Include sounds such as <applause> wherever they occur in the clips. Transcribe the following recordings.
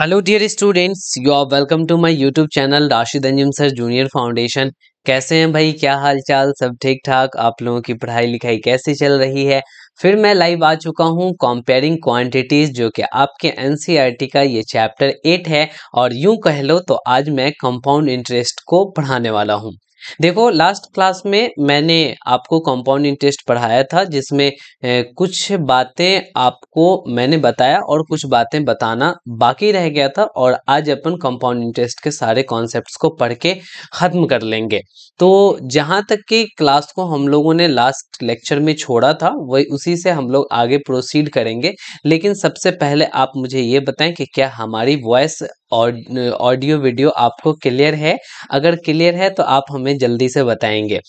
Hello dear students you are welcome to my YouTube channel Rashid Anjum sir junior foundation कैसे हैं भाई क्या हाल चाल सब ठीक ठाक आप लोगों की पढ़ाई लिखाई कैसे चल रही है फिर मैं लाइव आ चुका हूँ कंपेयरिंग क्वांटिटीज जो कि आपके एनसीईआरटी e का ये चैप्टर एट है और यूं कह लो तो आज मैं कंपाउंड इंटरेस्ट को पढ़ाने वाला हूँ देखो लास्ट क्लास में मैंने आपको कंपाउंड इंटरेस्ट पढ़ाया था जिसमें कुछ बातें आपको मैंने बताया और कुछ बातें बताना बाकी रह गया था और आज अपन कंपाउंड इंटरेस्ट के सारे कॉन्सेप्ट्स को पढ़ के ख़त्म कर लेंगे तो जहां तक कि क्लास को हम लोगों ने लास्ट लेक्चर में छोड़ा था वही उसी से हम लोग आगे प्रोसीड करेंगे लेकिन सबसे पहले आप मुझे ये बताएं कि क्या हमारी वॉइस ऑडियो वीडियो आपको क्लियर है अगर क्लियर है तो आप हमें जल्दी से बताएंगे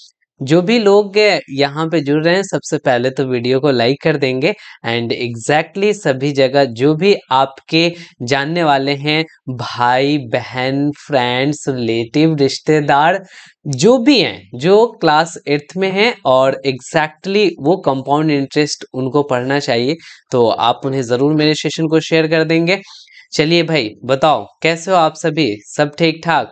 जो भी लोग यहाँ पे जुड़ रहे हैं सबसे पहले तो वीडियो को लाइक कर देंगे एंड एग्जैक्टली exactly सभी जगह जो भी आपके जानने वाले हैं भाई बहन फ्रेंड्स रिलेटिव रिश्तेदार जो भी हैं जो क्लास एट्थ में हैं और एग्जैक्टली exactly वो कंपाउंड इंटरेस्ट उनको पढ़ना चाहिए तो आप उन्हें ज़रूर मेरे सेशन को शेयर कर देंगे चलिए भाई बताओ कैसे हो आप सभी सब ठीक ठाक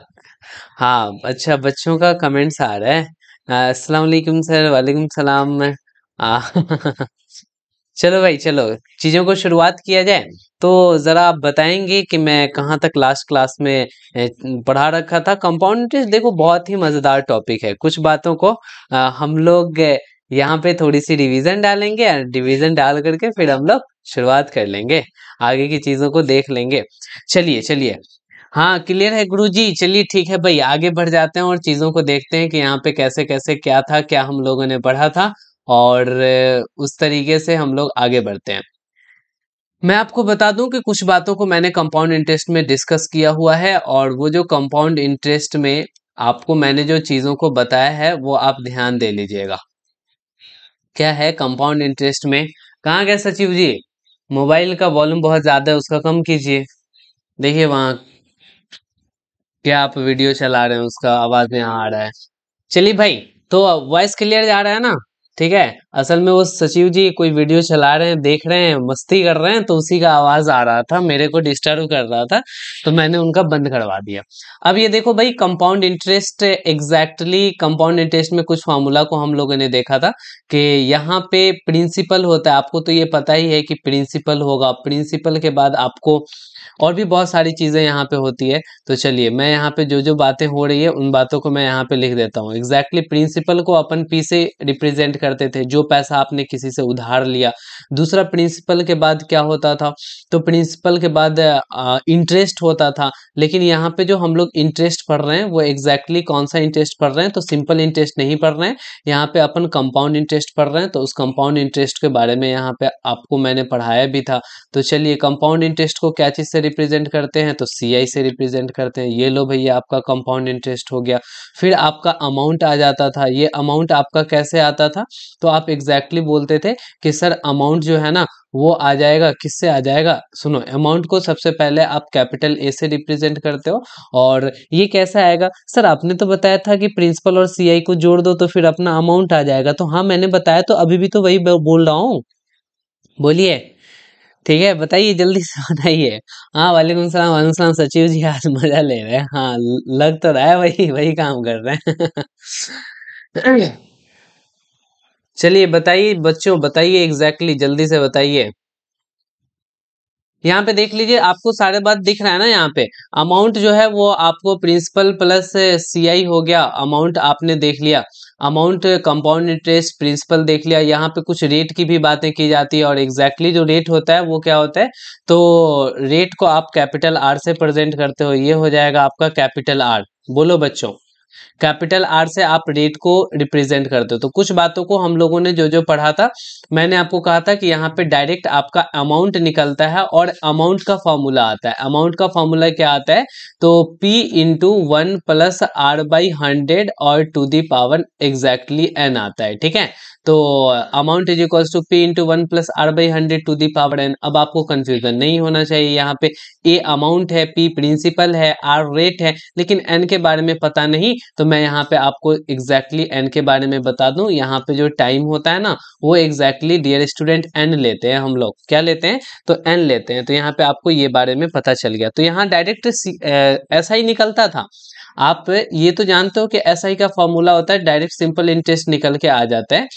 हाँ अच्छा बच्चों का कमेंट्स आ रहा है आ, अस्सलाम वालेकुम सर वालेकुम सलाम आ, <laughs> चलो भाई चलो चीज़ों को शुरुआत किया जाए तो ज़रा आप बताएंगे कि मैं कहाँ तक लास्ट क्लास में पढ़ा रखा था कंपाउंड देखो बहुत ही मज़ेदार टॉपिक है कुछ बातों को आ, हम लोग यहाँ पे थोड़ी सी रिवीजन डालेंगे डिवीजन डाल करके फिर हम लोग शुरुआत कर लेंगे आगे की चीजों को देख लेंगे चलिए चलिए हाँ क्लियर है गुरु जी चलिए ठीक है भाई आगे बढ़ जाते हैं और चीज़ों को देखते हैं कि यहाँ पे कैसे कैसे क्या था क्या हम लोगों ने पढ़ा था और उस तरीके से हम लोग आगे बढ़ते हैं मैं आपको बता दूं कि कुछ बातों को मैंने कंपाउंड इंटरेस्ट में डिस्कस किया हुआ है और वो जो कंपाउंड इंटरेस्ट में आपको मैंने जो चीज़ों को बताया है वो आप ध्यान दे लीजिएगा क्या है कंपाउंड इंटरेस्ट में कहाँ गए सचिव जी मोबाइल का वॉल्यूम बहुत ज़्यादा है उसका कम कीजिए देखिए वहाँ क्या आप वीडियो चला रहे हैं उसका आवाज़ यहाँ आ रहा है चलिए भाई तो वॉइस क्लियर जा रहा है ना ठीक है असल में वो सचिव जी कोई वीडियो चला रहे हैं देख रहे हैं मस्ती कर रहे हैं तो उसी का आवाज आ रहा था मेरे को डिस्टर्ब कर रहा था तो मैंने उनका बंद करवा दिया अब ये देखो भाई compound interest exactly compound interest में कुछ फार्मूला को हम लोगों ने देखा था कि यहाँ पे प्रिंसिपल होता है आपको तो ये पता ही है कि प्रिंसिपल होगा प्रिंसिपल के बाद आपको और भी बहुत सारी चीज़ें यहाँ पे होती है तो चलिए मैं यहाँ पे जो जो बातें हो रही है उन बातों को मैं यहाँ पे लिख देता हूँ एग्जैक्टली प्रिंसिपल को अपन पी से रिप्रेजेंट करते थे जो पैसा आपने किसी से उधार लिया दूसरा प्रिंसिपल के बाद क्या होता था तो प्रिंसिपल के बाद इंटरेस्ट होता था लेकिन यहाँ पे जो हम लोग इंटरेस्ट पढ़ रहे हैं वो एग्जैक्टली कौन सा इंटरेस्ट पढ़ रहे हैं तो सिंपल इंटरेस्ट नहीं पढ़ रहे हैं यहाँ पे अपन कंपाउंड इंटरेस्ट पढ़ रहे हैं तो उस कंपाउंड इंटरेस्ट के बारे में यहाँ पे आपको मैंने पढ़ाया भी था तो चलिए कंपाउंड इंटरेस्ट को क्या चीज़ से रिप्रेजेंट करते हैं तो सी से रिप्रेजेंट करते हैं ये लो भैया आपका कंपाउंड इंटरेस्ट हो गया फिर आपका अमाउंट आ जाता था ये अमाउंट आपका कैसे आता था तो आप एग्जैक्टली exactly बोलते थे कि सर अमाउंट जो है ना वो आ जाएगा किससे आ जाएगा सुनो अमाउंट को सबसे पहले आप कैपिटल ए से रिप्रेजेंट करते हो और ये कैसे आएगा सर आपने तो बताया था कि प्रिंसिपल और सीआई को जोड़ दो तो फिर अपना अमाउंट आ जाएगा तो हाँ मैंने बताया तो अभी भी तो वही बोल रहा हूँ बोलिए ठीक है बताइए जल्दी से बताइए हाँ वालेकुम सलाम वालेकुम सलाम सचिव जी आज मजा ले रहे हैं हाँ लग तो रहा है वही वही काम कर रहे हैं चलिए बताइए बच्चों बताइए एग्जैक्टली exactly, जल्दी से बताइए यहाँ पे देख लीजिए आपको सारे बात दिख रहा है ना यहाँ पे अमाउंट जो है वो आपको प्रिंसिपल प्लस सीआई हो गया अमाउंट आपने देख लिया अमाउंट कंपाउंड इंटरेस्ट प्रिंसिपल देख लिया यहाँ पे कुछ रेट की भी बातें की जाती है और एग्जैक्टली exactly जो रेट होता है वो क्या होता है तो रेट को आप कैपिटल आर से प्रेजेंट करते हो ये हो जाएगा आपका कैपिटल आर बोलो बच्चों कैपिटल आर से आप रेट को रिप्रेजेंट करते हो तो कुछ बातों को हम लोगों ने जो जो पढ़ा था मैंने आपको कहा था कि यहाँ पे डायरेक्ट आपका अमाउंट निकलता है और अमाउंट का फॉर्मूला आता है अमाउंट का फॉर्मूला क्या आता है तो P into one plus R by hundred और to the power exactly N आता है ठीक है तो amount is equals to P into one plus R by hundred to the power N अब आपको कंफ्यूजन नहीं होना चाहिए यहाँ पे ए अमाउंट है पी प्रिंसिपल है आर रेट है लेकिन एन के बारे में पता नहीं तो मैं यहाँ पे आपको एग्जैक्टली exactly एन के बारे में बता दू यहाँ पे जो टाइम होता है ना वो एग्जैक्टली डियर स्टूडेंट एन लेते हैं हम लोग क्या लेते हैं तो एन लेते हैं तो यहाँ पे आपको ये बारे में पता चल गया तो यहाँ डायरेक्ट ऐसा ही निकलता था आप ये तो जानते हो कि एस का फॉर्मूला होता है डायरेक्ट सिंपल इंटरेस्ट निकल के आ जाता है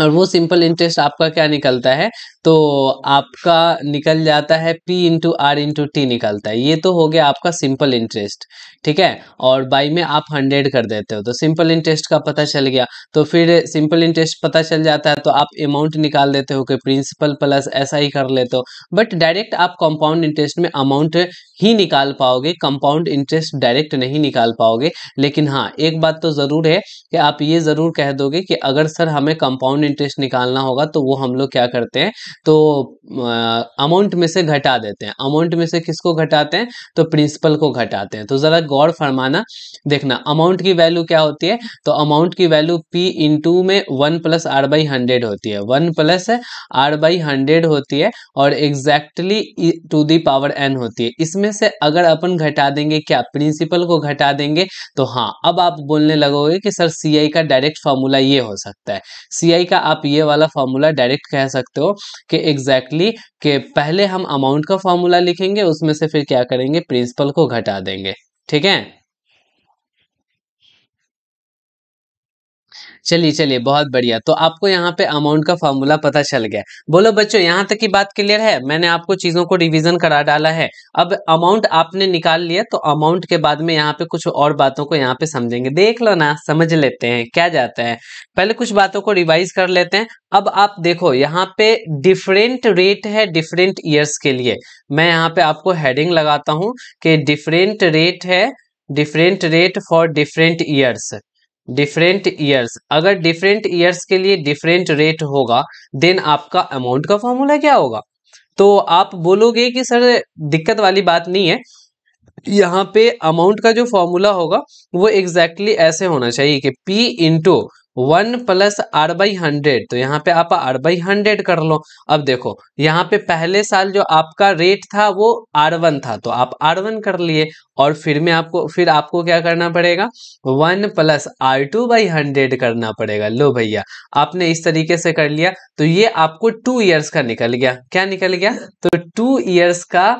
और वो सिंपल इंटरेस्ट आपका क्या निकलता है तो आपका निकल जाता है P into R into T निकलता है ये तो हो गया आपका सिंपल इंटरेस्ट ठीक है और बाई में आप हंड्रेड कर देते हो तो सिंपल इंटरेस्ट का पता चल गया तो फिर सिंपल इंटरेस्ट पता चल जाता है तो आप अमाउंट निकाल देते हो कि प्रिंसिपल प्लस ऐसा ही कर लेते हो बट डायरेक्ट आप कंपाउंड इंटरेस्ट में अमाउंट ही निकाल पाओगे कंपाउंड इंटरेस्ट डायरेक्ट नहीं निकाल पाओगे लेकिन हाँ एक बात तो ज़रूर है कि आप ये ज़रूर कह दोगे कि अगर सर हमें कंपाउंड इंटरेस्ट निकालना होगा तो वो हम लोग क्या करते हैं तो अमाउंट में से घटा देते हैं अमाउंट में से किसको घटाते हैं तो प्रिंसिपल को घटाते हैं तो ज़रा गौर फरमाना देखना अमाउंट की वैल्यू क्या होती है तो अमाउंट की वैल्यू पी इंटू में one plus R by hundred होती है one plus R by hundred होती है और exactly to the power N होती है इसमें इसमें से अगर अपन घटा देंगे क्या प्रिंसिपल को घटा देंगे तो हाँ अब आप बोलने लगोगे कि सर सी का डायरेक्ट फार्मूला ये हो सकता है सी का आप ये वाला फार्मूला डायरेक्ट कह सकते हो कि एग्जैक्टली exactly कि पहले हम अमाउंट का फार्मूला लिखेंगे उसमें से फिर क्या करेंगे प्रिंसिपल को घटा देंगे ठीक है चलिए चलिए बहुत बढ़िया तो आपको यहाँ पे अमाउंट का फॉर्मूला पता चल गया बोलो बच्चों यहाँ तक की बात क्लियर है मैंने आपको चीजों को रिविजन करा डाला है अब अमाउंट आपने निकाल लिया तो अमाउंट के बाद में यहाँ पे कुछ और बातों को यहाँ पे समझेंगे देख लो ना समझ लेते हैं क्या जाता है पहले कुछ बातों को रिवाइज कर लेते हैं अब आप देखो यहाँ पे डिफरेंट रेट है डिफरेंट ईयर्स के लिए मैं यहाँ पे आपको हेडिंग लगाता हूँ कि डिफरेंट रेट है different rate for different years different years अगर डिफरेंट ईयर्स के लिए डिफरेंट रेट होगा देन आपका अमाउंट का फॉर्मूला क्या होगा तो आप बोलोगे कि सर दिक्कत वाली बात नहीं है यहाँ पे अमाउंट का जो फॉर्मूला होगा वो एग्जैक्टली exactly ऐसे होना चाहिए कि P into one plus R by hundred तो यहाँ पे आप आर बाई हंड्रेड कर लो अब देखो यहाँ पे पहले साल जो आपका रेट था वो आर वन था तो आप आर वन कर लिए और फिर में आपको फिर आपको क्या करना पड़ेगा one plus R two by hundred करना पड़ेगा लो भैया आपने इस तरीके से कर लिया तो ये आपको टू ईयर्स का निकल गया क्या निकल गया तो टू ईयर्स का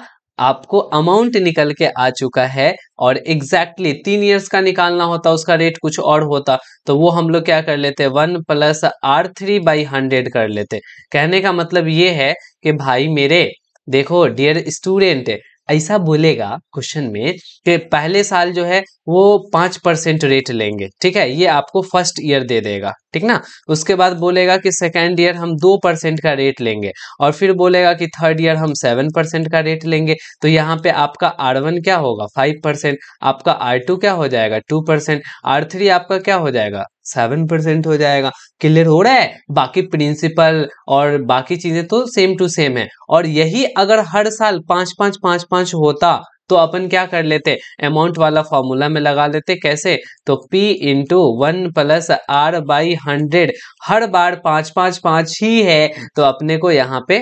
आपको अमाउंट निकल के आ चुका है और एग्जैक्टली exactly तीन ईयर्स का निकालना होता उसका रेट कुछ और होता तो वो हम लोग क्या कर लेते one plus R three by hundred कर लेते कहने का मतलब ये है कि भाई मेरे देखो डियर स्टूडेंट ऐसा बोलेगा क्वेश्चन में कि पहले साल जो है वो पांच परसेंट रेट लेंगे ठीक है ये आपको फर्स्ट ईयर दे देगा ठीक ना उसके बाद बोलेगा कि सेकेंड ईयर हम दो परसेंट का रेट लेंगे और फिर बोलेगा कि थर्ड ईयर हम सेवन परसेंट का रेट लेंगे तो यहाँ पे आपका आर वन क्या होगा फाइव परसेंट आपका आर टू क्या हो जाएगा टू परसेंट आर थ्री आपका क्या हो जाएगा सेवन परसेंट हो जाएगा क्लियर हो रहा है बाकी प्रिंसिपल और बाकी चीजें तो सेम टू सेम है और यही अगर हर साल पांच पांच पांच पांच होता तो अपन क्या कर लेते अमाउंट वाला फॉर्मूला में लगा लेते कैसे तो P into one plus R by hundred हर बार पांच पांच पांच ही है तो अपने को यहाँ पे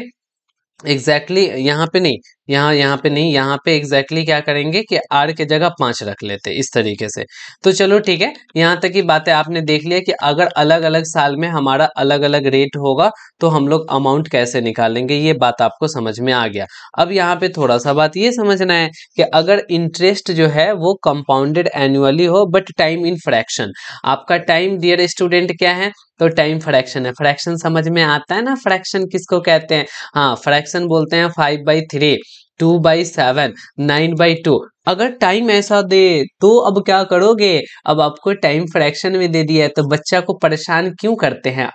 एग्जैक्टली exactly, यहाँ पे नहीं यहाँ यहाँ पे नहीं यहाँ पे एग्जैक्टली exactly क्या करेंगे कि आर के जगह पांच रख लेते इस तरीके से तो चलो ठीक है यहाँ तक की बातें आपने देख लिया कि अगर अलग अलग साल में हमारा अलग अलग रेट होगा तो हम लोग अमाउंट कैसे निकालेंगे ये बात आपको समझ में आ गया अब यहाँ पे थोड़ा सा बात ये समझना है कि अगर इंटरेस्ट जो है वो कंपाउंडेड एनुअली हो बट टाइम इन फ्रैक्शन आपका टाइम डियर स्टूडेंट क्या है तो टाइम फ्रैक्शन है फ्रैक्शन समझ में आता है ना फ्रैक्शन किसको कहते हैं हाँ फ्रैक्शन बोलते हैं five by three 2 by 7, 9 by 2, अगर टाइम ऐसा दे तो अब क्या करोगे अब आपको टाइम फ्रैक्शन में दे दिया है तो बच्चा को परेशान क्यों करते हैं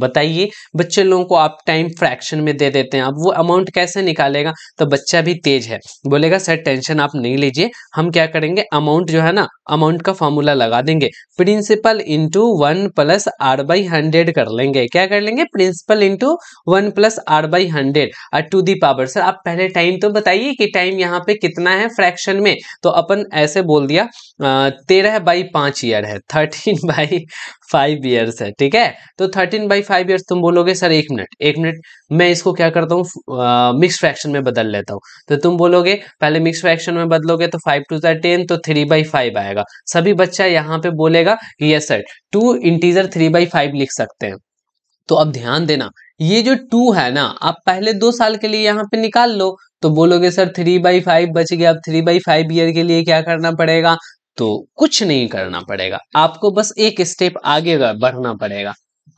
बताइए बच्चे लोगों को आप टाइम फ्रैक्शन में दे देते हैं अब वो अमाउंट कैसे निकालेगा तो बच्चा भी तेज है बोलेगा सर टेंशन आप नहीं लीजिए हम क्या करेंगे अमाउंट जो है ना अमाउंट का फॉर्मूला लगा देंगे principal into one plus R by hundred कर लेंगे क्या कर लेंगे principal into one plus R by hundred और टू दी पावर सर आप पहले टाइम तो बताइए कि टाइम यहाँ पे कितना है फ्रैक्शन में तो अपन ऐसे बोल दिया तेरह बाई पांच ईयर है थर्टीन बाई फाइव ईयर्स है ठीक है तो थर्टीन बाई फाइव ईयर्स तुम बोलोगे सर एक मिनट एक मिनट मैं इसको क्या करता हूँ मिक्स फ्रैक्शन में बदल लेता हूँ तो तुम बोलोगे पहले मिक्स फ्रैक्शन में बदलोगे तो फाइव टू सा टेन तो थ्री बाई फाइव आएगा सभी बच्चा यहाँ पे बोलेगा yes sir two integer three by five लिख सकते हैं तो अब ध्यान देना ये जो टू है ना आप पहले दो साल के लिए यहाँ पे निकाल लो तो बोलोगे सर थ्री बाई फाइव बच गया अब थ्री बाई फाइव ईयर के लिए क्या करना पड़ेगा तो कुछ नहीं करना पड़ेगा आपको बस एक स्टेप आगे बढ़ना पड़ेगा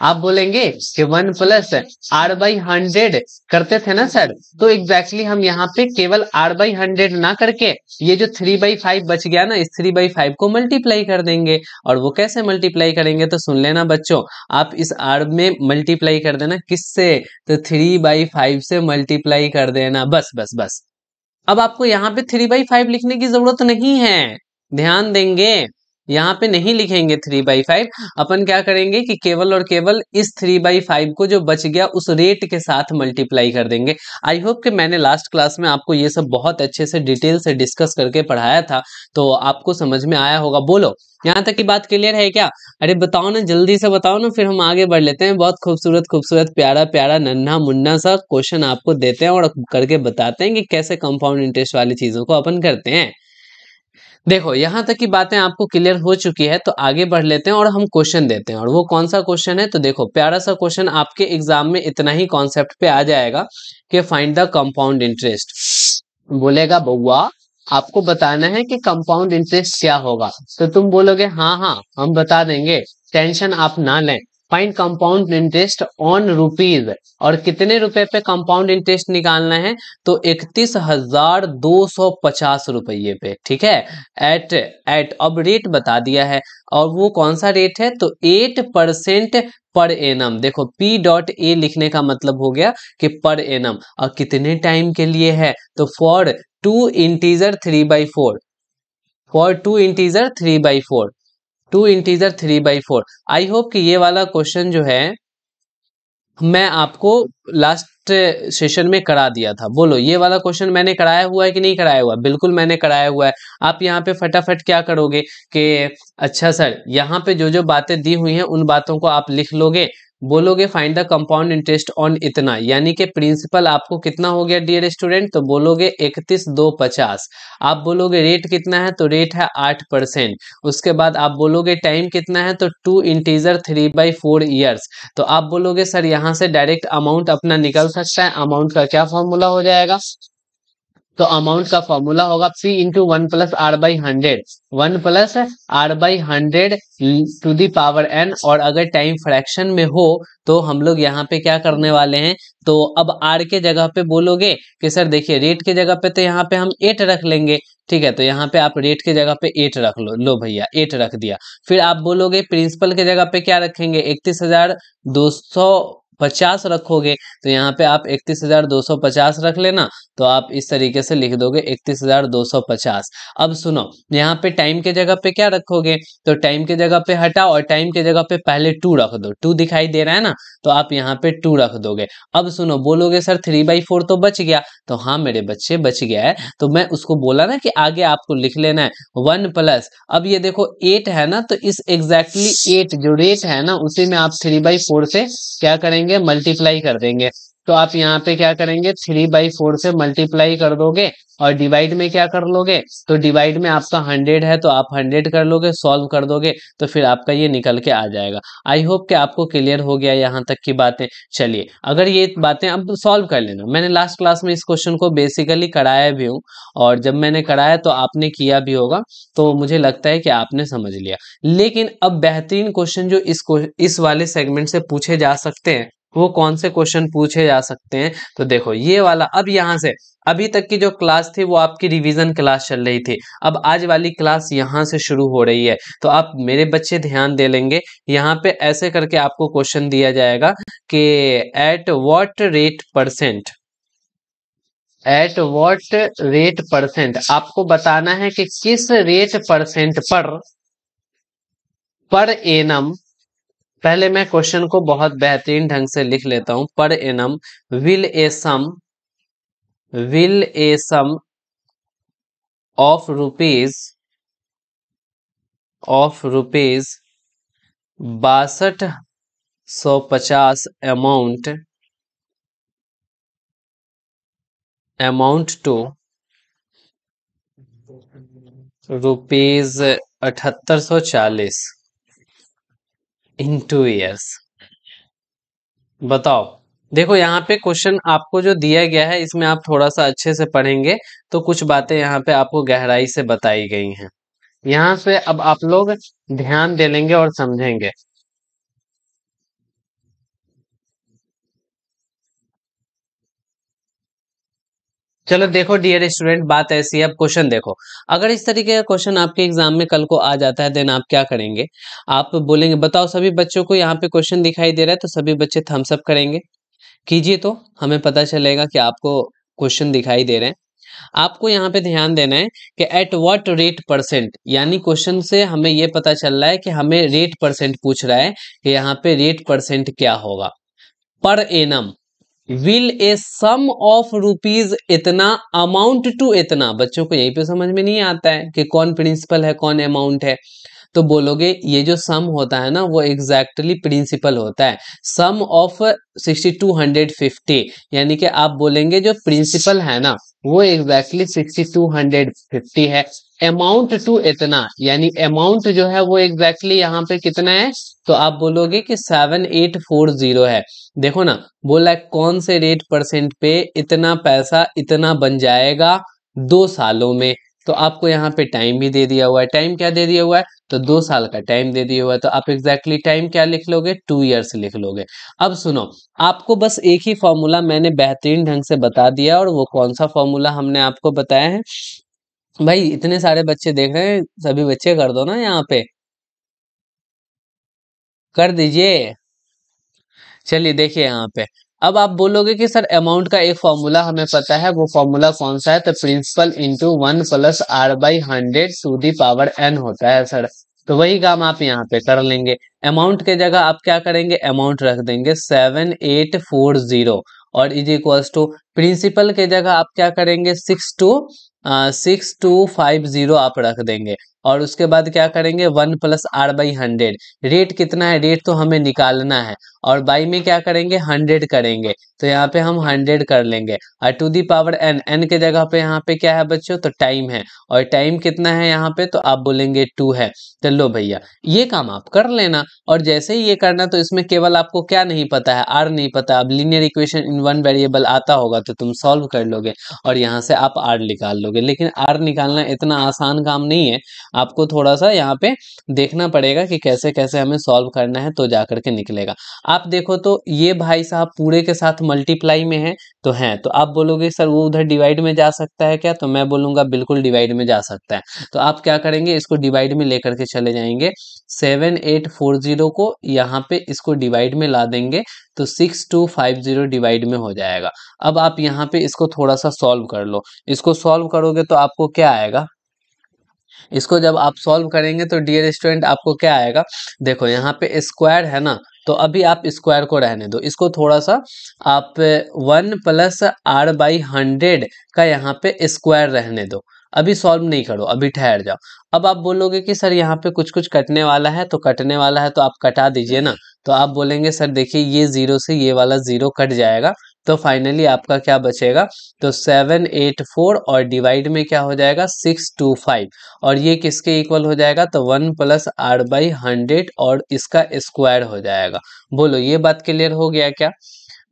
आप बोलेंगे कि one plus R by hundred करते थे ना सर तो एग्जैक्टली exactly हम यहाँ पे केवल आर बाई हंड्रेड ना करके ये जो थ्री बाई फाइव बच गया ना इस थ्री बाई फाइव को मल्टीप्लाई कर देंगे और वो कैसे मल्टीप्लाई करेंगे तो सुन लेना बच्चों आप इस आर में मल्टीप्लाई कर देना किस तो से तो थ्री बाई फाइव से मल्टीप्लाई कर देना बस बस बस अब आपको यहाँ पे थ्री बाई फाइव लिखने की जरूरत नहीं है ध्यान देंगे यहाँ पे नहीं लिखेंगे थ्री बाई फाइव अपन क्या करेंगे कि केवल और केवल इस थ्री बाई फाइव को जो बच गया उस रेट के साथ मल्टीप्लाई कर देंगे आई होप कि मैंने लास्ट क्लास में आपको ये सब बहुत अच्छे से डिटेल से डिस्कस करके पढ़ाया था तो आपको समझ में आया होगा बोलो यहाँ तक की बात क्लियर है क्या अरे बताओ ना जल्दी से बताओ ना फिर हम आगे बढ़ लेते हैं बहुत खूबसूरत खूबसूरत प्यारा प्यारा नन्हा मुन्ना सा क्वेश्चन आपको देते हैं और करके बताते हैं कि कैसे कंपाउंड इंटरेस्ट वाली चीज़ों को अपन करते हैं देखो यहाँ तक की बातें आपको क्लियर हो चुकी है तो आगे बढ़ लेते हैं और हम क्वेश्चन देते हैं और वो कौन सा क्वेश्चन है तो देखो प्यारा सा क्वेश्चन आपके एग्जाम में इतना ही कॉन्सेप्ट पे आ जाएगा कि फाइंड द कंपाउंड इंटरेस्ट बोलेगा बउआ आपको बताना है कि कंपाउंड इंटरेस्ट क्या होगा तो तुम बोलोगे हाँ हाँ हम बता देंगे टेंशन आप ना लें find compound interest on rupees और कितने रुपए पे कंपाउंड इंटरेस्ट निकालना है तो इकतीस हजार दो सौ पचास रुपये पे ठीक है एट एट अब रेट बता दिया है और वो कौन सा रेट है तो एट परसेंट पर एनम देखो पी डॉट ए लिखने का मतलब हो गया कि पर एनम और कितने टाइम के लिए है तो for two integer three by four for two integer three by four two integer three by four I hope कि ये वाला क्वेश्चन जो है मैं आपको लास्ट सेशन में करा दिया था बोलो ये वाला क्वेश्चन मैंने कराया हुआ है कि नहीं कराया हुआ बिल्कुल मैंने कराया हुआ है आप यहाँ पे फटाफट क्या करोगे कि अच्छा सर यहाँ पे जो जो बातें दी हुई हैं उन बातों को आप लिख लोगे बोलोगे find the compound interest on इतना यानी कि प्रिंसिपल आपको कितना हो गया डियर स्टूडेंट तो बोलोगे इकतीस दो पचास आप बोलोगे रेट कितना है तो रेट है आठ परसेंट उसके बाद आप बोलोगे टाइम कितना है तो two integer three by four years तो आप बोलोगे सर यहाँ से डायरेक्ट अमाउंट अपना निकल सकता है अमाउंट का क्या फॉर्मूला हो जाएगा तो अमाउंट का फॉर्मूला होगा P into one plus R by hundred one plus R by hundred to the power N और अगर टाइम फ्रैक्शन में हो तो हम लोग यहाँ पे क्या करने वाले हैं तो अब आर के जगह पे बोलोगे कि सर देखिए रेट के जगह पे तो यहाँ पे हम एट रख लेंगे ठीक है तो यहाँ पे आप रेट के जगह पे एट रख लो लो भैया एट रख दिया फिर आप बोलोगे प्रिंसिपल के जगह पे क्या रखेंगे इकतीस हजार दो सौ पचास रखोगे तो यहाँ पे आप इकतीस हजार दो सौ पचास रख लेना तो आप इस तरीके से लिख दोगे इकतीस हजार दो सौ पचास अब सुनो यहाँ पे टाइम के जगह पे क्या रखोगे तो टाइम के जगह पे हटाओ और टाइम के जगह पे पहले टू रख दो टू दिखाई दे रहा है ना तो आप यहाँ पे टू रख दोगे अब सुनो बोलोगे सर थ्री बाई फोर तो बच गया तो हाँ मेरे बच्चे बच गया है तो मैं उसको बोला ना कि आगे आपको लिख लेना है वन प्लस अब ये देखो एट है ना तो इस एग्जैक्टली एट जो रेट है ना उसी में आप थ्री बाई फोर से क्या करेंगे करेंगे मल्टीप्लाई कर देंगे तो आप यहाँ पे क्या करेंगे थ्री बाई फोर से मल्टीप्लाई कर दोगे और डिवाइड में क्या कर लोगे तो डिवाइड में आपका हंड्रेड है तो आप हंड्रेड कर लोगे सॉल्व कर दोगे तो फिर आपका ये निकल के आ जाएगा आई होप कि आपको क्लियर हो गया यहाँ तक की बातें चलिए अगर ये बातें अब सॉल्व कर लेना मैंने लास्ट क्लास में इस क्वेश्चन को बेसिकली कराया भी हूँ और जब मैंने कराया तो आपने किया भी होगा तो मुझे लगता है कि आपने समझ लिया लेकिन अब बेहतरीन क्वेश्चन जो इस इस वाले सेगमेंट से पूछे जा सकते हैं वो कौन से क्वेश्चन पूछे जा सकते हैं तो देखो ये वाला अब यहाँ से अभी तक की जो क्लास थी वो आपकी रिवीजन क्लास चल रही थी अब आज वाली क्लास यहाँ से शुरू हो रही है तो आप मेरे बच्चे ध्यान दे लेंगे यहाँ पे ऐसे करके आपको क्वेश्चन दिया जाएगा कि at what rate percent at what rate percent आपको बताना है कि किस रेट परसेंट पर पर एनम पहले मैं क्वेश्चन को बहुत बेहतरीन ढंग से लिख लेता हूं per annum will a sum will a sum of rupees of rupees बासठ सौ पचास अमाउंट अमाउंट टू रुपीज अठहत्तर सौ चालीस इन टू ईयर्स बताओ देखो यहाँ पे क्वेश्चन आपको जो दिया गया है इसमें आप थोड़ा सा अच्छे से पढ़ेंगे तो कुछ बातें यहाँ पे आपको गहराई से बताई गई हैं यहाँ से अब आप लोग ध्यान दे लेंगे और समझेंगे चलो देखो डियर स्टूडेंट बात ऐसी है अब क्वेश्चन देखो अगर इस तरीके का क्वेश्चन आपके एग्जाम में कल को आ जाता है देन आप क्या करेंगे आप बोलेंगे बताओ सभी बच्चों को यहाँ पे क्वेश्चन दिखाई दे रहा है तो सभी बच्चे थम्सअप करेंगे कीजिए तो हमें पता चलेगा कि आपको क्वेश्चन दिखाई दे रहे हैं आपको यहाँ पे ध्यान देना है कि एट वॉट रेट परसेंट यानी क्वेश्चन से हमें ये पता चल रहा है कि हमें रेट परसेंट पूछ रहा है कि यहाँ पे रेट परसेंट क्या होगा per annum will a sum of rupees इतना अमाउंट टू इतना बच्चों को यहीं पे समझ में नहीं आता है कि कौन प्रिंसिपल है कौन अमाउंट है तो बोलोगे ये जो सम होता है ना वो एग्जैक्टली प्रिंसिपल होता है sum of sixty two hundred fifty यानी कि आप बोलेंगे जो प्रिंसिपल है ना वो exactly sixty two hundred fifty है अमाउंट टू इतना यानी अमाउंट जो है वो एग्जैक्टली exactly यहाँ पे कितना है तो आप बोलोगे कि सेवन एट फोर जीरो है देखो ना बोला कौन से रेट परसेंट पे इतना पैसा इतना बन जाएगा दो सालों में तो आपको यहाँ पे टाइम भी दे दिया हुआ है टाइम क्या दे दिया हुआ है तो दो साल का टाइम दे दिया हुआ है तो आप एग्जैक्टली टाइम क्या लिख लोगे टू ईयर्स लिख लोगे अब सुनो आपको बस एक ही फॉर्मूला मैंने बेहतरीन ढंग से बता दिया और वो कौन सा फॉर्मूला हमने आपको बताया है भाई इतने सारे बच्चे देख रहे हैं सभी बच्चे कर दो ना यहाँ पे कर दीजिए चलिए देखिए यहाँ पे अब आप बोलोगे कि सर अमाउंट का एक फॉर्मूला हमें पता है वो फॉर्मूला कौन सा है तो principal into one plus R by hundred to the power N होता है सर तो वही काम आप यहाँ पे कर लेंगे अमाउंट के जगह आप क्या करेंगे अमाउंट रख देंगे सेवन एट फोर जीरो और इज इक्वल्स टू प्रिंसिपल के जगह आप क्या करेंगे six two six two five zero आप रख देंगे और उसके बाद क्या करेंगे one plus R by hundred rate कितना है रेट तो हमें निकालना है और बाई में क्या करेंगे हंड्रेड करेंगे तो यहाँ पे हम हंड्रेड कर लेंगे और to the power N N के जगह पे यहाँ पे क्या है बच्चों तो टाइम है और टाइम कितना है यहाँ पे तो आप बोलेंगे टू है तो लो भैया ये काम आप कर लेना और जैसे ही ये करना तो इसमें केवल आपको क्या नहीं पता है आर नहीं पता अब linear equation in one variable आता होगा तो तुम सॉल्व कर लोगे और यहाँ से आप आर निकाल लोगे लेकिन आर निकालना इतना आसान काम नहीं है आपको थोड़ा सा यहाँ पे देखना पड़ेगा कि कैसे कैसे हमें सॉल्व करना है तो जा करके निकलेगा आप देखो तो ये भाई साहब पूरे के साथ मल्टीप्लाई में है तो हैं तो आप बोलोगे सर वो उधर डिवाइड में जा सकता है क्या तो मैं बोलूंगा बिल्कुल डिवाइड में जा सकता है तो आप क्या करेंगे इसको डिवाइड में लेकर के चले जाएंगे सेवन एट फोर जीरो को यहाँ पे इसको डिवाइड में ला देंगे तो six two five zero divide में हो जाएगा अब आप यहाँ पे इसको थोड़ा सा सॉल्व कर लो इसको सॉल्व करोगे तो आपको क्या आएगा इसको जब आप सॉल्व करेंगे तो डियर स्टूडेंट आपको क्या आएगा देखो यहाँ पे स्क्वायर है ना तो अभी आप स्क्वायर को रहने दो इसको थोड़ा सा आप one plus R by hundred का यहाँ पे स्क्वायर रहने दो अभी सॉल्व नहीं करो अभी ठहर जाओ अब आप बोलोगे कि सर यहाँ पे कुछ कुछ कटने वाला है तो कटने वाला है तो आप कटा दीजिए ना तो आप बोलेंगे सर देखिए ये जीरो से ये वाला जीरो कट जाएगा तो फाइनली आपका क्या बचेगा तो सेवन एट फोर और डिवाइड में क्या हो जाएगा सिक्स टू फाइव और ये किसके इक्वल हो जाएगा तो one plus R by hundred और इसका स्क्वायर हो जाएगा बोलो ये बात क्लियर हो गया क्या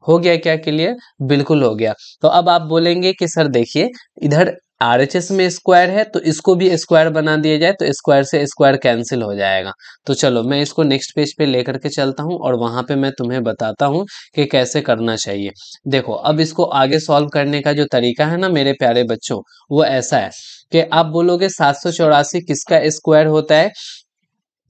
हो गया क्या क्लियर बिल्कुल हो गया तो अब आप बोलेंगे कि सर देखिए इधर आर एच एस में स्क्वायर है तो इसको भी स्क्वायर बना दिया जाए तो स्क्वायर से स्क्वायर कैंसिल हो जाएगा तो चलो मैं इसको नेक्स्ट पेज पे लेकर के चलता हूँ और वहाँ पे मैं तुम्हें बताता हूँ कि कैसे करना चाहिए देखो अब इसको आगे सॉल्व करने का जो तरीका है ना मेरे प्यारे बच्चों वो ऐसा है कि आप बोलोगे सात किसका स्क्वायर होता है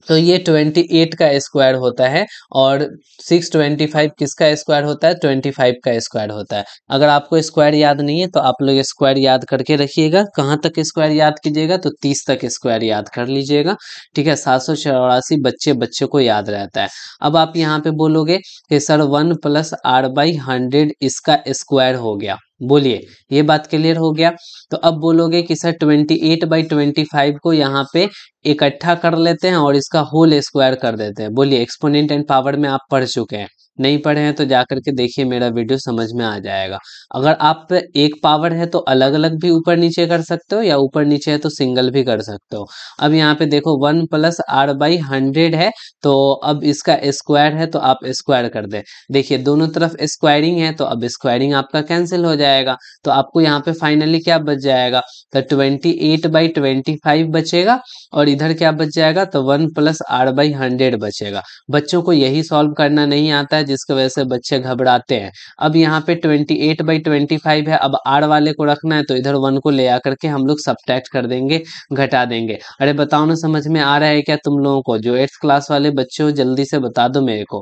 तो ये ट्वेंटी एट का स्क्वायर होता है और सिक्स ट्वेंटी फाइव किसका स्क्वायर होता है ट्वेंटी फाइव का स्क्वायर होता है अगर आपको स्क्वायर याद नहीं है तो आप लोग स्क्वायर याद करके रखिएगा कहाँ तक स्क्वायर याद कीजिएगा तो तीस तक स्क्वायर याद कर लीजिएगा ठीक है सात सौ चौरासी बच्चे बच्चे को याद रहता है अब आप यहाँ पे बोलोगे कि sir one plus R by hundred इसका स्क्वायर हो गया बोलिए ये बात क्लियर हो गया तो अब बोलोगे कि सर 28 एट बाई ट्वेंटी को यहाँ पे इकट्ठा कर लेते हैं और इसका होल स्क्वायर कर देते हैं बोलिए एक्सपोनेंट एंड पावर में आप पढ़ चुके हैं नहीं पढ़े हैं तो जा करके देखिए मेरा वीडियो समझ में आ जाएगा अगर आप पे एक पावर है तो अलग अलग भी ऊपर नीचे कर सकते हो या ऊपर नीचे है तो सिंगल भी कर सकते हो अब यहाँ पे देखो one plus R by hundred है तो अब इसका स्क्वायर है तो आप स्क्वायर कर दे देखिए दोनों तरफ स्क्वायरिंग है तो अब स्क्वायरिंग आपका कैंसिल हो जाएगा तो आपको यहाँ पे फाइनली क्या बच जाएगा तो twenty eight by twenty five बचेगा और इधर क्या बच जाएगा तो one plus R by hundred बचेगा बच्चों को यही सॉल्व करना नहीं आता जिसकी वजह से बच्चे घबराते हैं अब यहाँ पे twenty eight by twenty five है अब आर वाले को रखना है तो इधर वन को ले आकर के हम लोग टैक्ट कर देंगे घटा देंगे अरे बताओ ना समझ में आ रहा है क्या तुम लोगों को जो एट्थ क्लास वाले बच्चे हो जल्दी से बता दो मेरे को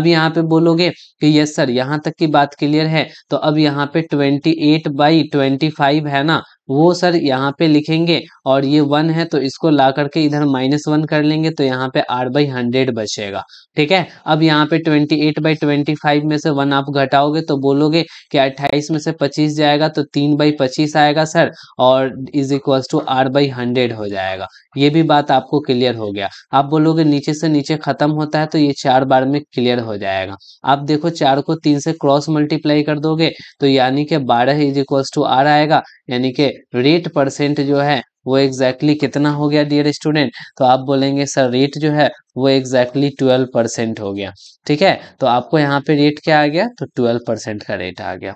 अब यहाँ पे बोलोगे कि यस सर यहाँ तक की बात क्लियर है तो अब यहाँ पे twenty eight by twenty five है ना वो सर यहाँ पे लिखेंगे और ये वन है तो इसको ला करके इधर माइनस वन कर लेंगे तो यहाँ पे आर बाई हंड्रेड बचेगा ठीक है अब यहाँ पे twenty eight by twenty five में से वन आप घटाओगे तो बोलोगे कि अट्ठाईस में से पच्चीस जाएगा तो तीन बाई पच्चीस आएगा सर और is equal to R by hundred हो जाएगा ये भी बात आपको क्लियर हो गया आप बोलोगे नीचे से नीचे खत्म होता है तो ये चार बार में क्लियर हो जाएगा आप देखो चार को तीन से क्रॉस मल्टीप्लाई कर दोगे तो यानी कि बारह इज इक्वल टू आर आएगा यानी कि रेट परसेंट जो है वो एग्जैक्टली exactly कितना हो गया डियर स्टूडेंट तो आप बोलेंगे सर रेट जो है वो एग्जैक्टली ट्वेल्व परसेंट हो गया ठीक है तो आपको यहाँ पे रेट क्या आ गया तो ट्वेल्व परसेंट का रेट आ गया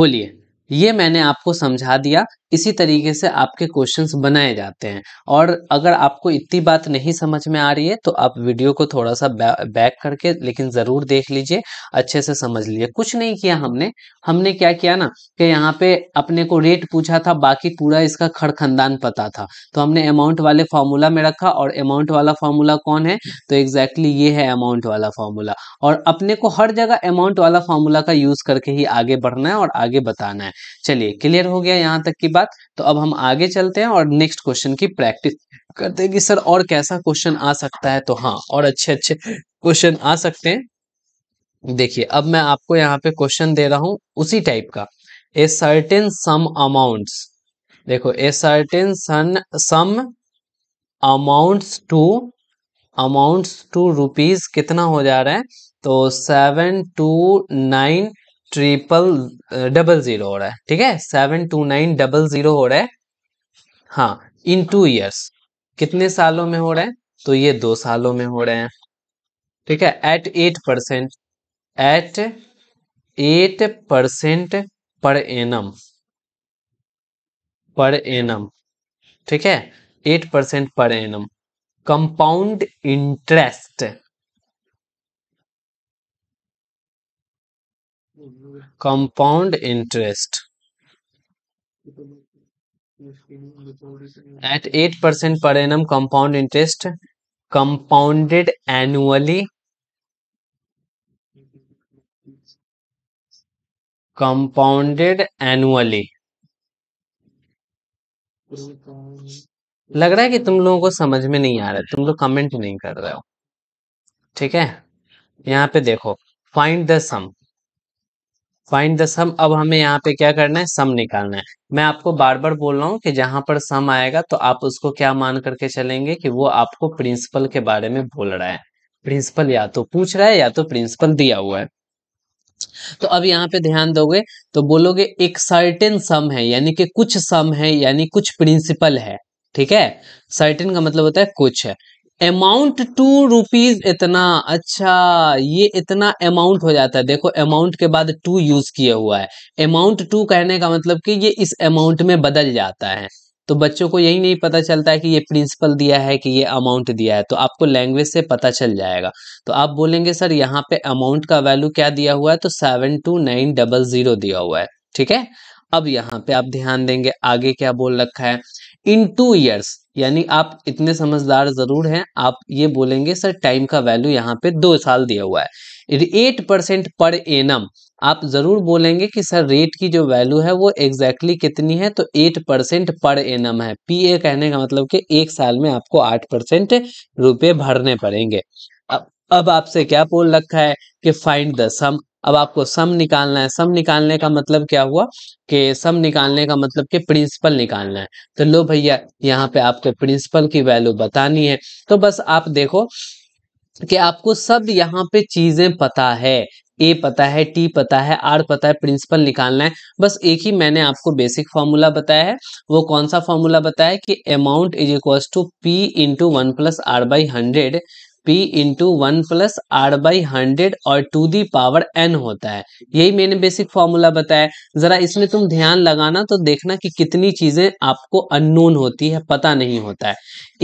बोलिए ये मैंने आपको समझा दिया इसी तरीके से आपके क्वेश्चंस बनाए जाते हैं और अगर आपको इतनी बात नहीं समझ में आ रही है तो आप वीडियो को थोड़ा सा बैक करके लेकिन ज़रूर देख लीजिए अच्छे से समझ लीजिए कुछ नहीं किया हमने हमने क्या किया ना कि यहाँ पे अपने को रेट पूछा था बाकी पूरा इसका खड़खंदान पता था तो हमने अमाउंट वाले फार्मूला में रखा और अमाउंट वाला फार्मूला कौन है तो एग्जैक्टली ये है अमाउंट वाला फार्मूला और अपने को हर जगह अमाउंट वाला फार्मूला का यूज़ करके ही आगे बढ़ना है और आगे बताना है चलिए क्लियर हो गया यहाँ तक की बात तो अब हम आगे चलते हैं और नेक्स्ट क्वेश्चन की प्रैक्टिस करते हैं कि सर और कैसा क्वेश्चन आ सकता है तो हाँ और अच्छे अच्छे क्वेश्चन आ सकते हैं देखिए अब मैं आपको यहाँ पे क्वेश्चन दे रहा हूँ उसी टाइप का ए सर्टेन सम अमाउंट्स देखो a certain sun sum amounts to amounts to rupees कितना हो जा रहा है तो seven two nine triple double zero हो रहा है ठीक है seven two nine double zero हो रहा है हाँ इन टू ईयर्स कितने सालों में हो रहा है तो ये दो सालों में हो रहे हैं ठीक है eight eight percent eight eight percent per annum per annum ठीक है eight percent per annum compound interest compound interest eight eight percent per annum compound interest compounded annually compounded annually लग रहा है कि तुम लोगों को समझ में नहीं आ रहा है तुम लोग कमेंट नहीं कर रहे हो ठीक है यहां पे देखो find the sum find the sum अब हमें यहाँ पे क्या करना है सम निकालना है मैं आपको बार बार बोल रहा हूँ कि जहां पर सम आएगा तो आप उसको क्या मान करके चलेंगे कि वो आपको प्रिंसिपल के बारे में बोल रहा है प्रिंसिपल या तो पूछ रहा है या तो प्रिंसिपल दिया हुआ है तो अब यहाँ पे ध्यान दोगे तो बोलोगे एक सर्टेन सम है यानी कि कुछ सम है यानी कुछ प्रिंसिपल है ठीक है सर्टेन का मतलब होता है कुछ है अमाउंट टू रुपीज इतना अच्छा ये इतना अमाउंट हो जाता है देखो अमाउंट के बाद टू यूज किया हुआ है अमाउंट टू कहने का मतलब कि ये इस अमाउंट में बदल जाता है तो बच्चों को यही नहीं पता चलता है कि ये प्रिंसिपल दिया है कि ये अमाउंट दिया है तो आपको लैंग्वेज से पता चल जाएगा तो आप बोलेंगे सर यहाँ पे अमाउंट का वैल्यू क्या दिया हुआ है तो seven two nine double zero दिया हुआ है ठीक है अब यहाँ पे आप ध्यान देंगे आगे क्या बोल रखा है इन टू ईयर्स यानी आप इतने समझदार जरूर हैं आप ये बोलेंगे सर टाइम का वैल्यू यहाँ पे दो साल दिया हुआ है एट परसेंट पर एनम आप जरूर बोलेंगे कि सर रेट की जो वैल्यू है वो एग्जैक्टली exactly कितनी है तो एट परसेंट पर एनम है पी ए कहने का मतलब कि एक साल में आपको आठ परसेंट रुपये भरने पड़ेंगे अब अब आपसे क्या पोल रखा है कि फाइंड द सम अब आपको सम निकालना है सम निकालने का मतलब क्या हुआ कि सम निकालने का मतलब कि प्रिंसिपल निकालना है तो लो भैया यहाँ पे आपको प्रिंसिपल की वैल्यू बतानी है तो बस आप देखो कि आपको सब यहाँ पे चीजें पता है ए पता है टी पता है आर पता है प्रिंसिपल निकालना है बस एक ही मैंने आपको बेसिक फॉर्मूला बताया है वो कौन सा फॉर्मूला बताया कि amount is equal to P into one plus R by hundred P into one plus R by hundred और टू दी पावर एन होता है यही मैंने बेसिक फॉर्मूला बताया जरा इसमें तुम ध्यान लगाना तो देखना कि कितनी चीजें आपको अननोन होती है पता नहीं होता है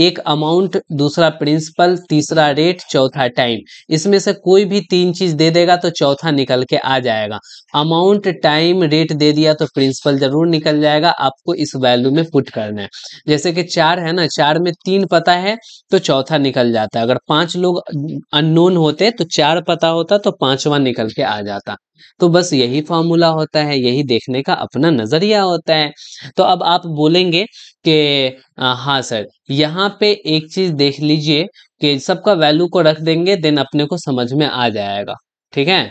एक अमाउंट दूसरा प्रिंसिपल तीसरा रेट चौथा टाइम इसमें से कोई भी तीन चीज दे देगा तो चौथा निकल के आ जाएगा अमाउंट टाइम रेट दे दिया तो प्रिंसिपल जरूर निकल जाएगा आपको इस वैल्यू में पुट करना है जैसे कि चार है ना चार में तीन पता है तो चौथा निकल जाता है अगर पांच पांच लोग अननोन होते तो चार पता होता तो पांचवा निकल के आ जाता तो बस यही फॉर्मूला होता है यही देखने का अपना नजरिया होता है तो अब आप बोलेंगे कि हाँ सर यहाँ पे एक चीज देख लीजिए कि सबका वैल्यू को रख देंगे देन अपने को समझ में आ जाएगा ठीक है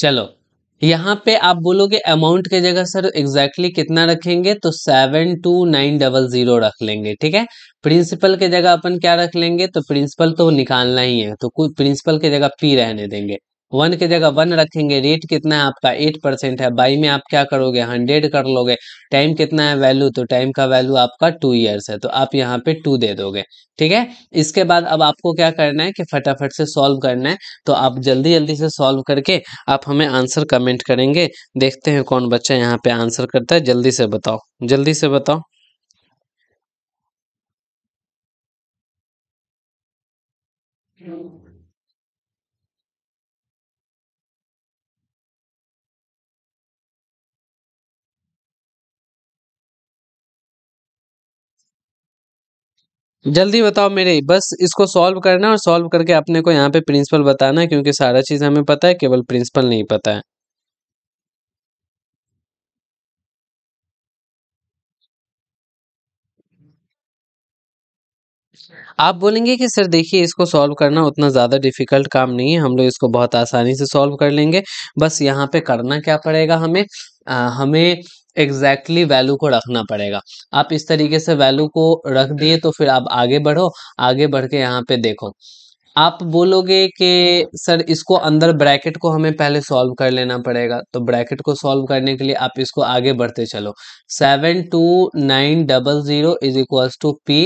चलो यहाँ पे आप बोलोगे अमाउंट के जगह सर एग्जैक्टली exactly कितना रखेंगे तो seven two nine double zero रख लेंगे ठीक है प्रिंसिपल के जगह अपन क्या रख लेंगे तो प्रिंसिपल तो निकालना ही है तो कोई प्रिंसिपल के जगह पी रहने देंगे वन की जगह वन रखेंगे रेट कितना है आपका एट परसेंट है बाई में आप क्या करोगे हंड्रेड कर लोगे टाइम कितना है वैल्यू तो टाइम का वैल्यू आपका टू ईयर्स है तो आप यहाँ पे टू दे दोगे ठीक है इसके बाद अब आपको क्या करना है कि फटाफट से सॉल्व करना है तो आप जल्दी जल्दी से सॉल्व करके आप हमें आंसर कमेंट करेंगे देखते हैं कौन बच्चा यहाँ पे आंसर करता है जल्दी से बताओ जल्दी से बताओ जल्दी बताओ मेरे बस इसको सॉल्व करना है और सॉल्व करके अपने को यहाँ पे प्रिंसिपल बताना है क्योंकि सारा चीज़ हमें पता है केवल प्रिंसिपल नहीं पता है आप बोलेंगे कि सर देखिए इसको सॉल्व करना उतना ज़्यादा डिफिकल्ट काम नहीं है हम लोग इसको बहुत आसानी से सॉल्व कर लेंगे बस यहाँ पे करना क्या पड़ेगा हमें आ, हमें एग्जैक्टली exactly वैल्यू को रखना पड़ेगा आप इस तरीके से वैल्यू को रख दिए तो फिर आप आगे बढ़ो आगे बढ़ के यहाँ पे देखो आप बोलोगे कि सर इसको अंदर ब्रैकेट को हमें पहले सॉल्व कर लेना पड़ेगा तो ब्रैकेट को सॉल्व करने के लिए आप इसको आगे बढ़ते चलो seven two nine double zero is equals to P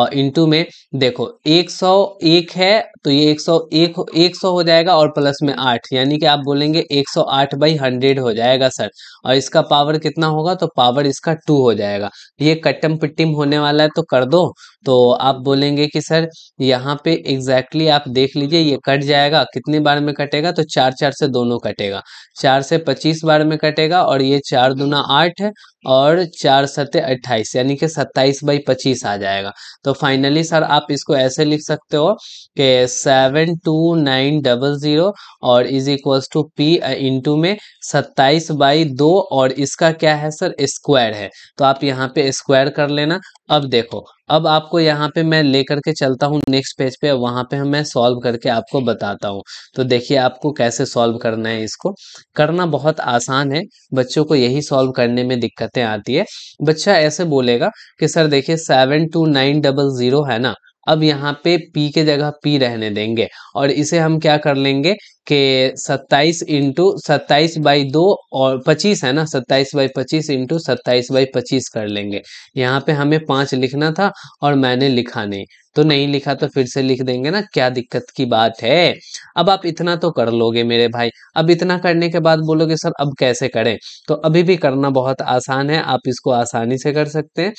और इंटू में देखो एक सौ एक है तो ये एक सौ एक, एक सौ हो जाएगा और प्लस में आठ यानी कि आप बोलेंगे एक सौ आठ बाई हंड्रेड हो जाएगा सर और इसका पावर कितना होगा तो पावर इसका टू हो जाएगा ये कट्टम पिट्टिम होने वाला है तो कर दो तो आप बोलेंगे कि सर यहाँ पे एग्जैक्टली exactly आप देख लीजिए ये कट जाएगा कितनी बार में कटेगा तो चार चार से दोनों कटेगा चार से पच्चीस बार में कटेगा और ये चार दूना आठ है और चार सत्य अट्ठाईस यानी कि सत्ताईस बाई पच्चीस आ जाएगा तो फाइनली सर आप इसको ऐसे लिख सकते हो कि seven two nine double zero और is equals to P into में सत्ताईस बाई दो और इसका क्या है सर स्क्वायर है तो आप यहाँ पे स्क्वायर कर लेना अब देखो अब आपको यहाँ पे मैं लेकर के चलता हूँ नेक्स्ट पेज पे वहां पे मैं सॉल्व करके आपको बताता हूँ तो देखिए आपको कैसे सॉल्व करना है इसको करना बहुत आसान है बच्चों को यही सॉल्व करने में दिक्कतें आती है बच्चा ऐसे बोलेगा कि सर देखिए seven two nine double zero है ना अब यहाँ पे p के जगह p रहने देंगे और इसे हम क्या कर लेंगे कि 27 इंटू सत्ताईस बाई दो और 25 है ना 27 बाई पच्चीस इंटू सत्ताईस बाई पच्चीस कर लेंगे यहाँ पे हमें पांच लिखना था और मैंने लिखा नहीं तो नहीं लिखा तो फिर से लिख देंगे ना क्या दिक्कत की बात है अब आप इतना तो कर लोगे मेरे भाई अब इतना करने के बाद बोलोगे सर अब कैसे करें तो अभी भी करना बहुत आसान है आप इसको आसानी से कर सकते हैं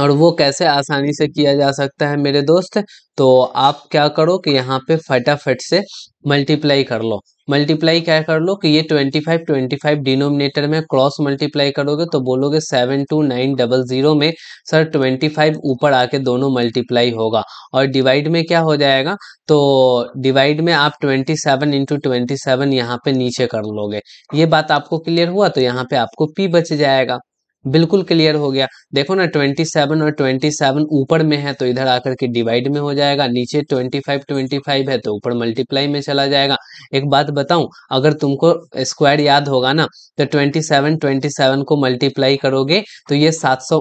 और वो कैसे आसानी से किया जा सकता है मेरे दोस्त तो आप क्या करो कि यहाँ पे फटाफट से मल्टीप्लाई कर लो मल्टीप्लाई क्या कर लो कि ये 25 25 डिनोमिनेटर में क्रॉस मल्टीप्लाई करोगे तो बोलोगे seven two nine double zero में सर 25 ऊपर आके दोनों मल्टीप्लाई होगा और डिवाइड में क्या हो जाएगा तो डिवाइड में आप 27 सेवन इंटू ट्वेंटी सेवन यहाँ पे नीचे कर लोगे ये बात आपको क्लियर हुआ तो यहाँ पे आपको पी बच जाएगा बिल्कुल क्लियर हो गया देखो ना 27 और 27 ऊपर में है तो इधर आकर के डिवाइड में हो जाएगा नीचे 25 25 है तो ऊपर मल्टीप्लाई में चला जाएगा एक बात बताऊं अगर तुमको स्क्वायर याद होगा ना तो 27 27 को मल्टीप्लाई करोगे तो ये सात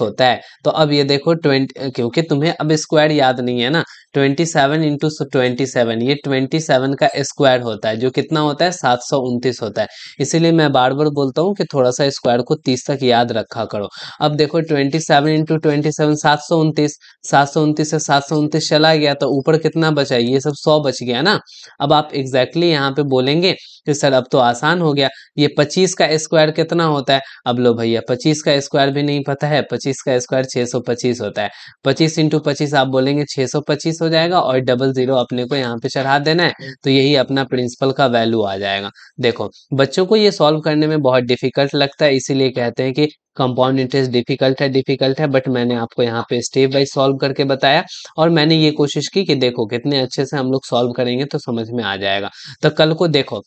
होता है तो अब ये देखो ट्वेंटी क्योंकि तुम्हें अब स्क्वायर याद नहीं है ना twenty seven into twenty seven ये ट्वेंटी सेवन का स्क्वायर होता है जो कितना होता है सात सौ उनतीस होता है इसीलिए मैं बार बार बोलता हूँ कि थोड़ा सा स्क्वायर को तीस तक याद रखा करो अब देखो twenty seven into twenty seven सात सौ उनतीस सात सौ उनतीस से सात सौ उनतीस चला गया तो ऊपर कितना बचा ये सब सौ बच गया ना अब आप एग्जैक्टली exactly यहाँ पे बोलेंगे कि सर अब तो आसान हो गया ये पच्चीस का स्क्वायर कितना होता है अब लो भैया पच्चीस का स्क्वायर भी नहीं पता है पच्चीस का स्क्वायर छह सौ पच्चीस होता है पच्चीस इंटू पच्चीस आप बोलेंगे छः सौ पच्चीस हो जाएगा और डबल जीरो अपने को यहाँ पे चढ़ा देना है तो यही अपना प्रिंसिपल का वैल्यू आ जाएगा देखो बच्चों को ये सॉल्व करने में बहुत डिफिकल्ट लगता है इसीलिए कहते हैं कि कंपाउंड इंटरेस्ट डिफिकल्ट है डिफिकल्ट है बट मैंने आपको यहाँ पे स्टेप बाई सॉल्व करके बताया और मैंने ये कोशिश की कि देखो कितने अच्छे से हम लोग सॉल्व करेंगे तो समझ में आ जाएगा तो कल को देखो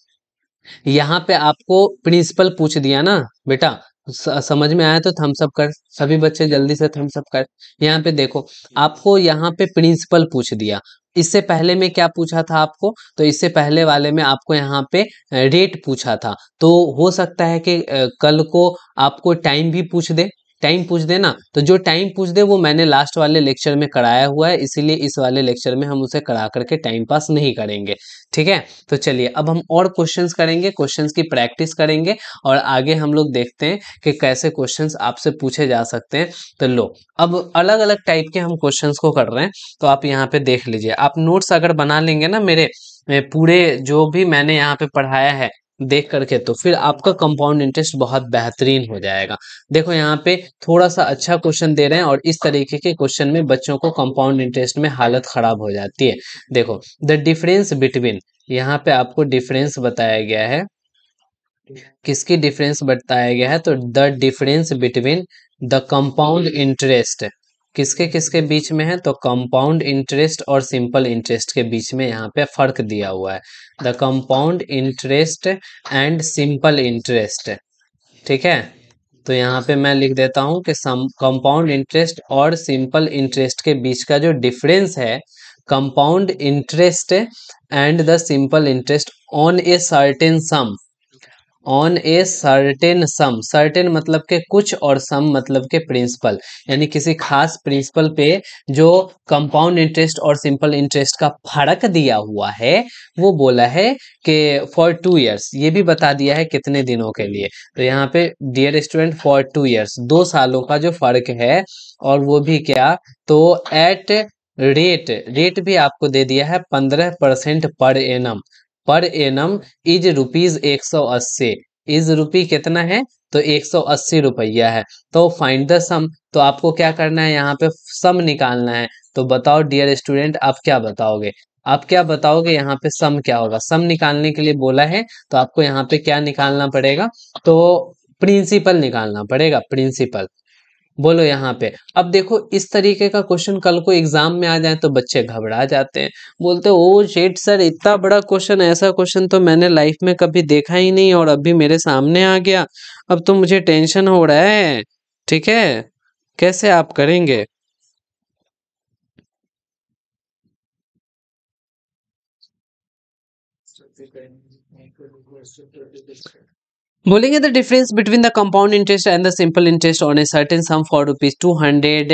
यहाँ पे आपको प्रिंसिपल पूछ दिया ना बेटा समझ में आया तो थम्सअप कर सभी बच्चे जल्दी से थम्सअप कर यहाँ पे देखो आपको यहाँ पे प्रिंसिपल पूछ दिया इससे पहले में क्या पूछा था आपको तो इससे पहले वाले में आपको यहाँ पे रेट पूछा था तो हो सकता है कि कल को आपको टाइम भी पूछ दे टाइम पूछ देना तो जो टाइम पूछ दे वो मैंने लास्ट वाले लेक्चर में कराया हुआ है इसीलिए इस वाले लेक्चर में हम उसे करा करके टाइम पास नहीं करेंगे ठीक है तो चलिए अब हम और क्वेश्चन करेंगे क्वेश्चन की प्रैक्टिस करेंगे और आगे हम लोग देखते हैं कि कैसे क्वेश्चन आपसे पूछे जा सकते हैं तो लो अब अलग अलग टाइप के हम क्वेश्चन को कर रहे हैं तो आप यहाँ पे देख लीजिए आप नोट्स अगर बना लेंगे ना मेरे पूरे जो भी मैंने यहाँ पे पढ़ाया है देख करके तो फिर आपका कंपाउंड इंटरेस्ट बहुत बेहतरीन हो जाएगा देखो यहाँ पे थोड़ा सा अच्छा क्वेश्चन दे रहे हैं और इस तरीके के क्वेश्चन में बच्चों को कंपाउंड इंटरेस्ट में हालत खराब हो जाती है देखो द डिफरेंस बिटवीन यहाँ पे आपको डिफरेंस बताया गया है किसकी डिफरेंस बताया गया है तो the difference between the compound interest किसके किसके बीच में है तो कंपाउंड इंटरेस्ट और सिंपल इंटरेस्ट के बीच में यहाँ पे फर्क दिया हुआ है the compound interest and simple interest ठीक है तो यहाँ पे मैं लिख देता हूँ कि कंपाउंड इंटरेस्ट और सिंपल इंटरेस्ट के बीच का जो डिफरेंस है compound interest and the simple interest on a certain sum on a certain sum certain मतलब के कुछ और सम मतलब के प्रिंसिपल यानी किसी खास प्रिंसिपल पे जो कंपाउंड इंटरेस्ट और सिंपल इंटरेस्ट का फर्क दिया हुआ है वो बोला है कि फॉर टू ईयर्स ये भी बता दिया है कितने दिनों के लिए तो यहाँ पे dear student for two years दो सालों का जो फर्क है और वो भी क्या तो एट रेट रेट भी आपको दे दिया है पंद्रह percent per annum per annum is rupees एक सौ अस्सी इज रुपी कितना है तो एक सौ अस्सी रुपया है तो फाइंड द सम तो आपको क्या करना है यहाँ पे सम निकालना है तो बताओ डियर स्टूडेंट आप क्या बताओगे आप क्या बताओगे यहाँ पे सम क्या होगा सम निकालने के लिए बोला है तो आपको यहाँ पे क्या निकालना पड़ेगा तो प्रिंसिपल निकालना पड़ेगा प्रिंसिपल बोलो यहाँ पे अब देखो इस तरीके का क्वेश्चन कल को एग्जाम में आ जाए तो बच्चे घबरा जाते हैं बोलते ओ शेट सर इतना बड़ा क्वेश्चन ऐसा क्वेश्चन तो मैंने लाइफ में कभी देखा ही नहीं और अभी मेरे सामने आ गया अब तो मुझे टेंशन हो रहा है ठीक है कैसे आप करेंगे बोलेंगे the difference between the compound interest and the simple interest on a certain sum for rupees two hundred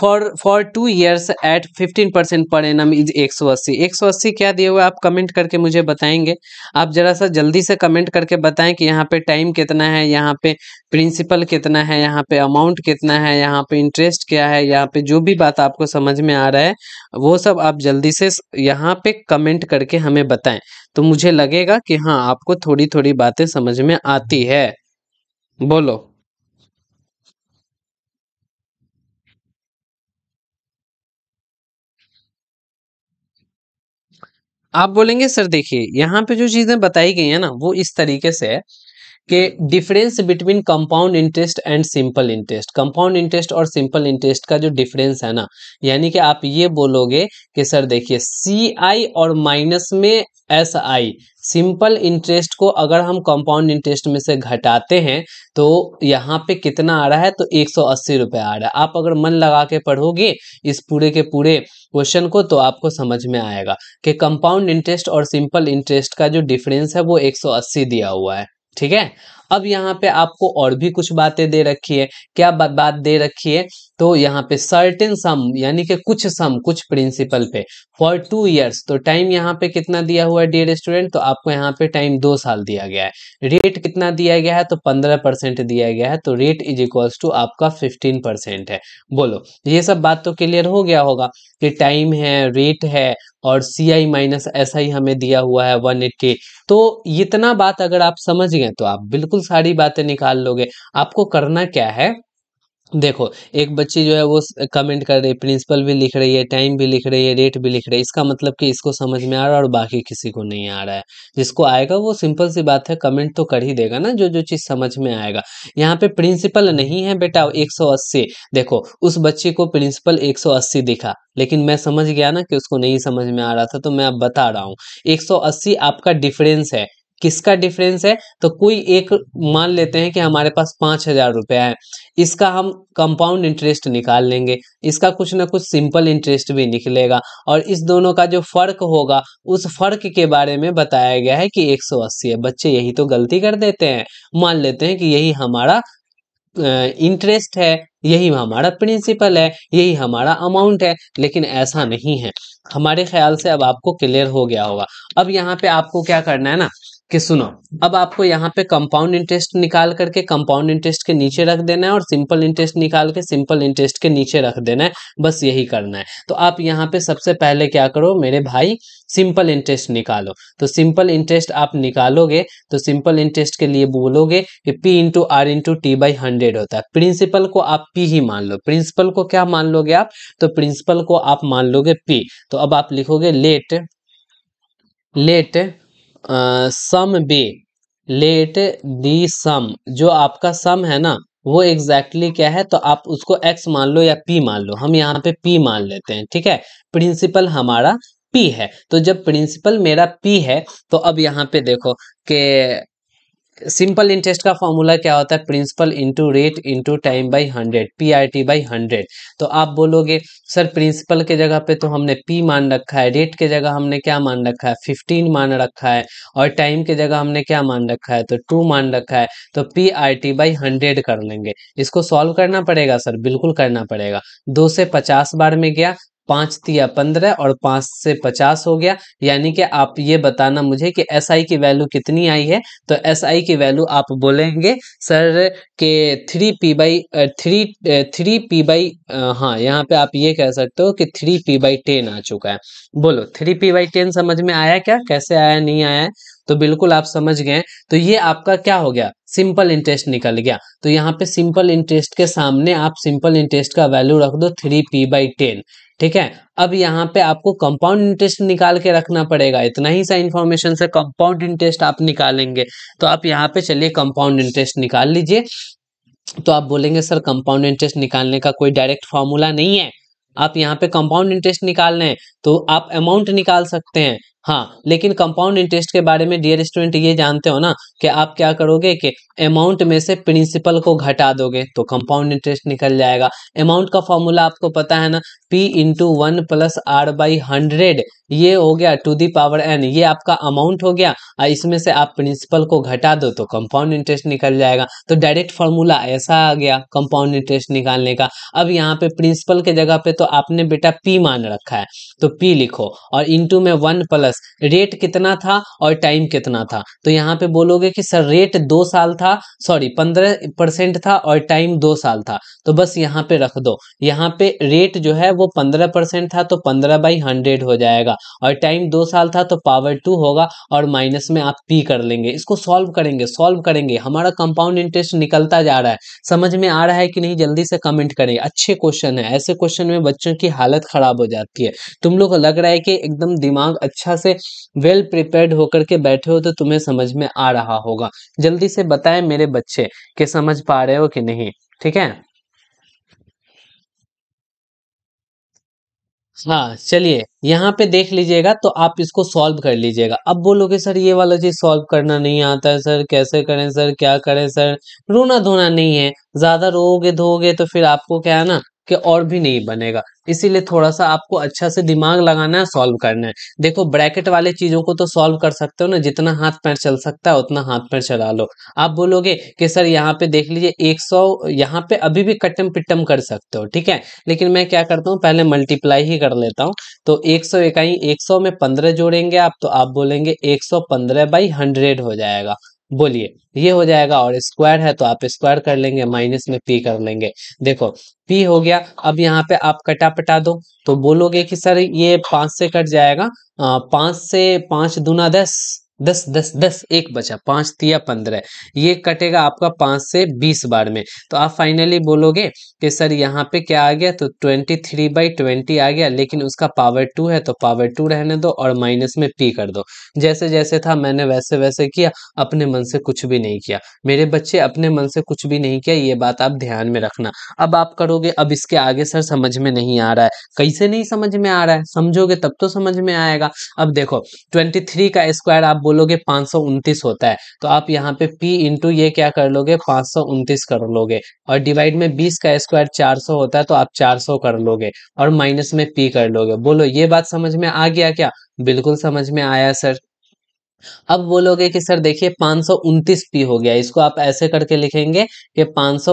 for for two years at fifteen percent per annum is एक सौ अस्सी एक सौ अस्सी क्या दिए हुए आप कमेंट करके मुझे बताएंगे आप जरा सा जल्दी से कमेंट करके बताएं कि यहाँ पे टाइम कितना है यहाँ पे प्रिंसिपल कितना है यहाँ पे अमाउंट कितना है यहाँ पे इंटरेस्ट क्या है यहाँ पे जो भी बात आपको समझ में आ रहा है वो सब आप जल्दी से यहाँ पे कमेंट करके हमें बताएं तो मुझे लगेगा कि हाँ आपको थोड़ी थोड़ी बातें समझ में आती है बोलो आप बोलेंगे सर देखिए यहाँ पे जो चीजें बताई गई है ना वो इस तरीके से है कि difference between compound interest and simple interest compound interest और सिंपल इंटरेस्ट का जो डिफरेंस है ना यानी कि आप ये बोलोगे कि सर देखिए सी आई और माइनस में एस आई सिंपल इंटरेस्ट को अगर हम कंपाउंड इंटरेस्ट में से घटाते हैं तो यहाँ पे कितना आ रहा है तो एक सौ अस्सी रुपये आ रहा है आप अगर मन लगा के पढ़ोगे इस पूरे के पूरे क्वेश्चन को तो आपको समझ में आएगा कि कंपाउंड इंटरेस्ट और सिंपल इंटरेस्ट का जो डिफरेंस है वो एक सौ अस्सी दिया हुआ है ठीक है अब यहाँ पे आपको और भी कुछ बातें दे रखी है क्या बात दे रखी है तो यहाँ पे सर्टेन सम यानी कि कुछ सम कुछ प्रिंसिपल पे फॉर टू ईयर्स तो टाइम यहाँ पे कितना दिया हुआ है डियर स्टूडेंट तो आपको यहाँ पे टाइम दो साल दिया गया है रेट कितना दिया गया है तो पंद्रह परसेंट दिया गया है तो रेट इज इक्वल्स टू आपका फिफ्टीन परसेंट है बोलो ये सब बात तो क्लियर हो गया होगा कि टाइम है रेट है और सी आई माइनस एस आई हमें दिया हुआ है वन एट्टी तो इतना बात अगर आप समझ गए तो आप बिल्कुल सारी बातें निकाल लोगे आपको करना क्या है देखो एक बच्ची जो है वो कमेंट कर रही है प्रिंसिपल भी लिख रही है टाइम भी लिख रही है रेट भी लिख रही है इसका मतलब कि इसको समझ में आ रहा है और बाकी किसी को नहीं आ रहा है जिसको आएगा वो सिंपल सी बात है कमेंट तो कर ही देगा ना जो जो चीज़ समझ में आएगा यहाँ पे प्रिंसिपल नहीं है बेटा एक सौ अस्सी देखो उस बच्ची को प्रिंसिपल एक सौ अस्सी दिखा लेकिन मैं समझ गया ना कि उसको नहीं समझ में आ रहा था तो मैं अब बता रहा हूँ एक सौ अस्सी आपका डिफरेंस है किसका डिफरेंस है तो कोई एक मान लेते हैं कि हमारे पास पाँच हजार रुपया है इसका हम कंपाउंड इंटरेस्ट निकाल लेंगे इसका कुछ ना कुछ सिंपल इंटरेस्ट भी निकलेगा और इस दोनों का जो फर्क होगा उस फर्क के बारे में बताया गया है कि 180 है बच्चे यही तो गलती कर देते हैं मान लेते हैं कि यही हमारा इंटरेस्ट है यही हमारा प्रिंसिपल है यही हमारा अमाउंट है लेकिन ऐसा नहीं है हमारे ख्याल से अब आपको क्लियर हो गया होगा अब यहाँ पे आपको क्या करना है ना कि सुनो अब आपको यहाँ पे कंपाउंड इंटरेस्ट निकाल करके कंपाउंड इंटरेस्ट के नीचे रख देना है और सिंपल इंटरेस्ट निकाल के सिंपल इंटरेस्ट के नीचे रख देना है बस यही करना है तो आप यहाँ पे सबसे पहले क्या करो मेरे भाई सिंपल इंटरेस्ट निकालो तो सिंपल इंटरेस्ट आप निकालोगे तो सिंपल इंटरेस्ट के लिए बोलोगे कि P into R into T by hundred होता है प्रिंसिपल को आप पी ही मान लो प्रिंसिपल को क्या मान लोगे आप तो प्रिंसिपल को आप मान लोगे पी तो अब आप लिखोगे let let sum be let the sum जो आपका सम है ना वो एग्जैक्टली exactly क्या है तो आप उसको एक्स मान लो या पी मान लो हम यहाँ पे पी मान लेते हैं ठीक है प्रिंसिपल हमारा पी है तो जब प्रिंसिपल मेरा पी है तो अब यहाँ पे देखो कि सिंपल इंटरेस्ट का फॉर्मूला क्या होता है principal into rate into time by hundred P R T by hundred तो आप बोलोगे सर प्रिंसिपल के जगह पे तो हमने पी मान रखा है रेट के जगह हमने क्या मान रखा है फिफ्टीन मान रखा है और टाइम के जगह हमने क्या मान रखा है तो टू मान रखा है तो P R T by hundred कर लेंगे इसको सॉल्व करना पड़ेगा सर बिल्कुल करना पड़ेगा दो से पचास बार में गया पाँच तिया पंद्रह और पाँच से पचास हो गया यानी कि आप ये बताना मुझे कि एस आई की वैल्यू कितनी आई है तो एस आई की वैल्यू आप बोलेंगे सर के three P by three three P by हाँ यहाँ पे आप ये कह सकते हो कि थ्री पी बाई टेन आ चुका है बोलो थ्री पी बाई टेन समझ में आया क्या कैसे आया नहीं आया तो बिल्कुल आप समझ गए तो ये आपका क्या हो गया सिंपल इंटरेस्ट निकल गया तो यहाँ पे सिंपल इंटरेस्ट के सामने आप सिंपल इंटरेस्ट का वैल्यू रख दो थ्री पी बाई टेन ठीक है अब यहाँ पे आपको कंपाउंड इंटरेस्ट निकाल के रखना पड़ेगा इतना ही सा इन्फॉर्मेशन से कंपाउंड इंटरेस्ट आप निकालेंगे तो आप यहाँ पे चलिए कंपाउंड इंटरेस्ट निकाल लीजिए तो आप बोलेंगे सर कंपाउंड इंटरेस्ट निकालने का कोई डायरेक्ट फॉर्मूला नहीं है आप यहाँ पे कंपाउंड इंटरेस्ट निकाल रहे हैं तो आप अमाउंट निकाल सकते हैं हाँ लेकिन कंपाउंड इंटरेस्ट के बारे में डियर स्टूडेंट ये जानते हो ना कि आप क्या करोगे कि अमाउंट में से प्रिंसिपल को घटा दोगे तो कंपाउंड इंटरेस्ट निकल जाएगा अमाउंट का फॉर्मूला आपको पता है ना P into one plus R by hundred ये हो गया टू दी पावर एन ये आपका अमाउंट हो गया और इसमें से आप प्रिंसिपल को घटा दो तो कंपाउंड इंटरेस्ट निकल जाएगा तो डायरेक्ट फॉर्मूला ऐसा आ गया कंपाउंड इंटरेस्ट निकालने का अब यहाँ पे प्रिंसिपल के जगह पे तो आपने बेटा पी मान रखा है तो पी लिखो और इंटू में वन प्लस प्लस रेट कितना था और टाइम कितना था तो यहाँ पे बोलोगे कि सर रेट दो साल था सॉरी पंद्रह परसेंट था और टाइम दो साल था तो बस यहाँ पे रख दो यहाँ पे रेट जो है वो पंद्रह परसेंट था तो पंद्रह बाई हंड्रेड हो जाएगा और टाइम दो साल था तो पावर टू होगा और माइनस में आप पी कर लेंगे इसको सॉल्व करेंगे सॉल्व करेंगे हमारा कंपाउंड इंटरेस्ट निकलता जा रहा है समझ में आ रहा है कि नहीं जल्दी से कमेंट करें अच्छे क्वेश्चन है ऐसे क्वेश्चन में बच्चों की हालत खराब हो जाती है तुम लोग लग रहा है कि एकदम दिमाग अच्छा से वेल प्रिपेयर्ड होकर के बैठे हो तो तुम्हें समझ में आ रहा होगा जल्दी से बताएं मेरे बच्चे कि समझ पा रहे हो कि नहीं ठीक है हाँ चलिए यहाँ पे देख लीजिएगा तो आप इसको सॉल्व कर लीजिएगा अब बोलोगे सर ये वाला चीज सॉल्व करना नहीं आता है सर कैसे करें सर क्या करें सर रोना धोना नहीं है ज्यादा रोओगे धोगे तो फिर आपको क्या है ना कि और भी नहीं बनेगा इसीलिए थोड़ा सा आपको अच्छा से दिमाग लगाना है सॉल्व करना है देखो ब्रैकेट वाले चीज़ों को तो सॉल्व कर सकते हो ना जितना हाथ पैर चल सकता है उतना हाथ पैर चला लो आप बोलोगे कि सर यहाँ पे देख लीजिए 100 सौ यहाँ पे अभी भी कट्टम पिटम कर सकते हो ठीक है लेकिन मैं क्या करता हूँ पहले मल्टीप्लाई ही कर लेता हूँ तो एक सौ इकाई एक सौ में पंद्रह जोड़ेंगे आप तो आप बोलेंगे एक सौ पंद्रह बाई हंड्रेड हो जाएगा बोलिए ये हो जाएगा और स्क्वायर है तो आप स्क्वायर कर लेंगे माइनस में पी कर लेंगे देखो पी हो गया अब यहाँ पे आप कटा पटा दो तो बोलोगे कि सर ये पांच से कट जाएगा पांच से पांच दूना दस दस दस दस एक बचा पांच तिया पंद्रह ये कटेगा आपका पांच से बीस बार में तो आप फाइनली बोलोगे कि सर यहाँ पे क्या आ गया तो ट्वेंटी थ्री बाई ट्वेंटी आ गया लेकिन उसका पावर टू है तो पावर टू रहने दो और माइनस में पी कर दो जैसे जैसे था मैंने वैसे वैसे किया अपने मन से कुछ भी नहीं किया मेरे बच्चे अपने मन से कुछ भी नहीं किया ये बात आप ध्यान में रखना अब आप करोगे अब इसके आगे सर समझ में नहीं आ रहा है कैसे नहीं समझ में आ रहा है समझोगे तब तो समझ में आएगा अब देखो ट्वेंटी का स्क्वायर आप बोलोगे पाँच होता है तो आप यहाँ पे p इंटू ये क्या कर लोगे पाँच कर लोगे और डिवाइड में बीस का स्क्वायर चार होता है तो आप चार कर लोगे और माइनस में p कर लोगे बोलो ये बात समझ में आ गया क्या बिल्कुल समझ में आया सर अब बोलोगे कि सर देखिए पाँच पी हो गया इसको आप ऐसे करके लिखेंगे कि पाँच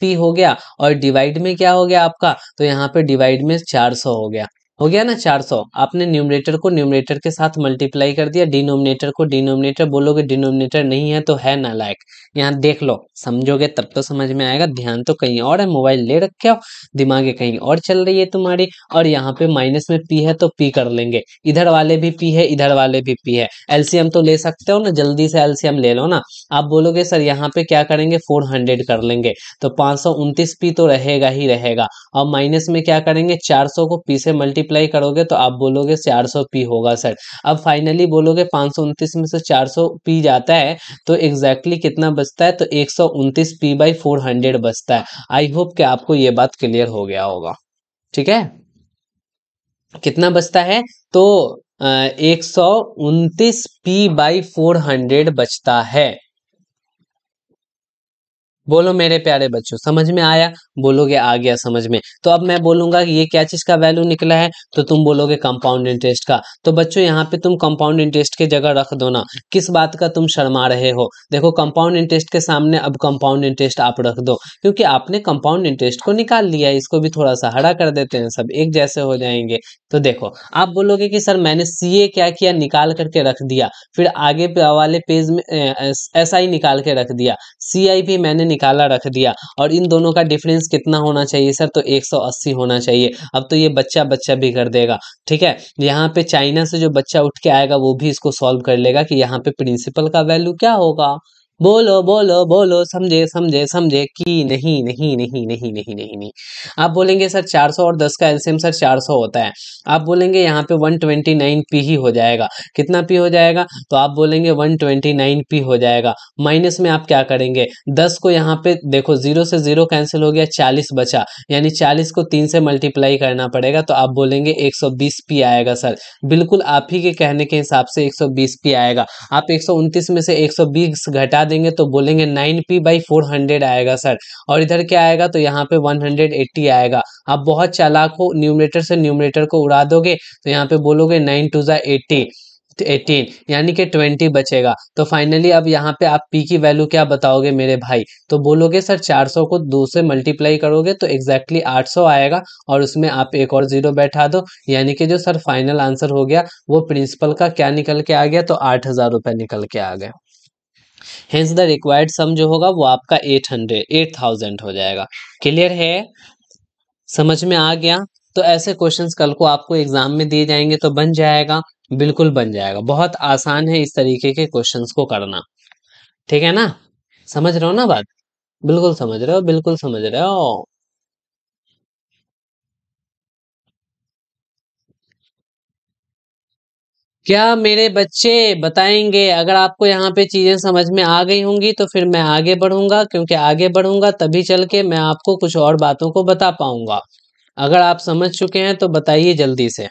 पी हो गया और डिवाइड में क्या हो गया आपका तो यहाँ पे डिवाइड में 400 हो गया हो गया ना 400 आपने न्यूमरेटर को न्यूमरेटर के साथ मल्टीप्लाई कर दिया डिनोमिनेटर को डिनोमिनेटर बोलोगे डिनोमिनेटर नहीं है तो है ना लायक यहाँ देख लो समझोगे तब तो समझ में आएगा ध्यान तो कहीं और है मोबाइल ले रखे हो दिमागे कहीं और चल रही है तुम्हारी और यहाँ पे माइनस में पी है तो पी कर लेंगे इधर वाले भी पी है इधर वाले भी पी है एलसीएम तो ले सकते हो ना जल्दी से एलसीएम ले लो ना आप बोलोगे सर यहाँ पे क्या करेंगे फोर हंड्रेड कर लेंगे तो पाँच सौ पी तो रहेगा ही रहेगा और माइनस में क्या करेंगे चार सौ को पी से मल्टी मल्टीप्लाई करोगे तो आप बोलोगे चार सौ पी होगा सर अब फाइनली बोलोगे पाँच सौ उनतीस में से चार सौ पी जाता है तो एग्जैक्टली कितना बचता है तो एक सौ उनतीस पी बाई फोर हंड्रेड बचता है आई होप कि आपको ये बात क्लियर हो गया होगा ठीक है कितना बचता है तो एक सौ उनतीस पी बाई फोर हंड्रेड बचता है बोलो मेरे प्यारे बच्चों समझ में आया बोलोगे आ गया समझ में तो अब मैं बोलूंगा कि ये क्या चीज का वैल्यू निकला है तो तुम बोलोगे कंपाउंड इंटरेस्ट का तो बच्चों यहाँ पे तुम कंपाउंड इंटरेस्ट की जगह रख दो ना किस बात का तुम शर्मा रहे हो देखो कंपाउंड इंटरेस्ट के सामने अब कंपाउंड इंटरेस्ट आप रख दो क्योंकि आपने कंपाउंड इंटरेस्ट को निकाल लिया इसको भी थोड़ा सा हरा कर देते हैं सब एक जैसे हो जाएंगे तो देखो आप बोलोगे की सर मैंने सी क्या किया निकाल करके रख दिया फिर आगे वाले पेज में एस निकाल के रख दिया सी भी मैंने निकाला रख दिया और इन दोनों का डिफरेंस कितना होना चाहिए सर तो 180 होना चाहिए अब तो ये बच्चा बच्चा भी कर देगा ठीक है यहाँ पे चाइना से जो बच्चा उठ के आएगा वो भी इसको सॉल्व कर लेगा कि यहाँ पे प्रिंसिपल का वैल्यू क्या होगा बोलो बोलो बोलो समझे समझे समझे कि नहीं नहीं नहीं नहीं नहीं नहीं नहीं आप बोलेंगे सर 400 और 10 का एलसीएम सर 400 होता है आप बोलेंगे यहाँ पे 129 पी ही हो जाएगा कितना पी हो जाएगा तो आप बोलेंगे 129 पी हो जाएगा माइनस में आप क्या करेंगे 10 को यहाँ पे देखो जीरो से जीरो कैंसिल हो गया चालीस बचा यानी चालीस को तीन से मल्टीप्लाई करना पड़ेगा तो आप बोलेंगे एक पी आएगा सर बिल्कुल आप ही के कहने के हिसाब से एक पी आएगा आप एक में से एक घटा मिला देंगे तो बोलेंगे nine P by four hundred आएगा सर और इधर क्या आएगा तो यहाँ पे वन हंड्रेड एट्टी आएगा आप बहुत चालाक हो न्यूमरेटर से न्यूमरेटर को उड़ा दोगे तो यहाँ पे बोलोगे नाइन टू जै एट्टी एटीन यानी कि ट्वेंटी बचेगा तो फाइनली अब यहाँ पे आप पी की वैल्यू क्या बताओगे मेरे भाई तो बोलोगे सर 400 को दो से मल्टीप्लाई करोगे तो एग्जैक्टली exactly 800 आएगा और उसमें आप एक और जीरो बैठा दो यानी कि जो सर फाइनल आंसर हो गया वो प्रिंसिपल का क्या निकल के आ गया तो आठ हजार रुपये निकल के आ गया हेंस द रिक्वायर्ड सम जो होगा वो आपका एट हंड्रेड एट थाउजेंड हो जाएगा क्लियर है समझ में आ गया तो ऐसे क्वेश्चंस कल को आपको एग्जाम में दिए जाएंगे तो बन जाएगा बिल्कुल बन जाएगा बहुत आसान है इस तरीके के क्वेश्चंस को करना ठीक है ना समझ रहे हो ना बात बिल्कुल समझ रहे हो बिल्कुल समझ रहे हो क्या मेरे बच्चे बताएंगे अगर आपको यहाँ पे चीज़ें समझ में आ गई होंगी तो फिर मैं आगे बढ़ूंगा क्योंकि आगे बढ़ूंगा तभी चल के मैं आपको कुछ और बातों को बता पाऊंगा अगर आप समझ चुके हैं तो बताइए जल्दी से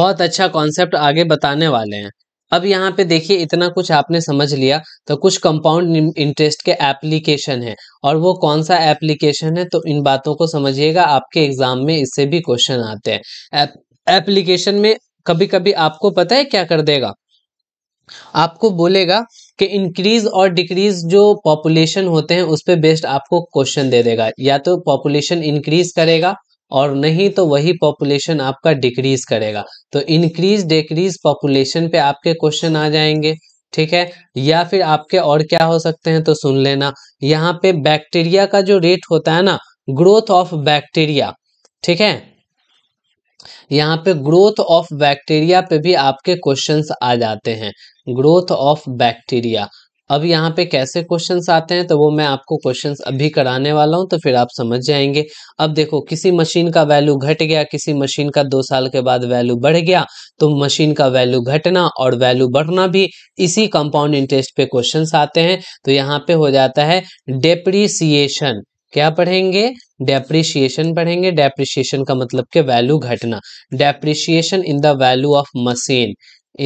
बहुत अच्छा कॉन्सेप्ट आगे बताने वाले हैं अब यहाँ पे देखिए इतना कुछ आपने समझ लिया तो कुछ कंपाउंड इंटरेस्ट के एप्लीकेशन है और वो कौन सा एप्लीकेशन है तो इन बातों को समझिएगा आपके एग्जाम में इससे भी क्वेश्चन आते हैं एप्लीकेशन में कभी कभी आपको पता है क्या कर देगा आपको बोलेगा कि इंक्रीज और डिक्रीज जो पॉपुलेशन होते हैं उस पर बेस्ड आपको क्वेश्चन दे देगा या तो पॉपुलेशन इंक्रीज करेगा और नहीं तो वही पॉपुलेशन आपका डिक्रीज करेगा तो इंक्रीज डिक्रीज पॉपुलेशन पे आपके क्वेश्चन आ जाएंगे ठीक है या फिर आपके और क्या हो सकते हैं तो सुन लेना यहाँ पे बैक्टीरिया का जो रेट होता है ना ग्रोथ ऑफ बैक्टीरिया ठीक है यहाँ पे ग्रोथ ऑफ बैक्टीरिया पे भी आपके क्वेश्चंस आ जाते हैं ग्रोथ ऑफ बैक्टीरिया अब यहाँ पे कैसे क्वेश्चंस आते हैं तो वो मैं आपको क्वेश्चंस अभी कराने वाला हूँ तो फिर आप समझ जाएंगे अब देखो किसी मशीन का वैल्यू घट गया किसी मशीन का दो साल के बाद वैल्यू बढ़ गया तो मशीन का वैल्यू घटना और वैल्यू बढ़ना भी इसी कंपाउंड इंटरेस्ट पे क्वेश्चंस आते हैं तो यहाँ पे हो जाता है डेप्रीसिएशन क्या पढ़ेंगे डेप्रिशिएशन पढ़ेंगे डेप्रिशिएशन का मतलब के वैल्यू घटना depreciation in the value of machine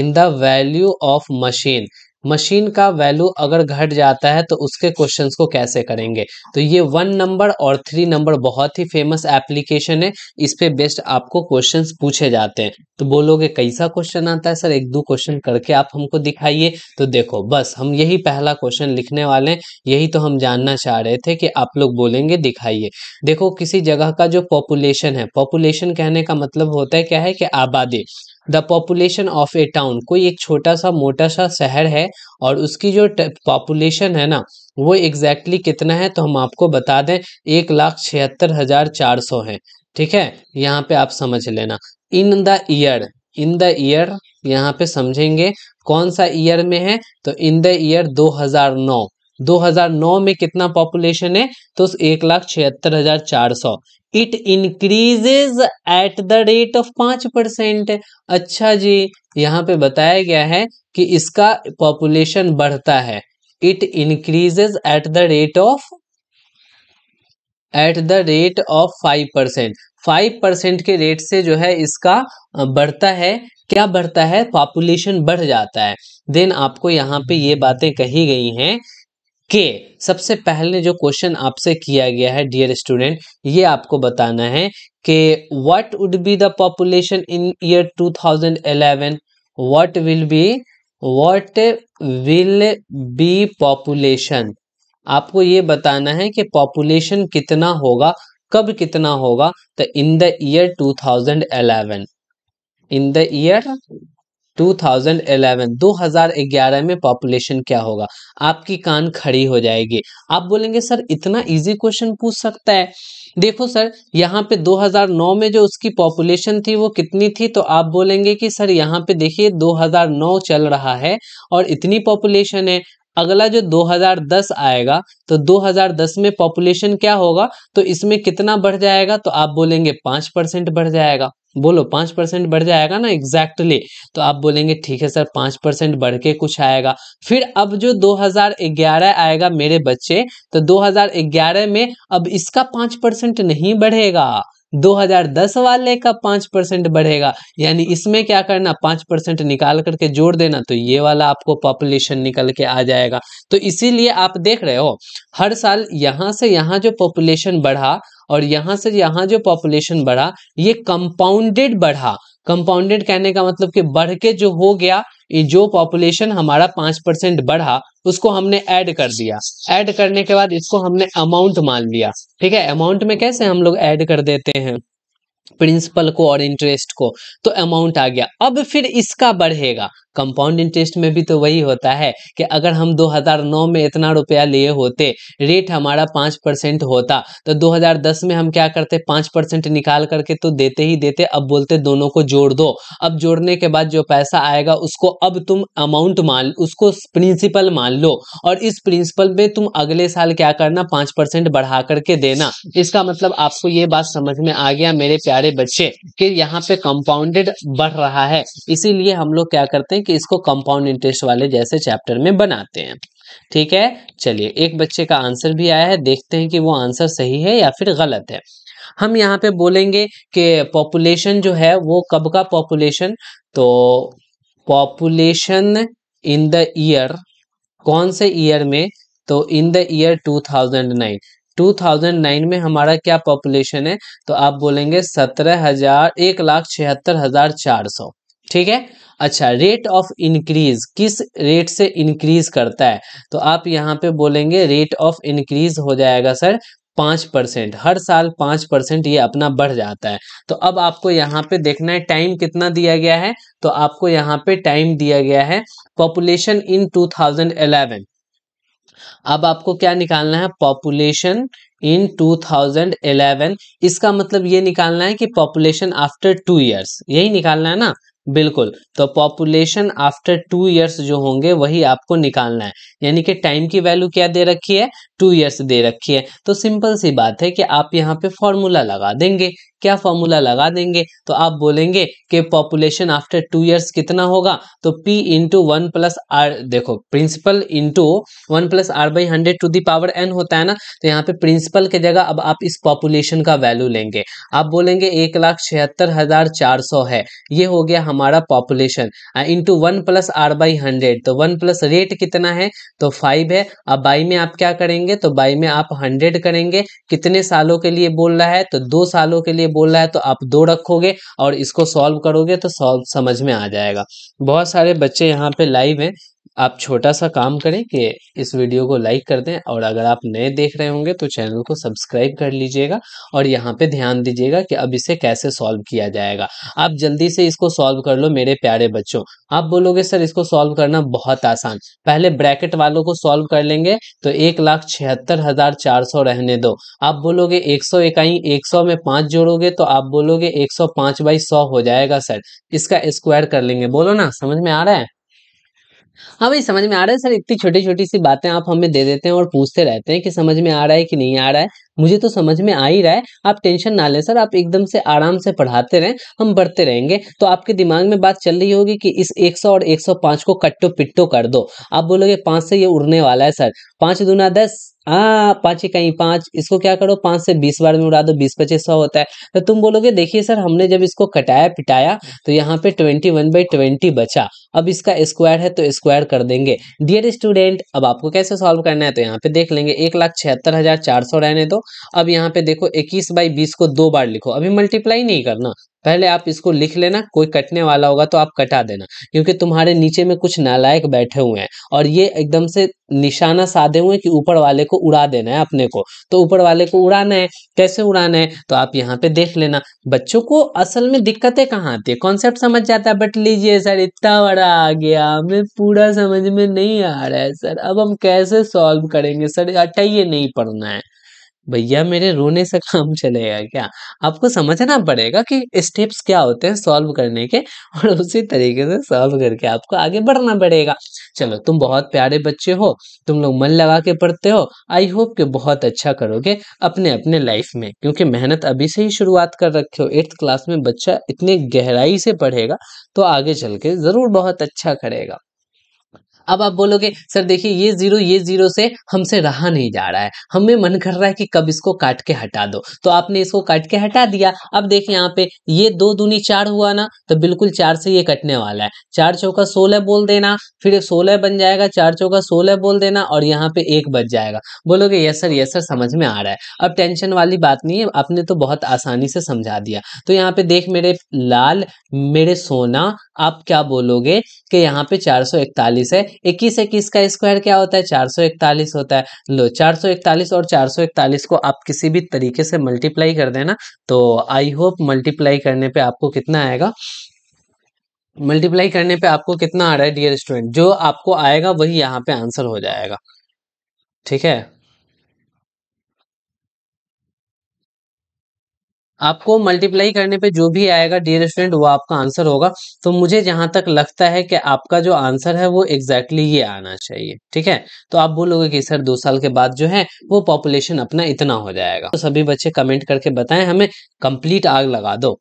in the value of machine machine का वैल्यू अगर घट जाता है तो उसके क्वेश्चंस को कैसे करेंगे तो ये वन नंबर और थ्री नंबर बहुत ही फेमस एप्लीकेशन है इस पे बेस्ट आपको क्वेश्चंस पूछे जाते हैं तो बोलोगे कैसा क्वेश्चन आता है सर एक दो क्वेश्चन करके आप हमको दिखाइए तो देखो बस हम यही पहला क्वेश्चन लिखने वाले हैं यही तो हम जानना चाह रहे थे कि आप लोग बोलेंगे दिखाइए देखो किसी जगह का जो पॉपुलेशन है पॉपुलेशन कहने का मतलब होता है क्या है कि आबादी the population of a town कोई एक छोटा सा मोटा सा शहर है और उसकी जो पॉपुलेशन है ना वो एग्जैक्टली exactly कितना है तो हम आपको बता दें एक लाख छिहत्तर हजार चार सौ है ठीक है यहाँ पे आप समझ लेना in the year in the year यहाँ पे समझेंगे कौन सा ईयर में है तो इन द ईयर दो हजार नौ 2009 में कितना पॉपुलेशन है तो एक लाख छिहत्तर हजार चार सौ it increases at the rate of पांच परसेंट अच्छा जी यहाँ पे बताया गया है कि इसका पॉपुलेशन बढ़ता है it increases at the rate of at the rate of five percent five percent के रेट से जो है इसका बढ़ता है क्या बढ़ता है पॉपुलेशन बढ़ जाता है देन आपको यहाँ पे ये बातें कही गई हैं के सबसे पहले जो क्वेश्चन आपसे किया गया है डियर स्टूडेंट ये आपको बताना है कि what would be the population in year 2011 what will be what will be population आपको ये बताना है कि पॉपुलेशन कितना होगा कब कितना होगा तो in the year 2011 in the year 2011 2011 में पॉपुलेशन क्या होगा आपकी कान खड़ी हो जाएगी आप बोलेंगे सर इतना इजी क्वेश्चन पूछ सकता है देखो सर यहाँ पे 2009 में जो उसकी पॉपुलेशन थी वो कितनी थी तो आप बोलेंगे कि सर यहाँ पे देखिए 2009 चल रहा है और इतनी पॉपुलेशन है अगला जो 2010 आएगा तो 2010 में पॉपुलेशन क्या होगा तो इसमें कितना बढ़ जाएगा तो आप बोलेंगे पांच परसेंट बढ़ जाएगा बोलो पाँच परसेंट बढ़ जाएगा ना एग्जैक्टली exactly. तो आप बोलेंगे ठीक है सर पाँच परसेंट बढ़ के कुछ आएगा फिर अब जो 2011 आएगा मेरे बच्चे तो 2011 में अब इसका पाँच परसेंट नहीं बढ़ेगा 2010 वाले का पांच परसेंट बढ़ेगा यानी इसमें क्या करना पांच परसेंट निकाल करके जोड़ देना तो ये वाला आपको पॉपुलेशन निकल के आ जाएगा तो इसीलिए आप देख रहे हो हर साल यहां से यहाँ जो पॉपुलेशन बढ़ा और यहां से यहां जो पॉपुलेशन बढ़ा ये कंपाउंडेड बढ़ा कंपाउंडेड कहने का मतलब कि बढ़ के जो हो गया ये जो पॉपुलेशन हमारा पांच परसेंट बढ़ा उसको हमने ऐड कर दिया ऐड करने के बाद इसको हमने अमाउंट मान लिया ठीक है अमाउंट में कैसे हम लोग ऐड कर देते हैं प्रिंसिपल को और इंटरेस्ट को तो अमाउंट आ गया अब फिर इसका बढ़ेगा कंपाउंड इंटरेस्ट में भी तो वही होता है कि अगर हम 2009 में इतना रुपया लिए होते रेट हमारा पाँच परसेंट होता तो 2010 में हम क्या करते पाँच परसेंट निकाल करके तो देते ही देते अब बोलते दोनों को जोड़ दो अब जोड़ने के बाद जो पैसा आएगा उसको अब तुम अमाउंट मान उसको प्रिंसिपल मान लो और इस प्रिंसिपल में तुम अगले साल क्या करना पाँच परसेंट बढ़ा करके देना इसका मतलब आपको ये बात समझ में आ गया मेरे प्यारे बच्चे कि यहाँ पे कंपाउंडेड बढ़ रहा है इसीलिए हम लोग क्या करते हैं कि इसको कंपाउंड इंटरेस्ट वाले जैसे चैप्टर में बनाते हैं ठीक है चलिए एक बच्चे का आंसर भी आया है देखते हैं कि वो आंसर सही है या फिर गलत है हम यहाँ पे बोलेंगे कि पॉपुलेशन जो है वो कब का पॉपुलेशन तो पॉपुलेशन इन द ईयर कौन से ईयर में तो इन द ईयर 2009 2009 में हमारा क्या पॉपुलेशन है तो आप बोलेंगे सत्रह हजार एक लाख छिहत्तर हजार चार सौ ठीक है अच्छा रेट ऑफ इंक्रीज किस रेट से इंक्रीज करता है तो आप यहाँ पे बोलेंगे रेट ऑफ इंक्रीज हो जाएगा सर पाँच परसेंट हर साल पाँच परसेंट ये अपना बढ़ जाता है तो अब आपको यहाँ पे देखना है टाइम कितना दिया गया है तो आपको यहाँ पे टाइम दिया गया है पॉपुलेशन इन 2011 अब आपको क्या निकालना है पॉपुलेशन इन 2011 इसका मतलब ये निकालना है कि पॉपुलेशन आफ्टर टू इयर्स यही निकालना है ना बिल्कुल तो पॉपुलेशन आफ्टर टू ईयर्स जो होंगे वही आपको निकालना है यानी कि टाइम की वैल्यू क्या दे रखी है टू ईयर्स दे रखी है तो सिंपल सी बात है कि आप यहाँ पे फॉर्मूला लगा देंगे क्या फॉर्मूला लगा देंगे तो आप बोलेंगे कि पॉपुलेशन आफ्टर टू ईयर्स कितना होगा तो P into one plus R देखो principal into one plus R by hundred to the power n होता है ना तो यहाँ पे प्रिंसिपल के जगह अब आप इस पॉपुलेशन का वैल्यू लेंगे आप बोलेंगे एक लाख छिहत्तर हजार चार सौ है ये हो गया हमारा population into one plus R by hundred तो वन प्लस रेट कितना है तो फाइव है अब बाई में आप क्या करेंगे करेंगे तो बाई में आप हंड्रेड करेंगे कितने सालों के लिए बोल रहा है तो दो सालों के लिए बोल रहा है तो आप दो रखोगे और इसको सॉल्व करोगे तो सॉल्व समझ में आ जाएगा बहुत सारे बच्चे यहाँ पे लाइव हैं आप छोटा सा काम करें कि इस वीडियो को लाइक कर दें और अगर आप नए देख रहे होंगे तो चैनल को सब्सक्राइब कर लीजिएगा और यहाँ पे ध्यान दीजिएगा कि अब इसे कैसे सॉल्व किया जाएगा आप जल्दी से इसको सॉल्व कर लो मेरे प्यारे बच्चों आप बोलोगे सर इसको सॉल्व करना बहुत आसान पहले ब्रैकेट वालों को सॉल्व कर लेंगे तो एक लाख छिहत्तर हजार चार सौ रहने दो आप बोलोगे एक सौ इकाई एक सौ में पांच जोड़ोगे तो आप बोलोगे एक सौ पांच बाई सौ हो जाएगा सर इसका स्क्वायर कर लेंगे बोलो ना समझ में आ रहा है हाँ भाई समझ में आ रहा है सर इतनी छोटी छोटी सी बातें आप हमें दे देते हैं और पूछते रहते हैं कि समझ में आ रहा है कि नहीं आ रहा है मुझे तो समझ में आ ही रहा है आप टेंशन ना लें सर आप एकदम से आराम से पढ़ाते रहें हम बढ़ते रहेंगे तो आपके दिमाग में बात चल रही होगी कि इस 100 और 105 को कट्टो पिट्टो कर दो आप बोलोगे पाँच से ये उड़ने वाला है सर पाँच दुना दस हाँ पाँच कहीं पाँच इसको क्या करो पाँच से बीस बार में उड़ा दो बीस पच्चीस सौ होता है तो तुम बोलोगे देखिए सर हमने जब इसको कटाया पिटाया तो यहाँ पे ट्वेंटी वन बाई ट्वेंटी बचा अब इसका स्क्वायर है तो स्क्वायर कर देंगे डियर स्टूडेंट अब आपको कैसे सॉल्व करना है तो यहाँ पे देख लेंगे एक लाख छिहत्तर हज़ार चार सौ रहने दो अब यहाँ पे देखो इक्कीस बाई बीस को दो बार लिखो अभी मल्टीप्लाई नहीं करना पहले आप इसको लिख लेना कोई कटने वाला होगा तो आप कटा देना क्योंकि तुम्हारे नीचे में कुछ नालायक बैठे हुए हैं और ये एकदम से निशाना साधे हुए कि ऊपर वाले को उड़ा देना है अपने को तो ऊपर वाले को उड़ाना है कैसे उड़ाना है तो आप यहाँ पे देख लेना बच्चों को असल में दिक्कतें कहाँ आती है कॉन्सेप्ट समझ जाता है बट लीजिए सर इतना बड़ा आ गया हमें पूरा समझ में नहीं आ रहा है सर अब हम कैसे सॉल्व करेंगे सर हटाइए नहीं पढ़ना है भैया मेरे रोने से काम चलेगा क्या आपको समझना पड़ेगा कि स्टेप्स क्या होते हैं सॉल्व करने के और उसी तरीके से सॉल्व करके आपको आगे बढ़ना पड़ेगा चलो तुम बहुत प्यारे बच्चे हो तुम लोग मन लगा के पढ़ते हो आई होप कि बहुत अच्छा करोगे अपने अपने लाइफ में क्योंकि मेहनत अभी से ही शुरुआत कर रखे हो एट्थ क्लास में बच्चा इतने गहराई से पढ़ेगा तो आगे चल के ज़रूर बहुत अच्छा करेगा अब आप बोलोगे सर देखिए ये जीरो ये जीरो से हमसे रहा नहीं जा रहा है हमें मन कर रहा है कि कब इसको काट के हटा दो तो आपने इसको काट के हटा दिया अब देखिए यहाँ पे ये दो दूनी चार हुआ ना तो बिल्कुल चार से ये कटने वाला है चार चौका सोलह बोल देना फिर सोलह बन जाएगा चार चौका सोलह बोल देना और यहाँ पे एक बच जाएगा बोलोगे यस सर यस सर समझ में आ रहा है अब टेंशन वाली बात नहीं है आपने तो बहुत आसानी से समझा दिया तो यहाँ पे देख मेरे लाल मेरे सोना आप क्या बोलोगे कि यहाँ पे चार है इक्कीस इक्कीस का स्क्वायर क्या होता है चार सौ इकतालीस होता है लो चार सौ इकतालीस और चार सौ इकतालीस को आप किसी भी तरीके से मल्टीप्लाई कर देना तो आई होप मल्टीप्लाई करने पे आपको कितना आएगा मल्टीप्लाई करने पे आपको कितना आ रहा है डियर स्टूडेंट जो आपको आएगा वही यहाँ पे आंसर हो जाएगा ठीक है आपको मल्टीप्लाई करने पे जो भी आएगा डियर स्टूडेंट वो आपका आंसर होगा तो मुझे जहां तक लगता है कि आपका जो आंसर है वो एग्जैक्टली exactly ये आना चाहिए ठीक है तो आप बोलोगे कि सर दो साल के बाद जो है वो पॉपुलेशन अपना इतना हो जाएगा तो सभी बच्चे कमेंट करके बताएं हमें कंप्लीट आग लगा दो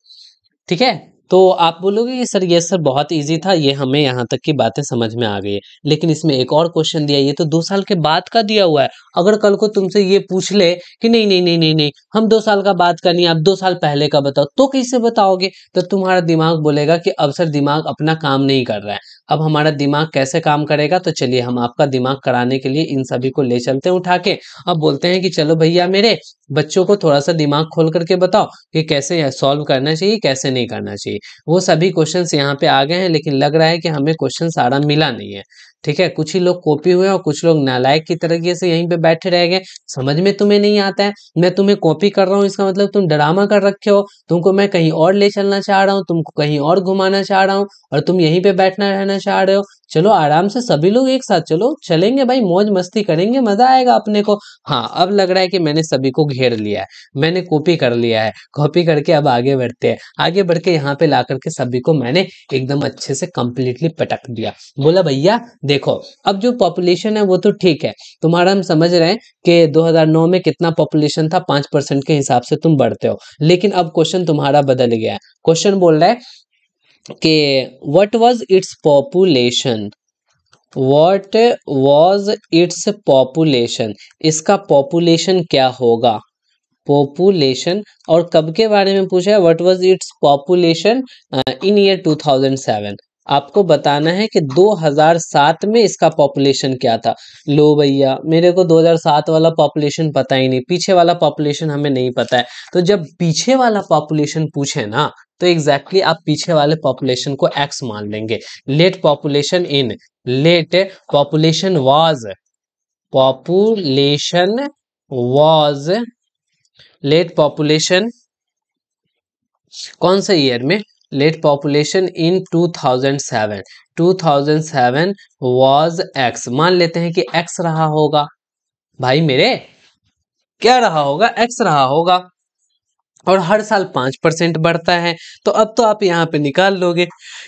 ठीक है तो आप बोलोगे कि सर ये सर बहुत ईजी था ये हमें यहाँ तक की बातें समझ में आ गई है लेकिन इसमें एक और क्वेश्चन दिया ये तो दो साल के बाद का दिया हुआ है अगर कल को तुमसे ये पूछ ले कि नहीं नहीं नहीं नहीं नहीं हम दो साल का बात का नहीं आप दो साल पहले का बताओ तो कैसे बताओगे तो तुम्हारा दिमाग बोलेगा कि अब सर दिमाग अपना काम नहीं कर रहा है अब हमारा दिमाग कैसे काम करेगा तो चलिए हम आपका दिमाग कराने के लिए इन सभी को ले चलते हैं उठा के अब बोलते हैं कि चलो भैया मेरे बच्चों को थोड़ा सा दिमाग खोल करके बताओ कि कैसे सॉल्व करना चाहिए कैसे नहीं करना चाहिए वो सभी क्वेश्चन यहाँ पे आ गए हैं लेकिन लग रहा है कि हमें क्वेश्चन सारा मिला नहीं है ठीक है कुछ ही लोग कॉपी हुए और कुछ लोग नालायक की तरीके से यहीं पे बैठे रह गए समझ में तुम्हें नहीं आता है मैं तुम्हें कॉपी कर रहा हूँ इसका मतलब तुम ड्रामा कर रखे हो तुमको मैं कहीं और ले चलना चाह रहा हूँ तुमको कहीं और घुमाना चाह रहा हूँ और तुम यहीं पे बैठना रहना चाह रहे हो चलो आराम से सभी लोग एक साथ चलो चलेंगे भाई मौज मस्ती करेंगे मजा आएगा अपने को हाँ अब लग रहा है कि मैंने सभी को घेर लिया है मैंने कॉपी कर लिया है कॉपी करके अब आगे बढ़ते हैं आगे बढ़ के यहाँ पे ला करके सभी को मैंने एकदम अच्छे से कंप्लीटली पटक दिया बोला भैया देखो अब जो पॉपुलेशन है वो तो ठीक है तुम्हारा हम समझ रहे हैं कि दो में कितना पॉपुलेशन था पांच परसेंट के हिसाब से तुम बढ़ते हो लेकिन अब क्वेश्चन तुम्हारा बदल गया है क्वेश्चन बोल रहा है के what was its population what was its population इसका पॉपुलेशन क्या होगा पॉपुलेशन और कब के बारे में पूछा है what was its population in year 2007 आपको बताना है कि 2007 में इसका पॉपुलेशन क्या था लो भैया मेरे को 2007 वाला पॉपुलेशन पता ही नहीं पीछे वाला पॉपुलेशन हमें नहीं पता है तो जब पीछे वाला पॉपुलेशन पूछे ना तो एग्जैक्टली exactly आप पीछे वाले पॉपुलेशन को एक्स मान लेंगे let population in let population was population was let population कौन से ईयर में let population in 2007 2007 was X मान लेते हैं कि एक्स रहा होगा भाई मेरे क्या रहा होगा एक्स रहा होगा और हर साल पांच परसेंट बढ़ता है तो अब तो आप यहाँ पे निकाल लोगे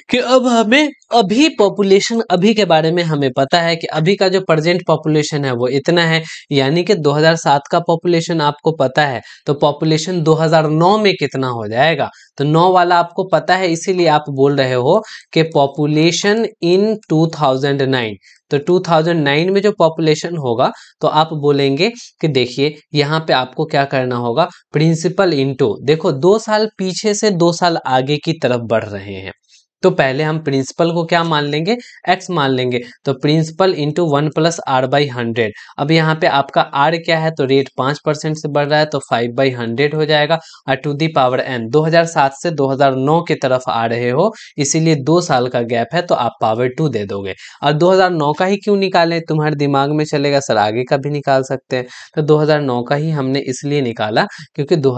कि अब हमें अभी पॉपुलेशन अभी के बारे में हमें पता है कि अभी का जो प्रजेंट पॉपुलेशन है वो इतना है यानी कि 2007 का पॉपुलेशन आपको पता है तो पॉपुलेशन 2009 में कितना हो जाएगा तो नौ वाला आपको पता है इसीलिए आप बोल रहे हो कि पॉपुलेशन इन 2009 तो 2009 में जो पॉपुलेशन होगा तो आप बोलेंगे कि देखिए यहाँ पे आपको क्या करना होगा प्रिंसिपल इनटू देखो दो साल पीछे से दो साल आगे की तरफ बढ़ रहे हैं तो पहले हम प्रिंसिपल को क्या मान लेंगे एक्स मान लेंगे तो principal into one plus R by hundred अब यहाँ पे आपका आर क्या है तो रेट पांच परसेंट से बढ़ रहा है तो फाइव बाई हंड्रेड हो जाएगा और टू दी पावर एन 2007 से 2009 की तरफ आ रहे हो इसीलिए दो साल का गैप है तो आप पावर टू दे दोगे और दो का ही क्यों निकालें तुम्हारे दिमाग में चलेगा सर आगे का भी निकाल सकते हैं तो दो का ही हमने इसलिए निकाला क्योंकि दो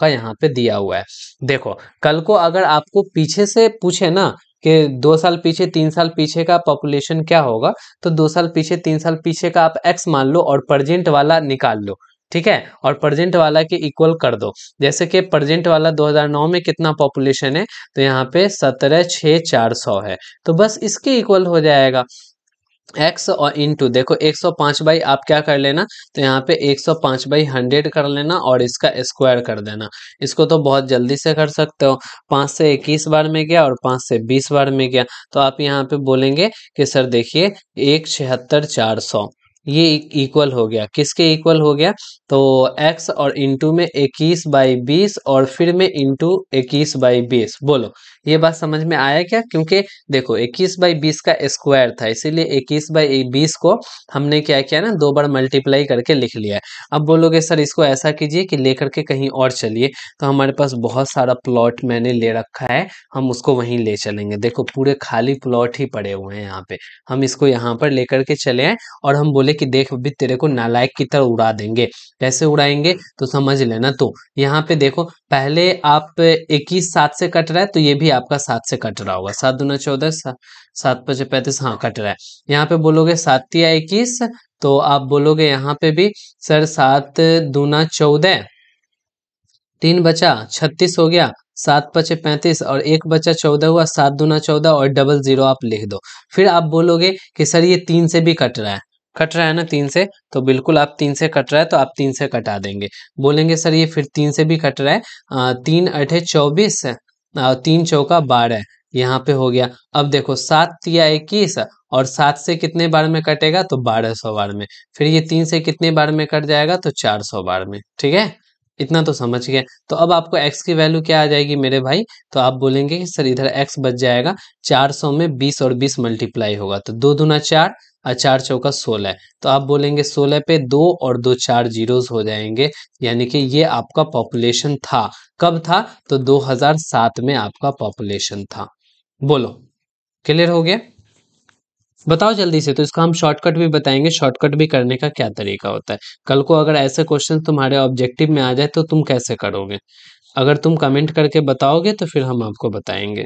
का यहाँ पे दिया हुआ है देखो कल को अगर आपको पीछे से पूछे ना कि दो साल पीछे तीन साल पीछे का पॉपुलेशन क्या होगा तो दो साल पीछे तीन साल पीछे का आप एक्स मान लो और प्रजेंट वाला निकाल लो ठीक है और प्रजेंट वाला के इक्वल कर दो जैसे कि प्रजेंट वाला 2009 में कितना पॉपुलेशन है तो यहाँ पे सत्रह छः चार सौ है तो बस इसके इक्वल हो जाएगा एक्स और इंटू देखो 105 बाई आप क्या कर लेना तो यहाँ पे 105 बाई हंड्रेड कर लेना और इसका स्क्वायर कर देना इसको तो बहुत जल्दी से कर सकते हो पांच से इक्कीस बार में गया और पाँच से बीस बार में गया तो आप यहाँ पे बोलेंगे कि सर देखिए एक छिहत्तर चार सौ ये इक्वल हो गया किसके इक्वल हो गया तो x और इंटू में इक्कीस बाई बीस और फिर में इंटू इक्कीस बाई बीस बोलो ये बात समझ में आया क्या क्योंकि देखो इक्कीस बाई बीस का स्क्वायर था इसीलिए इक्कीस बाई बीस को हमने क्या किया ना दो बार मल्टीप्लाई करके लिख लिया है अब बोलोगे सर इसको ऐसा कीजिए कि लेकर के कहीं और चलिए तो हमारे पास बहुत सारा प्लॉट मैंने ले रखा है हम उसको वहीं ले चलेंगे देखो पूरे खाली प्लॉट ही पड़े हुए हैं यहाँ पे हम इसको यहाँ पर लेकर के चले आए और हम बोले बोले कि देख अभी तेरे को नालायक की तरह उड़ा देंगे कैसे उड़ाएंगे तो समझ लेना तो यहाँ पे देखो पहले आप इक्कीस सात से कट रहा है तो ये भी आपका सात से कट रहा होगा सात दुना चौदह सात पचे पैंतीस हाँ कट रहा है यहाँ पे बोलोगे सात या इक्कीस तो आप बोलोगे यहाँ पे भी सर सात दूना चौदह तीन बचा छत्तीस हो गया सात पचे पैंतीस और एक बचा चौदह हुआ सात दूना चौदह और डबल जीरो आप लिख दो फिर आप बोलोगे कि सर ये तीन से भी कट रहा है कट रहा है ना तीन से तो बिल्कुल आप तीन से कट रहा है तो आप तीन से कटा देंगे बोलेंगे सर ये फिर तीन से भी कट रहा है आ, तीन अठे चौबीस तीन चौका बारह यहाँ पे हो गया अब देखो सात या इक्कीस और सात से कितने बार में कटेगा तो बारह सौ बार में फिर ये तीन से कितने बार में कट जाएगा तो चार सौ बार में ठीक है इतना तो समझ गए तो अब आपको एक्स की वैल्यू क्या आ जाएगी मेरे भाई तो आप बोलेंगे कि सर इधर एक्स बच जाएगा 400 में 20 और 20 मल्टीप्लाई होगा तो दो दुना चार और चार चौका सोलह तो आप बोलेंगे सोलह पे दो और दो चार जीरोस हो जाएंगे यानी कि ये आपका पॉपुलेशन था कब था तो 2007 में आपका पॉपुलेशन था बोलो क्लियर हो गया बताओ जल्दी से तो इसका हम शॉर्टकट भी बताएंगे शॉर्टकट भी करने का क्या तरीका होता है कल को अगर ऐसे क्वेश्चन तुम्हारे ऑब्जेक्टिव में आ जाए तो तुम कैसे करोगे अगर तुम कमेंट करके बताओगे तो फिर हम आपको बताएंगे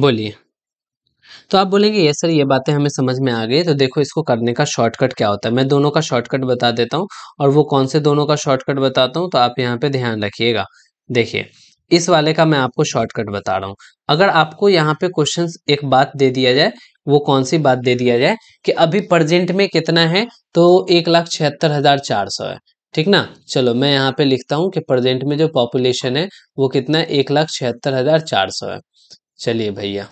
बोलिए तो आप बोलेंगे ये सर ये बातें हमें समझ में आ गई तो देखो इसको करने का शॉर्टकट क्या होता है मैं दोनों का शॉर्टकट बता देता हूँ और वो कौन से दोनों का शॉर्टकट बताता हूँ तो आप यहाँ पे ध्यान रखिएगा देखिए इस वाले का मैं आपको शॉर्टकट बता रहा हूँ अगर आपको यहाँ पे क्वेश्चन एक बात दे दिया जाए वो कौन सी बात दे दिया जाए कि अभी प्रजेंट में कितना है तो एक लाख छिहत्तर हजार चार सौ है ठीक ना चलो मैं यहाँ पे लिखता हूँ कि प्रजेंट में जो पॉपुलेशन है वो कितना है एक लाख छिहत्तर हजार चार सौ है चलिए भैया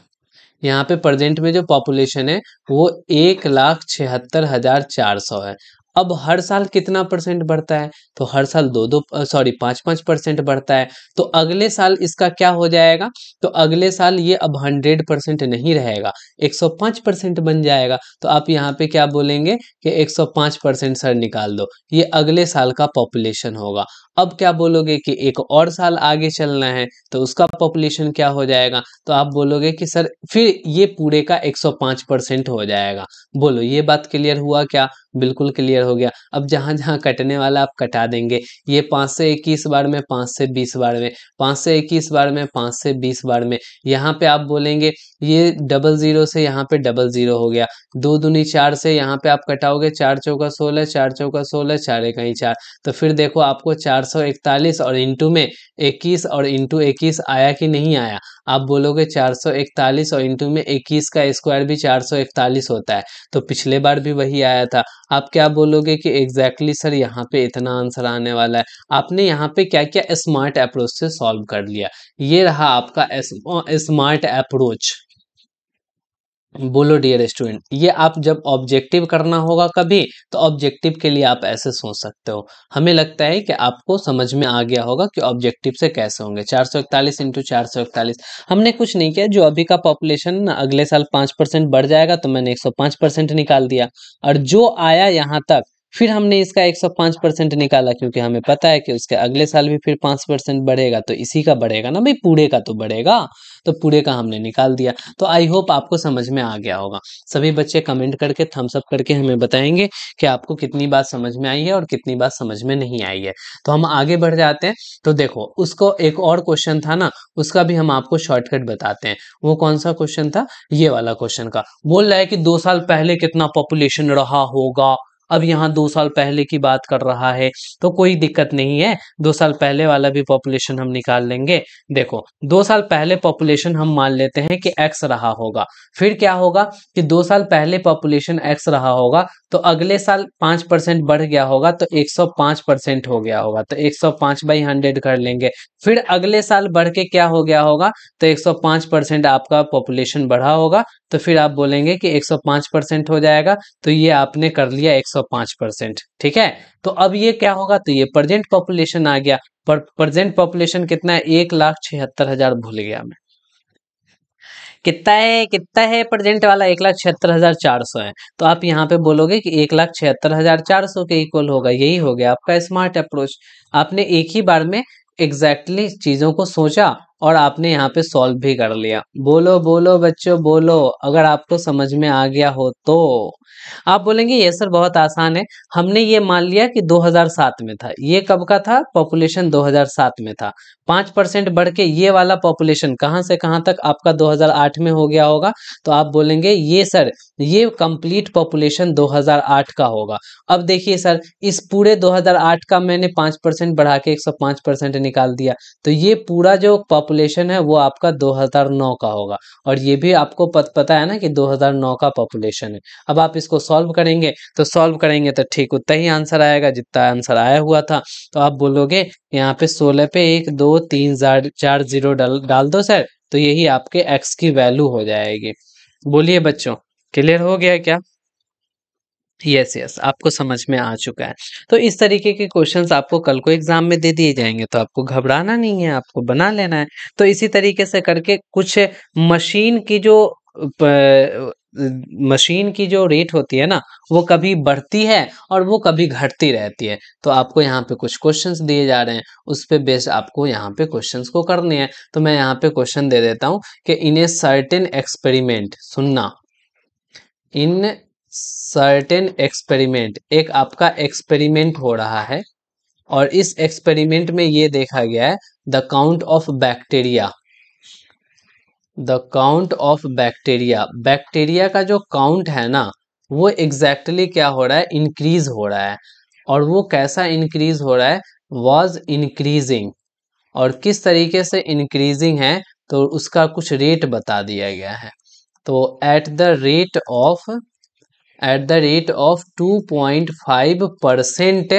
यहाँ पे प्रजेंट में जो पॉपुलेशन है वो एक लाख छिहत्तर हजार चार सौ है अब हर साल कितना परसेंट बढ़ता है तो हर साल दो दो सॉरी पांच पांच परसेंट बढ़ता है तो अगले साल इसका क्या हो जाएगा तो अगले साल ये अब हंड्रेड परसेंट नहीं रहेगा एक सौ पांच परसेंट बन जाएगा तो आप यहाँ पे क्या बोलेंगे कि एक सौ पांच परसेंट सर निकाल दो ये अगले साल का पॉपुलेशन होगा अब क्या बोलोगे कि एक और साल आगे चलना है तो उसका पॉपुलेशन क्या हो जाएगा तो आप बोलोगे कि सर फिर ये पूरे का 105 परसेंट हो जाएगा बोलो ये बात क्लियर हुआ क्या बिल्कुल क्लियर हो गया अब जहां जहाँ कटने वाला आप कटा देंगे ये पांच से इक्कीस बार में पांच से बीस बार में पांच से इक्कीस बार में पांच से बीस बार में यहाँ पे आप बोलेंगे ये डबल ज़ीरो से यहाँ पे डबल ज़ीरो हो गया दो दूनी चार से यहाँ पे आप कटाओगे चार चौका सोलह चार चौका सोलह चार एक चार तो फिर देखो आपको चार सौ इकतालीस और इंटू में इक्कीस और इंटू इक्कीस आया कि नहीं आया आप बोलोगे चार सौ इकतालीस और इंटू में इक्कीस का स्क्वायर भी चार सौ इकतालीस होता है तो पिछले बार भी वही आया था आप क्या बोलोगे कि एग्जैक्टली exactly सर यहाँ पे इतना आंसर आने वाला है आपने यहाँ पे क्या क्या स्मार्ट अप्रोच से सॉल्व कर लिया ये रहा आपका स्मार्ट अप्रोच बोलो डियर स्टूडेंट ये आप जब ऑब्जेक्टिव करना होगा कभी तो ऑब्जेक्टिव के लिए आप ऐसे सोच सकते हो हमें लगता है कि आपको समझ में आ गया होगा कि ऑब्जेक्टिव से कैसे होंगे 441 इंटू चार हमने कुछ नहीं किया जो अभी का पॉपुलेशन अगले साल पांच परसेंट बढ़ जाएगा तो मैंने 105 परसेंट निकाल दिया और जो आया यहाँ तक फिर हमने इसका 105 परसेंट निकाला क्योंकि हमें पता है कि उसके अगले साल भी फिर 5 परसेंट बढ़ेगा तो इसी का बढ़ेगा ना भाई पूरे का तो बढ़ेगा तो पूरे का हमने निकाल दिया तो आई होप आपको समझ में आ गया होगा सभी बच्चे कमेंट करके थम्सअप करके हमें बताएंगे कि आपको कितनी बात समझ में आई है और कितनी बात समझ में नहीं आई है तो हम आगे बढ़ जाते हैं तो देखो उसको एक और क्वेश्चन था ना उसका भी हम आपको शॉर्टकट बताते हैं वो कौन सा क्वेश्चन था ये वाला क्वेश्चन का बोल रहा है कि दो साल पहले कितना पॉपुलेशन रहा होगा अब यहाँ दो साल पहले की बात कर रहा है तो कोई दिक्कत नहीं है दो साल पहले वाला भी पॉपुलेशन हम निकाल लेंगे देखो दो साल पहले पॉपुलेशन हम मान लेते हैं कि एक्स रहा होगा फिर क्या होगा कि दो साल पहले पॉपुलेशन एक्स रहा होगा तो अगले साल पांच परसेंट बढ़ गया होगा तो एक सौ पांच परसेंट हो गया होगा तो एक सौ पांच बाई हंड्रेड कर लेंगे फिर अगले साल बढ़ के क्या हो गया होगा तो एक सौ पांच परसेंट आपका पॉपुलेशन बढ़ा होगा तो फिर आप बोलेंगे कि एक सौ पांच परसेंट हो जाएगा तो ये आपने कर लिया एक 105 परसेंट ठीक है तो अब ये क्या होगा तो ये प्रेजेंट पॉपुलेशन आ गया पर प्रेजेंट पॉपुलेशन कितना है एक लाख छिहत्तर हजार भूल गया मैं कितना है कितना है प्रेजेंट वाला एक लाख छिहत्तर हजार चार सौ है तो आप यहाँ पे बोलोगे कि एक लाख छिहत्तर हजार चार सौ के इक्वल होगा यही हो गया आपका स्मार्ट अप्रोच आपने एक ही बार में एग्जैक्टली exactly चीजों को सोचा और आपने यहाँ पे सॉल्व भी कर लिया बोलो बोलो बच्चों बोलो अगर आपको समझ में आ गया हो तो आप बोलेंगे ये सर बहुत आसान है हमने ये मान लिया कि 2007 में था ये कब का था पॉपुलेशन 2007 में था पांच परसेंट बढ़ के ये वाला पॉपुलेशन कहाँ से कहाँ तक आपका 2008 में हो गया होगा तो आप बोलेंगे ये सर ये कंप्लीट पॉपुलेशन 2008 का होगा अब देखिए सर इस पूरे 2008 का मैंने पांच परसेंट बढ़ा के पांच परसेंट निकाल दिया तो ये पूरा जो पॉपुलेशन है वो आपका 2009 का होगा और ये भी आपको पत, पता है ना कि 2009 का पॉपुलेशन है अब आप इसको सॉल्व करेंगे तो सॉल्व करेंगे तो ठीक उतना ही आंसर आएगा जितना आंसर आया हुआ था तो आप बोलोगे यहाँ पे सोलह पे एक दो तीन चार जीरो डाल डाल दो सर तो यही आपके एक्स की वैल्यू हो जाएगी बोलिए बच्चों क्लियर हो गया क्या यस यस आपको समझ में आ चुका है तो इस तरीके के क्वेश्चंस आपको कल को एग्जाम में दे दिए जाएंगे तो आपको घबराना नहीं है आपको बना लेना है तो इसी तरीके से करके कुछ मशीन की जो मशीन की जो रेट होती है ना वो कभी बढ़ती है और वो कभी घटती रहती है तो आपको यहाँ पे कुछ क्वेश्चंस दिए जा रहे हैं उस पर बेस्ड आपको यहाँ पे क्वेश्चंस को करने हैं तो मैं यहाँ पे क्वेश्चन दे देता हूँ कि इन ए सर्टेन एक्सपेरिमेंट सुनना इन सर्टेन एक्सपेरिमेंट एक आपका एक्सपेरिमेंट हो रहा है और इस एक्सपेरिमेंट में ये देखा गया है the count of bacteria the count of bacteria bacteria का जो काउंट है ना वो एग्जैक्टली exactly क्या हो रहा है इंक्रीज हो रहा है और वो कैसा इंक्रीज हो रहा है वॉज इंक्रीजिंग और किस तरीके से इंक्रीजिंग है तो उसका कुछ रेट बता दिया गया है तो at the rate of at the rate of two point five percent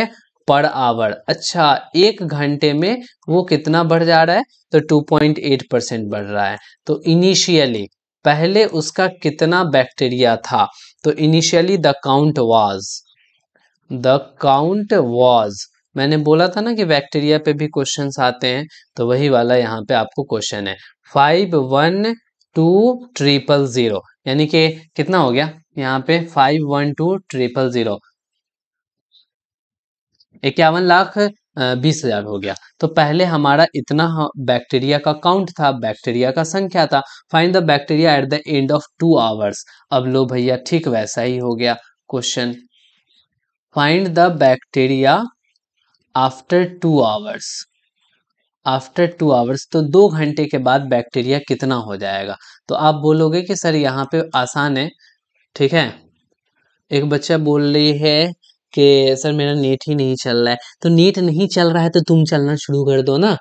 per hour अच्छा एक घंटे में वो कितना बढ़ जा रहा है तो टू पॉइंट एट परसेंट बढ़ रहा है तो इनिशियली पहले उसका कितना बैक्टीरिया था तो initially the count was the count was मैंने बोला था ना कि बैक्टीरिया पे भी क्वेश्चन आते हैं तो वही वाला यहाँ पे आपको क्वेश्चन है five one two triple zero यानी कि कितना हो गया यहाँ पे five one two triple zero इक्यावन लाख बीस हजार हो गया तो पहले हमारा इतना बैक्टीरिया का काउंट था बैक्टीरिया का संख्या था find the bacteria at the end of two hours अब लो भैया ठीक वैसा ही हो गया question find the bacteria after two hours after two hours तो दो घंटे के बाद बैक्टीरिया कितना हो जाएगा तो आप बोलोगे कि सर यहाँ पे आसान है ठीक है एक बच्चा बोल रही है कि सर मेरा नेट ही नहीं चल रहा है तो नेट नहीं चल रहा है तो तुम चलना शुरू कर दो ना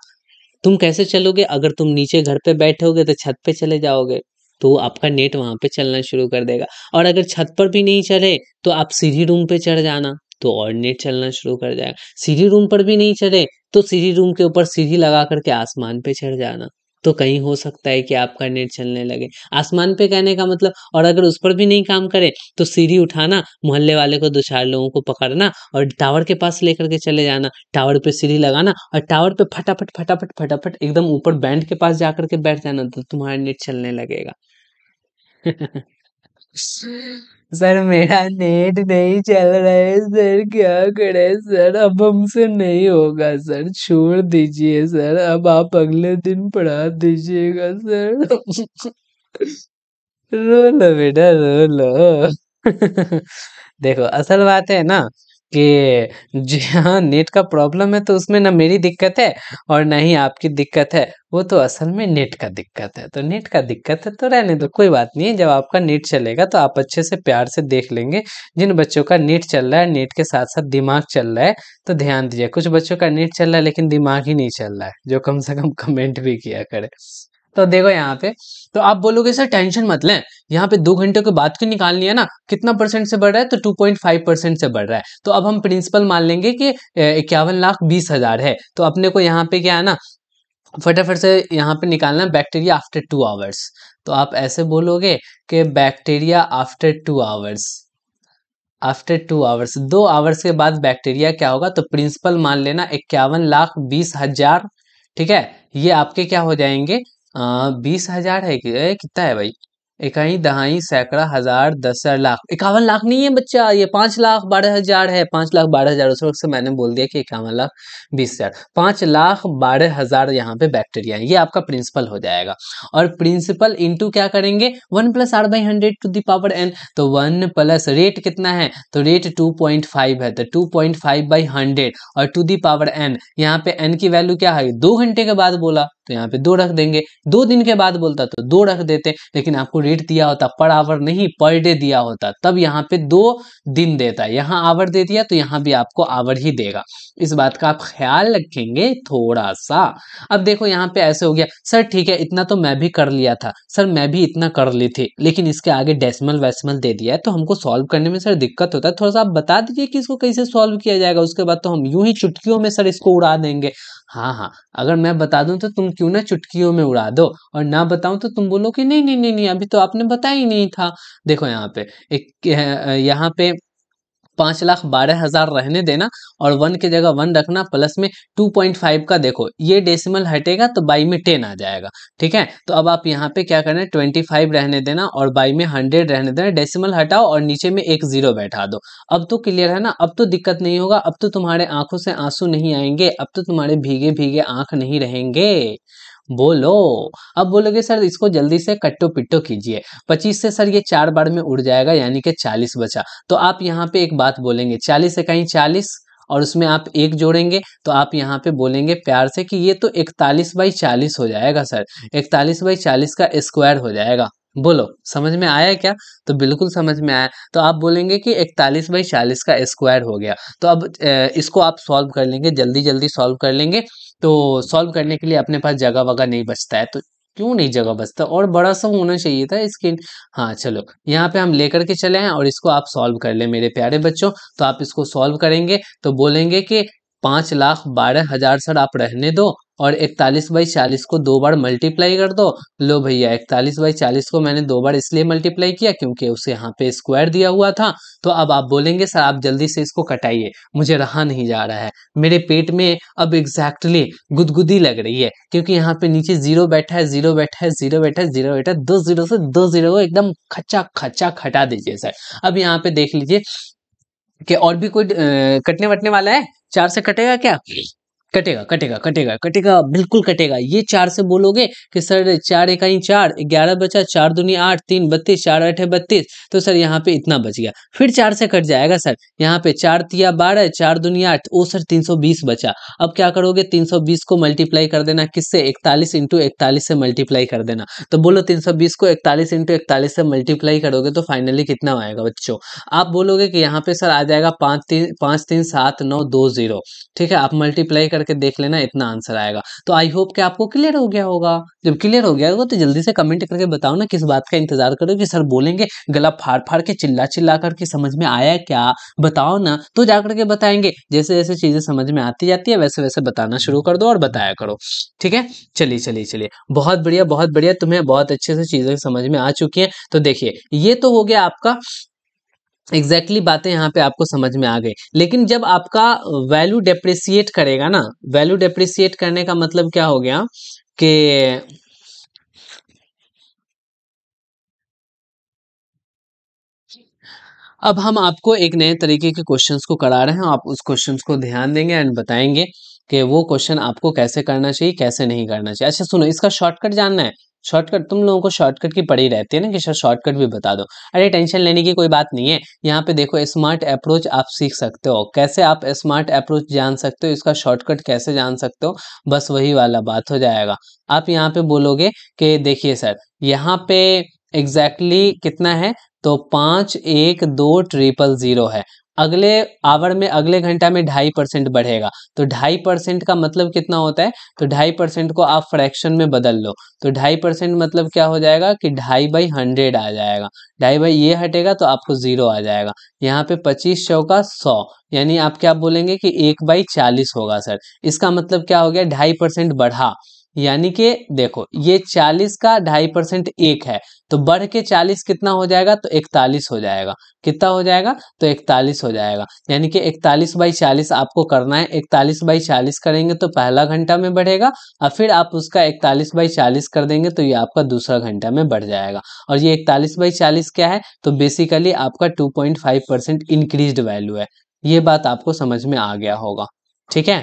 तुम कैसे चलोगे अगर तुम नीचे घर पे बैठोगे तो छत पे चले जाओगे तो आपका नेट वहां पे चलना शुरू कर देगा और अगर छत पर भी नहीं चले तो आप सीढ़ी रूम पे चढ़ जाना तो और नेट चलना शुरू कर जाएगा सीढ़ी रूम पर भी नहीं चढ़े तो सीढ़ी रूम के ऊपर सीढ़ी लगा करके आसमान पे चढ़ जाना तो कहीं हो सकता है कि आपका नेट चलने लगे आसमान पे कहने का मतलब और अगर उस पर भी नहीं काम करे तो सीढ़ी उठाना मोहल्ले वाले को दो चार लोगों को पकड़ना और टावर के पास लेकर के चले जाना टावर पे सीढ़ी लगाना और टावर पे फटाफट फटाफट फटाफट एकदम ऊपर बैंड के पास जाकर के बैठ जाना तो तुम्हारा नेट चलने लगेगा <laughs> सर मेरा नेट नहीं चल रहा है सर क्या करे सर अब हमसे नहीं होगा सर छोड़ दीजिए सर अब आप अगले दिन पढ़ा दीजिएगा सर <laughs> रो लो बेटा रो लो <laughs> देखो असल बात है ना कि जी हाँ, नेट का प्रॉब्लम है तो उसमें ना मेरी दिक्कत है और ना ही आपकी दिक्कत है, वो तो असल में नेट का दिक्कत है। तो नेट का दिक्कत है तो रहने दो, कोई बात नहीं है जब आपका नेट चलेगा तो आप अच्छे से प्यार से देख लेंगे। जिन बच्चों का नेट चल रहा है, नेट के साथ-साथ दिमाग चल रहा है, तो ध्यान दीजिए। कुछ बच्चों का नेट चल रहा है लेकिन दिमाग ही नहीं चल रहा है, जो कम से कम कमेंट भी किया करे। तो देखो यहाँ पे तो आप बोलोगे सर टेंशन मत लें यहाँ पे दो घंटे के बाद क्यों निकालनी है ना कितना परसेंट से बढ़ रहा है तो 2.5 परसेंट से बढ़ रहा है तो अब हम प्रिंसिपल मान लेंगे कि इक्यावन लाख बीस हजार है तो अपने को यहाँ पे क्या है ना फटाफट से यहाँ पे निकालना बैक्टीरिया आफ्टर टू आवर्स तो आप ऐसे बोलोगे कि bacteria after two hours after two hours दो आवर्स के बाद बैक्टीरिया क्या होगा तो प्रिंसिपल मान लेना इक्यावन लाख बीस हजार ठीक है ये आपके क्या हो जाएंगे बीस हजार है कि ए, कितना है भाई इकाई दहाई सैकड़ा हजार दस हजार लाख इक्यावन लाख नहीं है बच्चा ये पांच लाख बारह हजार है पांच लाख बारह हजार उस वक्त से मैंने बोल दिया कि इक्यावन लाख बीस हजार पांच लाख बारह हजार यहाँ पे बैक्टीरिया है ये आपका प्रिंसिपल हो जाएगा और प्रिंसिपल इनटू क्या करेंगे one plus R by hundred to the power n तो वन प्लस रेट कितना है तो रेट टू पॉइंट फाइव है तो two point five by hundred और टू दावर एन यहाँ पे एन की वैल्यू क्या है दो घंटे के बाद बोला तो यहाँ पे दो रख देंगे दो दिन के बाद बोलता तो दो रख देते लेकिन आपको रेट दिया होता पर आवर नहीं पर डे दिया होता तब यहाँ पे दो दिन देता है यहाँ आवर दे दिया तो यहाँ भी आपको आवर ही देगा इस बात का आप ख्याल रखेंगे थोड़ा सा अब देखो यहाँ पे ऐसे हो गया सर ठीक है इतना तो मैं भी कर लिया था सर मैं भी इतना कर ली थी लेकिन इसके आगे डेसिमल वेसिमल दे दिया है तो हमको सॉल्व करने में सर दिक्कत होता है थोड़ा सा आप बता दीजिए कि इसको कैसे सॉल्व किया जाएगा उसके बाद तो हम यूं ही चुटकियों में सर इसको उड़ा देंगे हाँ हाँ अगर मैं बता दूं तो तुम क्यों ना चुटकियों में उड़ा दो और ना बताऊं तो तुम बोलो कि नहीं नहीं नहीं नहीं अभी तो आपने बताया ही नहीं था देखो यहाँ पे एक यहाँ पे पांच लाख बारह हजार रहने देना और वन की जगह वन रखना प्लस में टू पॉइंट फाइव का देखो ये डेसिमल हटेगा तो बाई में टेन आ जाएगा ठीक है तो अब आप यहाँ पे क्या करना है ट्वेंटी फाइव रहने देना और बाई में हंड्रेड रहने देना डेसिमल हटाओ और नीचे में एक जीरो बैठा दो अब तो क्लियर है ना अब तो दिक्कत नहीं होगा अब तो तुम्हारे आंखों से आंसू नहीं आएंगे अब तो तुम्हारे भीगे भीगे आंख नहीं रहेंगे बोलो अब बोलोगे सर इसको जल्दी से कट्टो पिट्टो कीजिए पच्चीस से सर ये चार बार में उड़ जाएगा यानी कि चालीस बचा तो आप यहाँ पे एक बात बोलेंगे चालीस से कहीं चालीस और उसमें आप एक जोड़ेंगे तो आप यहाँ पे बोलेंगे प्यार से कि ये तो इकतालीस बाई चालीस हो जाएगा सर इकतालीस बाई चालीस का स्क्वायर हो जाएगा बोलो समझ में आया क्या तो बिल्कुल समझ में आया तो आप बोलेंगे कि इकतालीस बाई चालीस का स्क्वायर हो गया तो अब इसको आप सॉल्व कर लेंगे जल्दी जल्दी सॉल्व कर लेंगे तो सॉल्व करने के लिए अपने पास जगह वगह नहीं बचता है तो क्यों नहीं जगह बचता और बड़ा सा होना चाहिए था स्क्रीन हाँ चलो यहाँ पे हम लेकर के चले हैं और इसको आप सॉल्व कर ले मेरे प्यारे बच्चों तो आप इसको सॉल्व करेंगे तो बोलेंगे कि पाँच लाख बारह हजार सर आप रहने दो और इकतालीस बाई चालीस को दो बार मल्टीप्लाई कर दो लो भैया इकतालीस बाई चालीस को मैंने दो बार इसलिए मल्टीप्लाई किया क्योंकि उसे यहाँ पे स्क्वायर दिया हुआ था तो अब आप बोलेंगे सर आप जल्दी से इसको कटाइए मुझे रहा नहीं जा रहा है मेरे पेट में अब एग्जैक्टली exactly गुदगुदी लग रही है क्योंकि यहाँ पे नीचे जीरो बैठा है जीरो बैठा है जीरो बैठा है जीरो बैठा है दो जीरो से दो जीरो को एकदम खचा खचा खटा दीजिए सर अब यहाँ पे देख लीजिए कि और भी कोई कटने वटने वाला है चार से कटेगा क्या कटेगा कटेगा कटेगा कटेगा बिल्कुल कटेगा ये चार से बोलोगे कि सर चार इकाई चार ग्यारह बचा चार दुनिया आठ तीन बत्तीस चार अठे बत्तीस तो सर यहाँ पे इतना बच गया फिर चार से कट जाएगा सर यहाँ पे चार तिया बारह चार दुनिया आठ ओ सर तीन सौ बीस बचा अब क्या करोगे तीन सौ बीस को मल्टीप्लाई कर देना किससे इकतालीस इंटू इकतालीस से मल्टीप्लाई कर देना तो बोलो तीन सौ बीस को इकतालीस इंटू इकतालीस से मल्टीप्लाई करोगे तो फाइनली कितना आएगा बच्चों आप बोलोगे कि यहाँ पे सर आ जाएगा पाँच तीन पाँच तीन सात नौ दो जीरो ठीक है आप मल्टीप्लाई कर करके देख लेना इतना आंसर आएगा तो आई होप कि आपको क्लियर हो गया होगा जब क्लियर हो गया होगा तो जल्दी से कमेंट करके बताओ ना किस बात का इंतजार करो कि सर बोलेंगे गला फाड़ फाड़ के चिल्ला चिल्ला करके समझ में आया क्या बताओ ना तो जा करके बताएंगे जैसे जैसे चीजें समझ में आती जाती है वैसे वैसे बताना शुरू कर दो और बताया करो ठीक है चलिए चलिए चलिए बहुत बढ़िया बहुत बढ़िया तुम्हें बहुत अच्छे से चीजें समझ में आ चुकी है तो देखिए ये तो हो गया आपका एग्जैक्टली exactly बातें यहाँ पे आपको समझ में आ गई लेकिन जब आपका वैल्यू डेप्रिसिएट करेगा ना वैल्यू डेप्रिसिएट करने का मतलब क्या हो गया कि अब हम आपको एक नए तरीके के क्वेश्चंस को करा रहे हैं आप उस क्वेश्चंस को ध्यान देंगे एंड बताएंगे कि वो क्वेश्चन आपको कैसे करना चाहिए कैसे नहीं करना चाहिए अच्छा सुनो इसका शॉर्टकट जानना है शॉर्टकट तुम लोगों को शॉर्टकट की पड़ी रहती है ना कि सर शॉर्टकट भी बता दो अरे टेंशन लेने की कोई बात नहीं है यहाँ पे देखो स्मार्ट अप्रोच आप सीख सकते हो कैसे आप स्मार्ट अप्रोच जान सकते हो इसका शॉर्टकट कैसे जान सकते हो बस वही वाला बात हो जाएगा आप यहाँ पे बोलोगे कि देखिए सर यहाँ पे एग्जैक्टली exactly कितना है तो पांच एक दो ट्रिपल ज़ीरो है अगले आवर में अगले घंटा में ढाई परसेंट बढ़ेगा तो ढाई परसेंट का मतलब कितना होता है तो ढाई परसेंट को आप फ्रैक्शन में बदल लो तो ढाई परसेंट मतलब क्या हो जाएगा कि ढाई बाई हंड्रेड आ जाएगा ढाई बाई ये हटेगा तो आपको ज़ीरो आ जाएगा यहाँ पे पच्चीस सौ का सौ यानी आप क्या बोलेंगे कि एक बाई चालीस होगा सर इसका मतलब क्या हो गया ढाई परसेंट बढ़ा यानी कि देखो ये 40 का ढाई परसेंट एक है तो बढ़ के 40 कितना हो जाएगा तो 41 हो जाएगा कितना हो जाएगा तो 41 हो जाएगा यानी कि 41 बाई 40 आपको करना है 41 बाई 40 करेंगे तो पहला घंटा में बढ़ेगा और फिर आप उसका 41 बाई 40 कर देंगे तो ये आपका दूसरा घंटा में बढ़ जाएगा और ये 41 बाई 40 क्या है तो बेसिकली आपका फाइव परसेंट इंक्रीज वैल्यू है ये बात आपको समझ में आ गया होगा ठीक है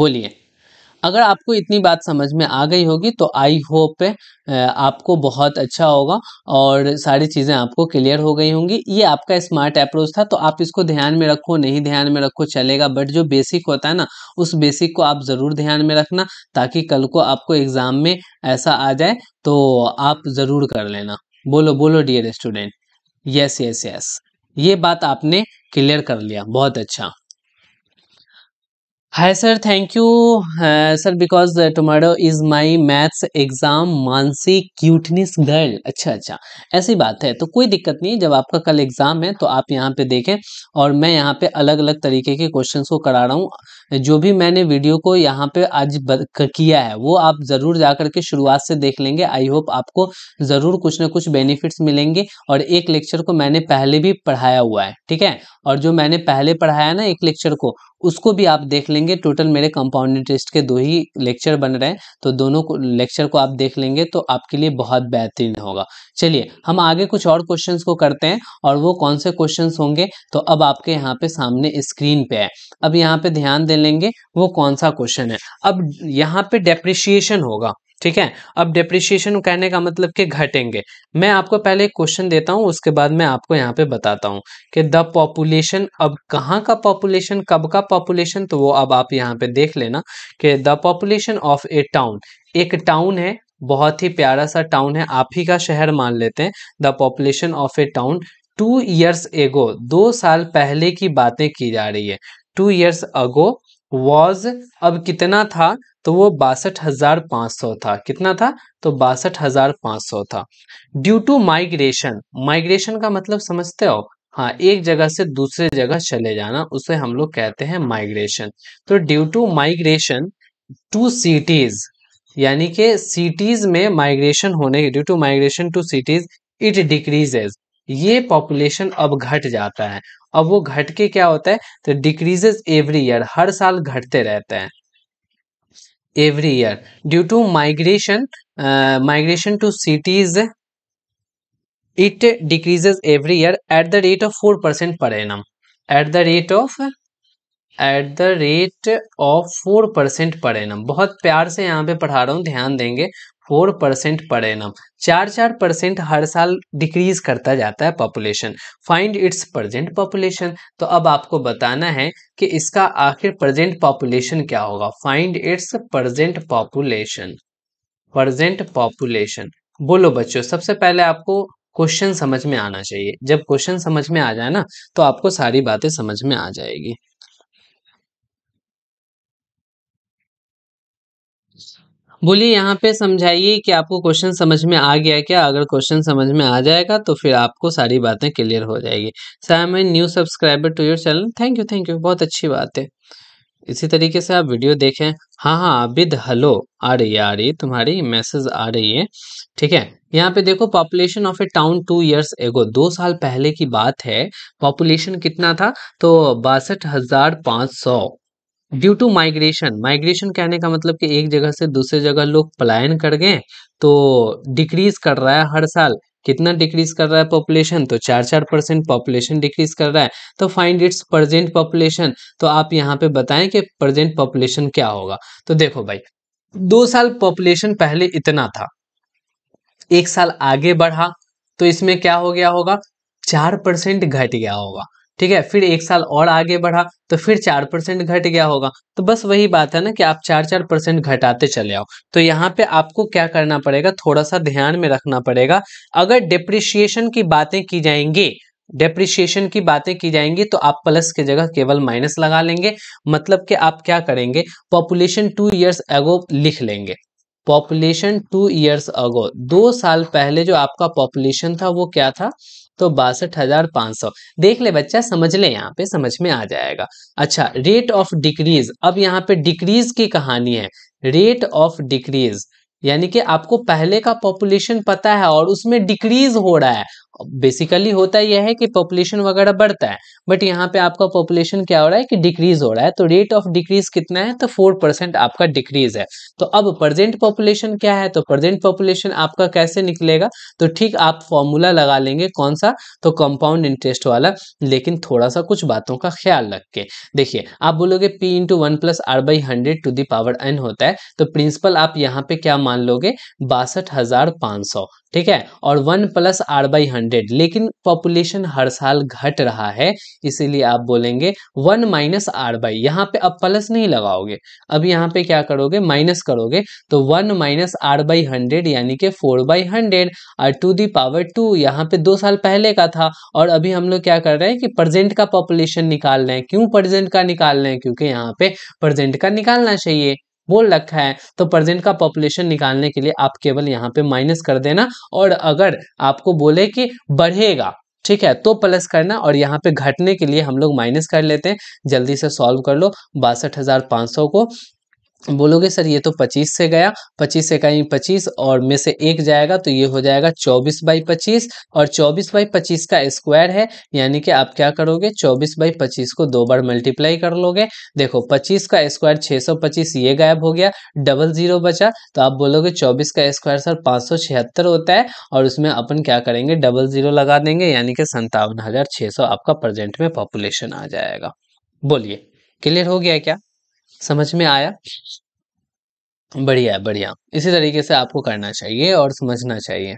बोलिए अगर आपको इतनी बात समझ में आ गई होगी तो आई होप आपको बहुत अच्छा होगा और सारी चीज़ें आपको क्लियर हो गई होंगी ये आपका स्मार्ट अप्रोच था तो आप इसको ध्यान में रखो नहीं ध्यान में रखो चलेगा बट जो बेसिक होता है ना उस बेसिक को आप ज़रूर ध्यान में रखना ताकि कल को आपको एग्ज़ाम में ऐसा आ जाए तो आप ज़रूर कर लेना बोलो बोलो dear student yes yes yes ये बात आपने क्लियर कर लिया बहुत अच्छा hi sir thank you sir because tomorrow is my maths exam Mansi cuteness girl अच्छा अच्छा ऐसी बात है तो कोई दिक्कत नहीं जब आपका कल एग्जाम है तो आप यहाँ पे देखें और मैं यहाँ पे अलग अलग तरीके के क्वेश्चन को करा रहा हूँ जो भी मैंने वीडियो को यहाँ पे आज किया है वो आप ज़रूर जाकर के शुरुआत से देख लेंगे आई होप आपको ज़रूर कुछ ना कुछ बेनिफिट्स मिलेंगे और एक लेक्चर को मैंने पहले भी पढ़ाया हुआ है ठीक है और जो मैंने पहले पढ़ाया ना एक लेक्चर को उसको भी आप देख लेंगे टोटल मेरे कंपाउंड टेस्ट के दो ही लेक्चर बन रहे हैं तो दोनों को लेक्चर को आप देख लेंगे तो आपके लिए बहुत बेहतरीन होगा चलिए हम आगे कुछ और क्वेश्चंस को करते हैं और वो कौन से क्वेश्चंस होंगे तो अब आपके यहाँ पे सामने स्क्रीन पे है अब यहाँ पे ध्यान देना क्वेश्चन लेंगे वो कौन सा क्वेश्चन है अब यहाँ पे डेप्रिशिएशन होगा ठीक है अब डेप्रिशिएशन कहने का मतलब कि घटेंगे मैं आपको पहले क्वेश्चन देता हूँ उसके बाद मैं आपको यहाँ पे बताता हूँ कि द पॉपुलेशन अब कहाँ का पॉपुलेशन कब का पॉपुलेशन तो वो अब आप यहाँ पे देख लेना कि the population of a town एक टाउन है बहुत ही प्यारा सा टाउन है आप ही का शहर मान लेते हैं the population of a town two years ago दो साल पहले की बातें की जा रही है टू ईयर्स अगो वॉज अब कितना था तो वो बासठ हजार पांच सौ था कितना था तो बासठ हजार पाँच सौ था ड्यू टू माइग्रेशन माइग्रेशन का मतलब समझते हो हाँ एक जगह से दूसरे जगह चले जाना उसे हम लोग कहते हैं माइग्रेशन तो due to migration to cities यानी के सिटीज में माइग्रेशन होने due to migration to cities it decreases ये पॉपुलेशन अब घट जाता है अब वो घट के क्या होता है तो डिक्रीजेस एवरी ईयर हर साल घटते रहते हैं every year due to migration migration to cities it decreases every year at the rate of four percent per annum at the rate of at the rate of four percent per annum बहुत प्यार से यहाँ पे पढ़ा रहा हूँ ध्यान देंगे फोर परसेंट पर एनम चार चार परसेंट हर साल डिक्रीज करता जाता है population find its present population तो अब आपको बताना है कि इसका आखिर प्रजेंट पॉपुलेशन क्या होगा find its present population present population बोलो बच्चों सबसे पहले आपको क्वेश्चन समझ में आना चाहिए जब क्वेश्चन समझ में आ जाए ना तो आपको सारी बातें समझ में आ जाएगी बोलिए यहाँ पे समझाइए कि आपको क्वेश्चन समझ में आ गया क्या अगर क्वेश्चन समझ में आ जाएगा तो फिर आपको सारी बातें क्लियर हो जाएगी sir a new subscriber to your channel thank you thank you बहुत अच्छी बात है इसी तरीके से आप वीडियो देखें हाँ हाँ आबिद हलो आ रही है आ रही है तुम्हारी मैसेज आ रही है ठीक है यहाँ पे देखो population of a town two years ago दो साल पहले की बात है पॉपुलेशन कितना था तो बासठ हजार पाँच सौ ड्यू टू माइग्रेशन माइग्रेशन कहने का मतलब कि एक जगह से दूसरे जगह लोग पलायन कर गए तो डिक्रीज कर रहा है हर साल कितना डिक्रीज कर रहा है पॉपुलेशन तो चार चार परसेंट पॉपुलेशन डिक्रीज कर रहा है तो फाइंड इट्स प्रजेंट पॉपुलेशन तो आप यहाँ पे बताएं कि प्रजेंट पॉपुलेशन क्या होगा तो देखो भाई दो साल पॉपुलेशन पहले इतना था एक साल आगे बढ़ा तो इसमें क्या हो गया होगा चार परसेंट घट गया होगा ठीक है फिर एक साल और आगे बढ़ा तो फिर चार परसेंट घट गया होगा तो बस वही बात है ना कि आप चार चार परसेंट घटाते चले आओ तो यहाँ पे आपको क्या करना पड़ेगा थोड़ा सा ध्यान में रखना पड़ेगा अगर डिप्रिशिएशन की बातें की जाएंगी डेप्रिशिएशन की बातें की जाएंगी तो आप प्लस की के जगह केवल माइनस लगा लेंगे मतलब कि आप क्या करेंगे पॉपुलेशन टू ईयर्स एगो लिख लेंगे पॉपुलेशन टू ईयर्स अगो दो साल पहले जो आपका पॉपुलेशन था वो क्या था तो बासठ हजार पाँच सौ देख ले बच्चा समझ ले यहाँ पे समझ में आ जाएगा अच्छा रेट ऑफ डिक्रीज अब यहाँ पे डिक्रीज की कहानी है रेट ऑफ डिक्रीज यानी कि आपको पहले का पॉपुलेशन पता है और उसमें डिक्रीज हो रहा है बेसिकली होता यह है कि पॉपुलेशन वगैरह बढ़ता है बट यहाँ पे आपका पॉपुलेशन क्या हो रहा है कि डिक्रीज हो रहा है तो रेट ऑफ डिक्रीज कितना है तो फोर परसेंट आपका डिक्रीज है तो अब प्रेजेंट पॉपुलेशन क्या है तो प्रेजेंट पॉपुलेशन आपका कैसे निकलेगा तो ठीक आप फॉर्मूला लगा लेंगे कौन सा तो कंपाउंड इंटरेस्ट वाला लेकिन थोड़ा सा कुछ बातों का ख्याल रख के देखिए आप बोलोगे P into one plus R by hundred to the power N होता है तो प्रिंसिपल आप यहाँ पे क्या मान लोगे बासठ हजार पांच सौ ठीक है और one plus R by hundred hundred लेकिन पॉपुलेशन हर साल घट रहा है इसीलिए आप बोलेंगे वन माइनस आर बाई यहाँ पे अब प्लस नहीं लगाओगे अब यहाँ पे क्या करोगे माइनस करोगे तो one minus R by hundred यानी कि फोर बाई हंड्रेड और टू दी पावर टू यहाँ पे दो साल पहले का था और अभी हम लोग क्या कर रहे हैं कि प्रजेंट का पॉपुलेशन निकाल रहे हैं क्यों प्रजेंट का निकाल रहे हैं क्योंकि यहाँ पे प्रजेंट का निकालना चाहिए बोल रखा है तो प्रेजेंट का पॉपुलेशन निकालने के लिए आप केवल यहाँ पे माइनस कर देना और अगर आपको बोले कि बढ़ेगा ठीक है तो प्लस करना और यहाँ पे घटने के लिए हम लोग माइनस कर लेते हैं जल्दी से सॉल्व कर लो बासठ को बोलोगे सर ये तो 25 से गया 25 से कहीं 25 और में से एक जाएगा तो ये हो जाएगा 24 बाई पच्चीस और 24 बाई पच्चीस का स्क्वायर है यानी कि आप क्या करोगे 24 बाई पच्चीस को दो बार मल्टीप्लाई कर लोगे देखो 25 का स्क्वायर 625 ये गायब हो गया डबल जीरो बचा तो आप बोलोगे 24 का स्क्वायर सर पाँच होता है और उसमें अपन क्या करेंगे डबल जीरो लगा देंगे यानी कि संतावन आपका प्रजेंट में पॉपुलेशन आ जाएगा बोलिए क्लियर हो गया क्या समझ में आया बढ़िया बढ़िया इसी तरीके से आपको करना चाहिए और समझना चाहिए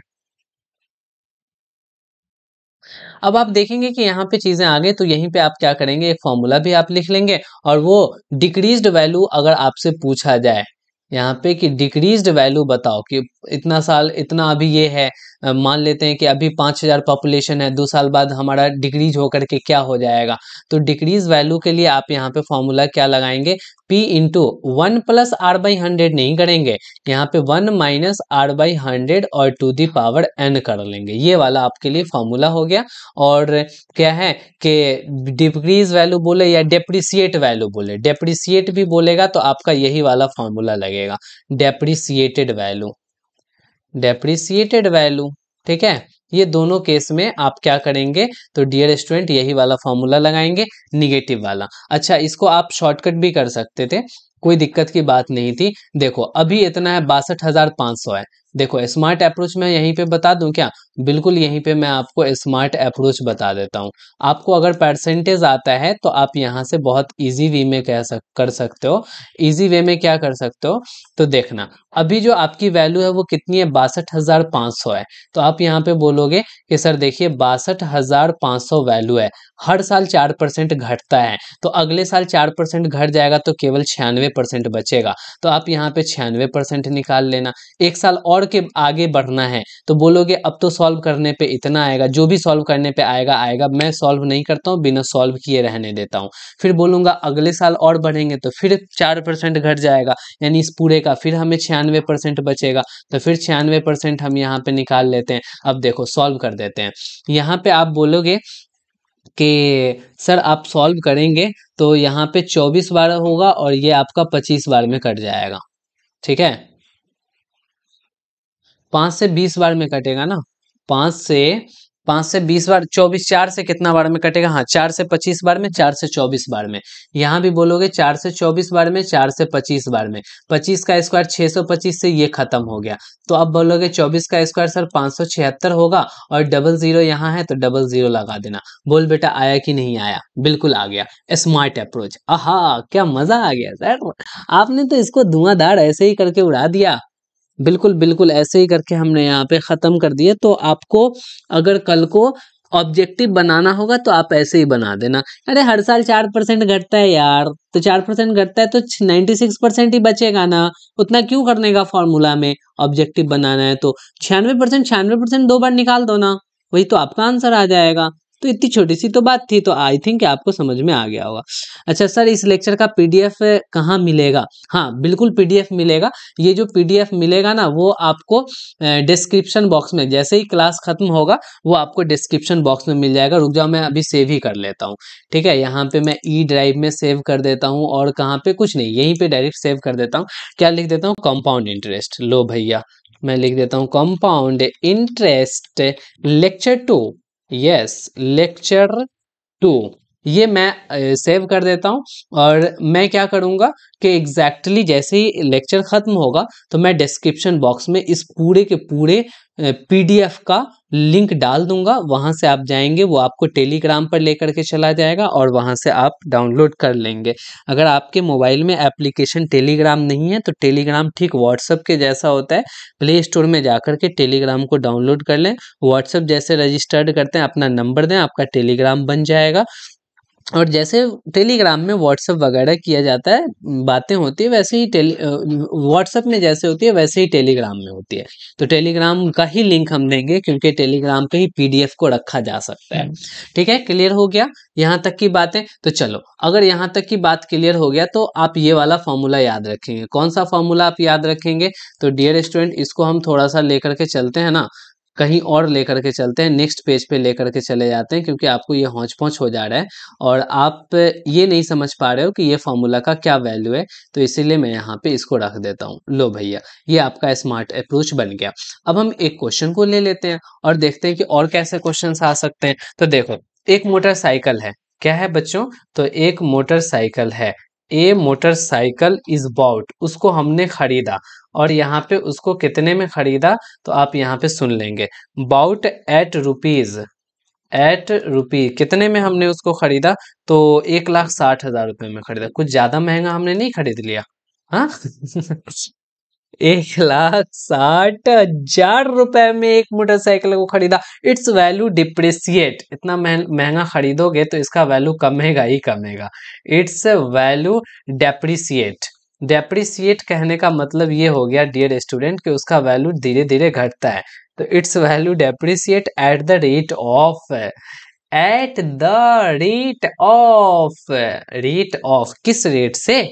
अब आप देखेंगे कि यहाँ पे चीजें आ गई तो यहीं पे आप क्या करेंगे एक फॉर्मूला भी आप लिख लेंगे और वो डिक्रीज वैल्यू अगर आपसे पूछा जाए यहाँ पे कि डिक्रीज वैल्यू बताओ कि इतना साल इतना अभी ये है मान लेते हैं कि अभी पाँच हज़ार पॉपुलेशन है दो साल बाद हमारा डिक्रीज होकर के क्या हो जाएगा तो डिक्रीज वैल्यू के लिए आप यहाँ पे फॉर्मूला क्या लगाएंगे P into one plus R by hundred नहीं करेंगे यहाँ पे one minus R by hundred और टू दी पावर एन कर लेंगे ये वाला आपके लिए फॉर्मूला हो गया और क्या है कि डिक्रीज वैल्यू बोले या डेप्रिसिएट वैल्यू बोले डेप्रिसिएट भी बोलेगा तो आपका यही वाला फॉर्मूला लगेगा डेप्रिसिएटेड वैल्यू डेप्रिसिएटेड वैल्यू ठीक है ये दोनों केस में आप क्या करेंगे तो डियर स्टूडेंट यही वाला फॉर्मूला लगाएंगे निगेटिव वाला अच्छा इसको आप शॉर्टकट भी कर सकते थे कोई दिक्कत की बात नहीं थी देखो अभी इतना है बासठ हजार पांच सौ है देखो स्मार्ट अप्रोच मैं यहीं पे बता दूं क्या बिल्कुल यहीं पे मैं आपको स्मार्ट अप्रोच बता देता हूं आपको अगर परसेंटेज आता है तो आप यहां से बहुत इजी वे में कह सक कर सकते हो इजी वे में क्या कर सकते हो तो देखना अभी जो आपकी वैल्यू है वो कितनी है बासठ हज़ार पाँच सौ है तो आप यहाँ पे बोलोगे कि सर देखिए बासठ हज़ार पाँच सौ वैल्यू है हर साल चार परसेंट घटता है तो अगले साल चार परसेंट घट जाएगा तो केवल छियानवे परसेंट बचेगा तो आप यहाँ पे छियानवे परसेंट निकाल लेना एक साल और के आगे बढ़ना है तो बोलोगे अब तो सॉल्व करने पे इतना आएगा जो भी सॉल्व करने पे आएगा आएगा मैं सॉल्व नहीं करता हूँ बिना सॉल्व किए रहने देता हूँ फिर बोलूंगा अगले साल और बढ़ेंगे तो फिर चार परसेंट घट जाएगा यानी इस पूरे का फिर हमें छियानवे परसेंट बचेगा तो फिर छियानवे परसेंट हम यहाँ पे निकाल लेते हैं अब देखो सॉल्व कर देते हैं यहाँ पे आप बोलोगे कि सर आप सॉल्व करेंगे तो यहाँ पे चौबीस बार होगा और ये आपका पच्चीस बार में कट जाएगा ठीक है पांच से बीस बार में कटेगा ना पांच से पांच से बीस बार चौबीस चार से कितना बार में कटेगा हाँ चार से पच्चीस बार में चार से चौबीस बार में यहाँ भी बोलोगे चार से चौबीस बार में चार से पच्चीस बार में पच्चीस का स्क्वायर छह सौ पच्चीस से ये खत्म हो गया तो अब बोलोगे चौबीस का स्क्वायर सर पांच सौ छिहत्तर होगा और डबल जीरो यहाँ है तो डबल जीरो लगा देना बोल बेटा आया कि नहीं आया बिल्कुल आ गया स्मार्ट अप्रोच आह क्या मजा आ गया सर आपने तो इसको धुआंधार ऐसे ही करके उड़ा दिया बिल्कुल बिल्कुल ऐसे ही करके हमने यहाँ पे ख़त्म कर दिया तो आपको अगर कल को ऑब्जेक्टिव बनाना होगा तो आप ऐसे ही बना देना अरे हर साल चार परसेंट घटता है यार तो चार परसेंट घटता है तो नाइन्टी सिक्स परसेंट ही बचेगा ना उतना क्यों करने का फॉर्मूला में ऑब्जेक्टिव बनाना है तो छियानवे परसेंट छियानवे परसेंट दो बार निकाल दो ना वही तो आपका आंसर आ जाएगा तो इतनी छोटी सी तो बात थी तो आई थिंक आपको समझ में आ गया होगा अच्छा सर इस लेक्चर का पीडीएफ कहाँ मिलेगा हाँ बिल्कुल पीडीएफ मिलेगा ये जो पीडीएफ मिलेगा ना वो आपको डिस्क्रिप्शन बॉक्स में जैसे ही क्लास खत्म होगा वो आपको डिस्क्रिप्शन बॉक्स में मिल जाएगा रुक जाओ मैं अभी सेव ही कर लेता हूँ ठीक है यहाँ पे मैं ई e ड्राइव में सेव कर देता हूँ और कहाँ पे कुछ नहीं यहीं पर डायरेक्ट सेव कर देता हूँ क्या लिख देता हूँ कंपाउंड इंटरेस्ट लो भैया मैं लिख देता हूँ compound interest lecture two Yes, lecture 2. ये मैं सेव कर देता हूँ और मैं क्या करूँगा कि एग्जैक्टली exactly जैसे ही लेक्चर ख़त्म होगा तो मैं डिस्क्रिप्शन बॉक्स में इस पूरे के पूरे पीडीएफ का लिंक डाल दूंगा वहाँ से आप जाएंगे वो आपको टेलीग्राम पर लेकर के चला जाएगा और वहाँ से आप डाउनलोड कर लेंगे अगर आपके मोबाइल में एप्लीकेशन टेलीग्राम नहीं है तो टेलीग्राम ठीक व्हाट्सअप के जैसा होता है प्ले स्टोर में जाकर के टेलीग्राम को डाउनलोड कर लें व्हाट्सअप जैसे रजिस्टर्ड करते हैं अपना नंबर दें आपका टेलीग्राम बन जाएगा और जैसे टेलीग्राम में व्हाट्सअप वगैरह किया जाता है बातें होती है वैसे ही टेली व्हाट्सअप में जैसे होती है वैसे ही टेलीग्राम में होती है तो टेलीग्राम का ही लिंक हम देंगे क्योंकि टेलीग्राम पे ही पीडीएफ को रखा जा सकता है हम्म। ठीक है क्लियर हो गया यहाँ तक की बातें तो चलो अगर यहाँ तक की बात क्लियर हो गया तो आप ये वाला फॉर्मूला याद रखेंगे कौन सा फॉर्मूला आप याद रखेंगे तो डियर स्टूडेंट इसको हम थोड़ा सा लेकर के चलते हैं ना कहीं और लेकर के चलते हैं नेक्स्ट पेज पे लेकर के चले जाते हैं क्योंकि आपको ये हौच पहुँच हो जा रहा है और आप ये नहीं समझ पा रहे हो कि ये फॉर्मूला का क्या वैल्यू है तो इसीलिए मैं यहाँ पे इसको रख देता हूँ लो भैया ये आपका स्मार्ट अप्रोच बन गया अब हम एक क्वेश्चन को ले लेते हैं और देखते हैं कि और कैसे क्वेश्चन आ सकते हैं तो देखो एक मोटरसाइकिल है क्या है बच्चों तो एक मोटरसाइकिल है ए मोटरसाइकिल इज बॉट उसको हमने खरीदा और यहाँ पे उसको कितने में खरीदा तो आप यहाँ पे सुन लेंगे about eight rupees eight rupee कितने में हमने उसको खरीदा तो एक लाख साठ हजार रुपये में खरीदा कुछ ज्यादा महंगा हमने नहीं खरीद लिया हाँ <laughs> एक लाख साठ हजार रुपए में एक मोटरसाइकिल को खरीदा इट्स वैल्यू डिप्रिसिएट इतना महंगा खरीदोगे तो इसका वैल्यू कमेगा ही कमेगा इट्स वैल्यू डेप्रिसिएट डेप्रिसिएट कहने का मतलब ये हो गया डियर स्टूडेंट कि उसका वैल्यू धीरे धीरे घटता है तो its value depreciate at the rate of at the rate of rate of किस रेट से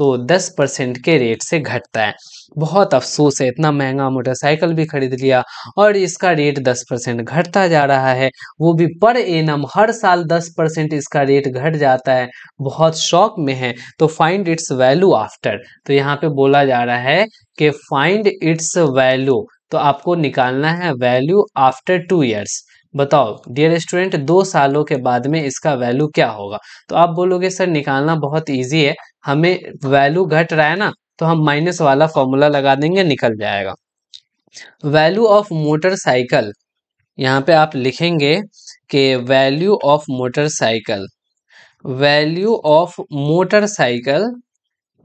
तो दस परसेंट के रेट से घटता है बहुत अफसोस है इतना महंगा मोटरसाइकिल भी खरीद लिया और इसका रेट दस परसेंट घटता जा रहा है वो भी पर एनम हर साल दस परसेंट इसका रेट घट जाता है बहुत शौक में है तो फाइंड इट्स वैल्यू आफ्टर तो यहाँ पे बोला जा रहा है कि फाइंड इट्स वैल्यू तो आपको निकालना है वैल्यू आफ्टर टू ईयर्स बताओ डियर स्टूडेंट दो सालों के बाद में इसका वैल्यू क्या होगा तो आप बोलोगे सर निकालना बहुत ईजी है हमें वैल्यू घट रहा है ना तो हम माइनस वाला फॉर्मूला लगा देंगे निकल जाएगा वैल्यू ऑफ मोटरसाइकिल यहाँ पे आप लिखेंगे कि value of motorcycle value of motorcycle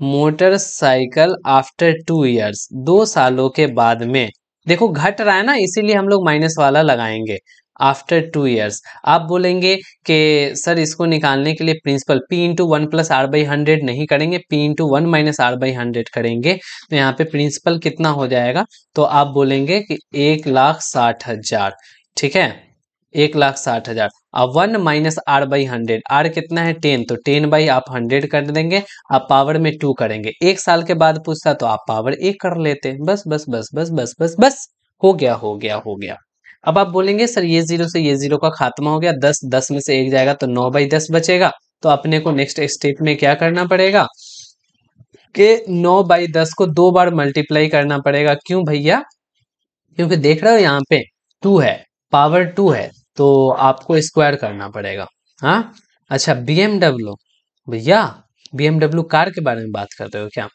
motorcycle after two years दो सालों के बाद में देखो घट रहा है ना इसीलिए हम लोग माइनस वाला लगाएंगे आफ्टर टू ईयर्स आप बोलेंगे कि सर इसको निकालने के लिए principal P into one plus R by hundred नहीं करेंगे P into one minus R by hundred करेंगे तो यहाँ पे प्रिंसिपल कितना हो जाएगा तो आप बोलेंगे कि एक लाख साठ हजार ठीक है एक लाख साठ हजार अब one minus R by hundred R कितना है टेन तो टेन बाई आप हंड्रेड कर देंगे आप पावर में टू करेंगे एक साल के बाद पूछता तो आप पावर एक कर लेते बस बस बस बस बस बस बस हो गया हो गया हो गया अब आप बोलेंगे सर ये जीरो से ये जीरो का खात्मा हो गया दस दस में से एक जाएगा तो नौ बाई दस बचेगा तो अपने को नेक्स्ट स्टेप में क्या करना पड़ेगा कि नौ बाई दस को दो बार मल्टीप्लाई करना पड़ेगा क्यों भैया क्योंकि देख रहे हो यहाँ पे टू है पावर टू है तो आपको स्क्वायर करना पड़ेगा हाँ अच्छा बी भैया बी कार के बारे में बात कर रहे हो क्या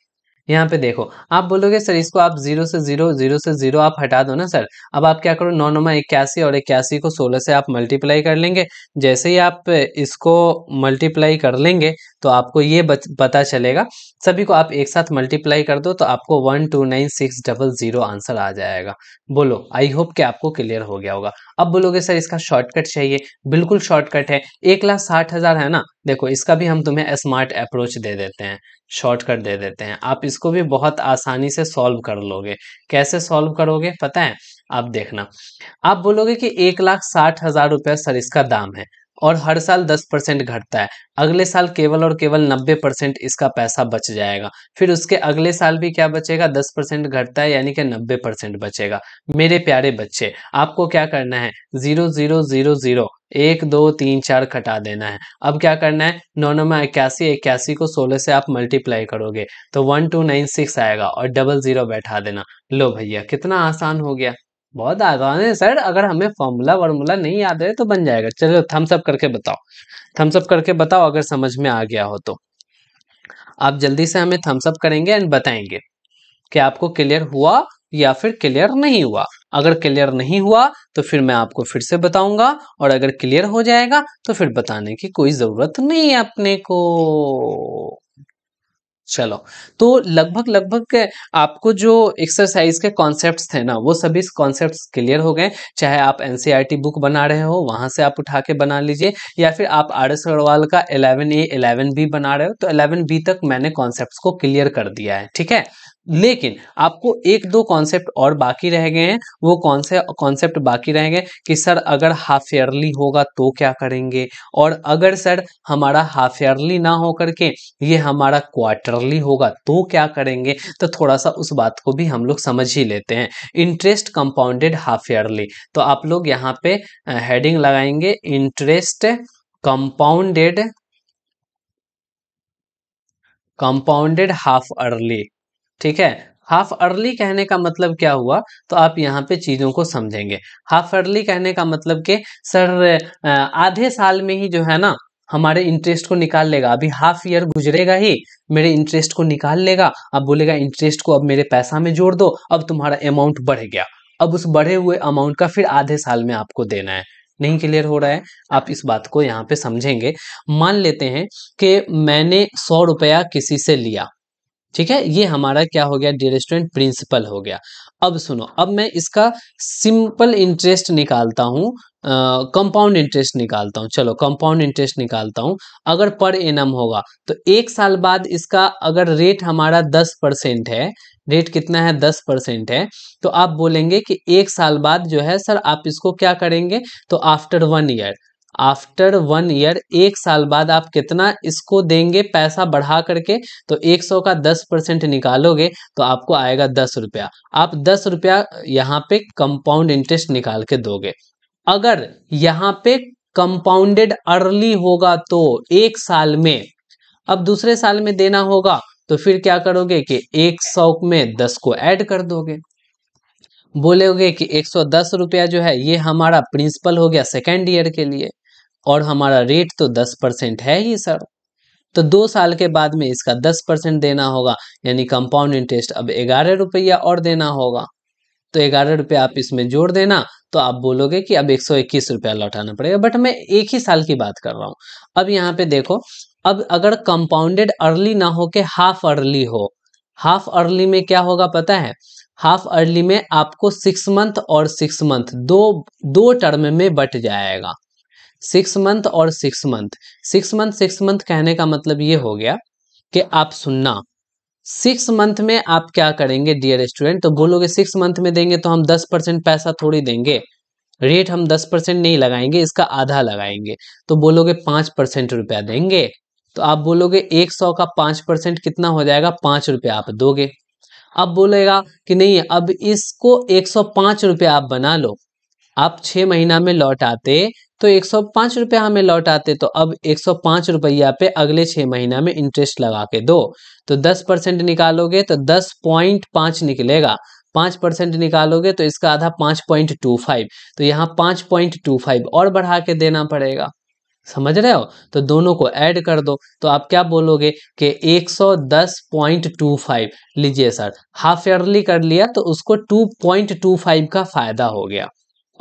यहाँ पे देखो आप बोलोगे सर इसको आप जीरो से जीरो जीरो से जीरो आप हटा दो ना सर अब आप क्या करो नौ नौमा इक्यासी और इक्यासी को सोलह से आप मल्टीप्लाई कर लेंगे जैसे ही आप इसको मल्टीप्लाई कर लेंगे तो आपको ये पता चलेगा सभी को आप एक साथ मल्टीप्लाई कर दो तो आपको one two nine six double zero answer आ जाएगा बोलो आई होप कि आपको क्लियर हो गया होगा अब बोलोगे सर इसका शॉर्टकट चाहिए बिल्कुल शॉर्टकट है एक लाख साठ हज़ार है ना देखो इसका भी हम तुम्हें स्मार्ट अप्रोच दे देते हैं शॉर्टकट दे देते हैं आप इसको भी बहुत आसानी से सॉल्व कर लोगे कैसे सॉल्व करोगे पता है आप देखना आप बोलोगे कि एक लाख साठ हजार रुपया सर इसका दाम है और हर साल 10 परसेंट घटता है अगले साल केवल और केवल 90 परसेंट इसका पैसा बच जाएगा फिर उसके अगले साल भी क्या बचेगा 10 परसेंट घटता है यानी कि 90 परसेंट बचेगा मेरे प्यारे बच्चे आपको क्या करना है जीरो जीरो जीरो जीरो एक दो तीन चार घटा देना है अब क्या करना है नौ नौ में इक्यासी इक्यासी को सोलह से आप मल्टीप्लाई करोगे तो वन टू नाइन सिक्स आएगा और डबल जीरो बैठा देना लो भैया कितना आसान हो गया बहुत आसान है सर अगर हमें फॉर्मूला वार्मूला नहीं याद है तो बन जाएगा चलो थम्स अप करके बताओ थम्स अप करके बताओ अगर समझ में आ गया हो तो आप जल्दी से हमें थम्स अप करेंगे एंड बताएंगे कि आपको क्लियर हुआ या फिर क्लियर नहीं हुआ अगर क्लियर नहीं हुआ तो फिर मैं आपको फिर से बताऊंगा और अगर क्लियर हो जाएगा तो फिर बताने की कोई ज़रूरत नहीं है अपने को चलो तो लगभग लगभग आपको जो एक्सरसाइज के कॉन्सेप्ट्स थे ना वो सभी कॉन्सेप्ट्स क्लियर हो गए चाहे आप एन बुक e बना रहे हो वहाँ से आप उठा के बना लीजिए या फिर आप आर एस अग्रवाल का 11 ए 11 बी बना रहे हो तो 11 बी तक मैंने कॉन्सेप्ट को क्लियर कर दिया है ठीक है लेकिन आपको एक दो कॉन्सेप्ट और बाकी रह गए हैं वो कौन से कॉन्सेप्ट बाकी रह गए कि सर अगर हाफ ईयरली होगा तो क्या करेंगे और अगर सर हमारा हाफ ईयरली ना हो करके ये हमारा क्वार्टरली होगा तो क्या करेंगे तो थोड़ा सा उस बात को भी हम लोग समझ ही लेते हैं इंटरेस्ट कंपाउंडेड हाफ ईयरली तो आप लोग यहाँ पे हेडिंग लगाएंगे interest compounded compounded half yearly ठीक है हाफ अर्ली कहने का मतलब क्या हुआ तो आप यहाँ पे चीज़ों को समझेंगे हाफ अर्ली कहने का मतलब के सर आधे साल में ही जो है ना हमारे इंटरेस्ट को निकाल लेगा अभी हाफ ईयर गुजरेगा ही मेरे इंटरेस्ट को निकाल लेगा अब बोलेगा इंटरेस्ट को अब मेरे पैसा में जोड़ दो अब तुम्हारा अमाउंट बढ़ गया अब उस बढ़े हुए अमाउंट का फिर आधे साल में आपको देना है नहीं क्लियर हो रहा है आप इस बात को यहाँ पे समझेंगे मान लेते हैं कि मैंने सौ रुपया किसी से लिया ठीक है ये हमारा क्या हो गया डिरेस्टोरेंट प्रिंसिपल हो गया अब सुनो अब मैं इसका सिंपल इंटरेस्ट निकालता हूँ कंपाउंड इंटरेस्ट निकालता हूँ चलो कंपाउंड इंटरेस्ट निकालता हूँ अगर पर एनम होगा तो एक साल बाद इसका अगर रेट हमारा दस परसेंट है रेट कितना है दस परसेंट है तो आप बोलेंगे कि एक साल बाद जो है सर आप इसको क्या करेंगे तो after one year after one year एक साल बाद आप कितना इसको देंगे पैसा बढ़ा करके तो एक सौ का दस परसेंट निकालोगे तो आपको आएगा दस रुपया आप दस रुपया यहाँ पे कंपाउंड इंटरेस्ट निकाल के दोगे अगर यहाँ पे कंपाउंडेड अर्ली होगा तो एक साल में अब दूसरे साल में देना होगा तो फिर क्या करोगे कि एक सौ में दस को ऐड कर दोगे बोलोगे कि एक सौ दस रुपया जो है ये हमारा प्रिंसिपल हो गया सेकेंड ईयर के लिए और हमारा रेट तो दस परसेंट है ही सर तो दो साल के बाद में इसका दस परसेंट देना होगा यानी कंपाउंड इंटरेस्ट अब ग्यारह रुपया और देना होगा तो ग्यारह रुपया आप इसमें जोड़ देना तो आप बोलोगे कि अब एक सौ इक्कीस रुपया लौटाना पड़ेगा बट मैं एक ही साल की बात कर रहा हूँ अब यहाँ पे देखो अब अगर कंपाउंडेड अर्ली ना हो के हाफ अर्ली हो हाफ अर्ली में क्या होगा पता है हाफ अर्ली में आपको सिक्स मंथ और सिक्स मंथ दो दो टर्म में बट जाएगा सिक्स मंथ और six month six month six month कहने का मतलब ये हो गया कि आप सुनना सिक्स मंथ में आप क्या करेंगे डियर स्टूडेंट तो बोलोगे सिक्स मंथ में देंगे तो हम दस परसेंट पैसा थोड़ी देंगे रेट हम दस परसेंट नहीं लगाएंगे इसका आधा लगाएंगे तो बोलोगे पांच परसेंट रुपया देंगे तो आप बोलोगे एक सौ का पांच परसेंट कितना हो जाएगा पांच रुपया आप दोगे अब बोलेगा कि नहीं अब इसको एक सौ पांच रुपया आप बना लो आप छह महीना में लौट आते तो एक सौ पांच रुपया हमें लौट आते तो अब एक सौ पांच रुपया पे अगले छह महीना में इंटरेस्ट लगा के दो तो दस परसेंट निकालोगे तो दस पॉइंट पांच निकलेगा पांच परसेंट निकालोगे तो इसका आधा पांच पॉइंट टू फाइव तो यहाँ पांच पॉइंट टू फाइव और बढ़ा के देना पड़ेगा समझ रहे हो तो दोनों को ऐड कर दो तो आप क्या बोलोगे कि 110.25 लीजिए सर हाफ ईयरली कर लिया तो उसको 2.25 का फायदा हो गया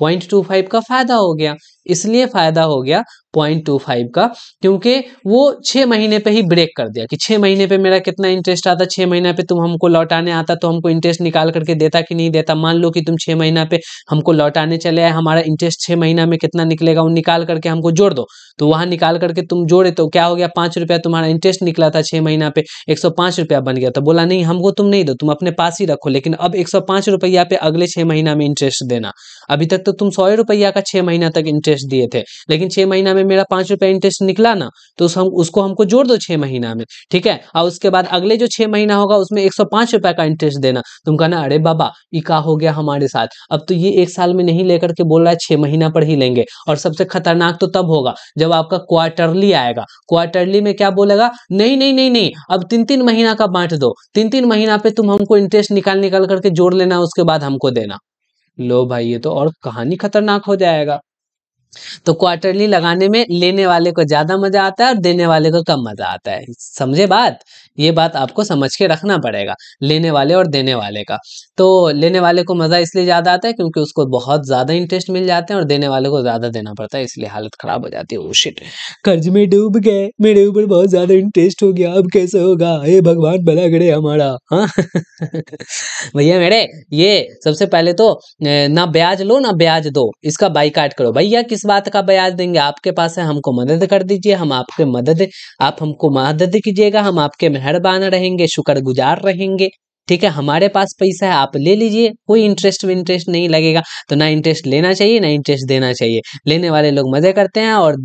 0.25 का फायदा हो गया इसलिए फायदा हो गया पॉइंट टू फाइव का क्योंकि वो छः महीने पे ही ब्रेक कर दिया कि छः महीने पे मेरा कितना इंटरेस्ट आता छः महीना पे तुम हमको लौटाने आता तो हमको इंटरेस्ट निकाल करके देता कि नहीं देता मान लो कि तुम छः महीना पे हमको लौटाने चले आए हमारा इंटरेस्ट छः महीना में कितना निकलेगा वो निकाल करके हमको जोड़ दो तो वहाँ निकाल करके तुम जोड़े तो क्या हो गया पाँच रुपया तुम्हारा इंटरेस्ट निकला था छः महीना पे एक सौ पांच रुपया बन गया तो बोला नहीं हमको तुम नहीं दो तुम अपने पास ही रखो लेकिन अब एक सौ पांच रुपया पे अगले छः महीना में इंटरेस्ट देना अभी तक तो तुम सौ रुपया का छः महीना तक इंटरेस्ट इंटरेस्ट दिए थे लेकिन छह महीना में मेरा पांच रुपया इंटरेस्ट निकला ना तो उस हम उसको हमको जोड़ दो छह महीना में ठीक है और उसके बाद अगले जो छह महीना होगा उसमें एक सौ पांच रुपया का इंटरेस्ट देना तुम कहना अरे बाबा ये का हो गया हमारे साथ अब तो ये एक साल में नहीं लेकर के बोल रहा है छह महीना पर ही लेंगे और सबसे खतरनाक तो तब होगा जब आपका क्वार्टरली आएगा क्वार्टरली में क्या बोलेगा नहीं नहीं नहीं नहीं अब तीन तीन महीना का बांट दो तीन तीन महीना पे तुम हमको इंटरेस्ट निकाल निकाल करके जोड़ लेना उसके बाद हमको देना लो भाई ये तो और कहानी खतरनाक हो जाएगा तो क्वार्टरली लगाने में लेने वाले को ज्यादा मजा आता है और देने वाले को कम मजा आता है समझे बात ये बात आपको समझ के रखना पड़ेगा लेने वाले और देने वाले का तो लेने वाले को मज़ा इसलिए ज़्यादा आता है क्योंकि उसको बहुत ज़्यादा इंटरेस्ट मिल जाते हैं और देने वाले को ज़्यादा देना पड़ता है इसलिए हालत ख़राब हो जाती है वो oh शिट कर्ज में डूब गए मेरे ऊपर बहुत ज़्यादा इंटरेस्ट हो गया अब कैसे होगा हे भगवान भला गड़े हमारा हाँ <laughs> भैया मेरे ये सबसे पहले तो ना ब्याज लो ना ब्याज दो इसका बाईकाट करो भैया किस बात का ब्याज देंगे आपके पास है हमको मदद कर दीजिए हम आपके मदद आप हमको मदद कीजिएगा हम आपके मेहरबान रहेंगे शुक्रगुजार रहेंगे ठीक है हमारे पास पैसा है आप ले लीजिए कोई इंटरेस्ट विंटरेस्ट नहीं लगेगा तो ना इंटरेस्ट लेना चाहिए ना इंटरेस्ट देना चाहिए लेने वाले लोग मजे करते हैं और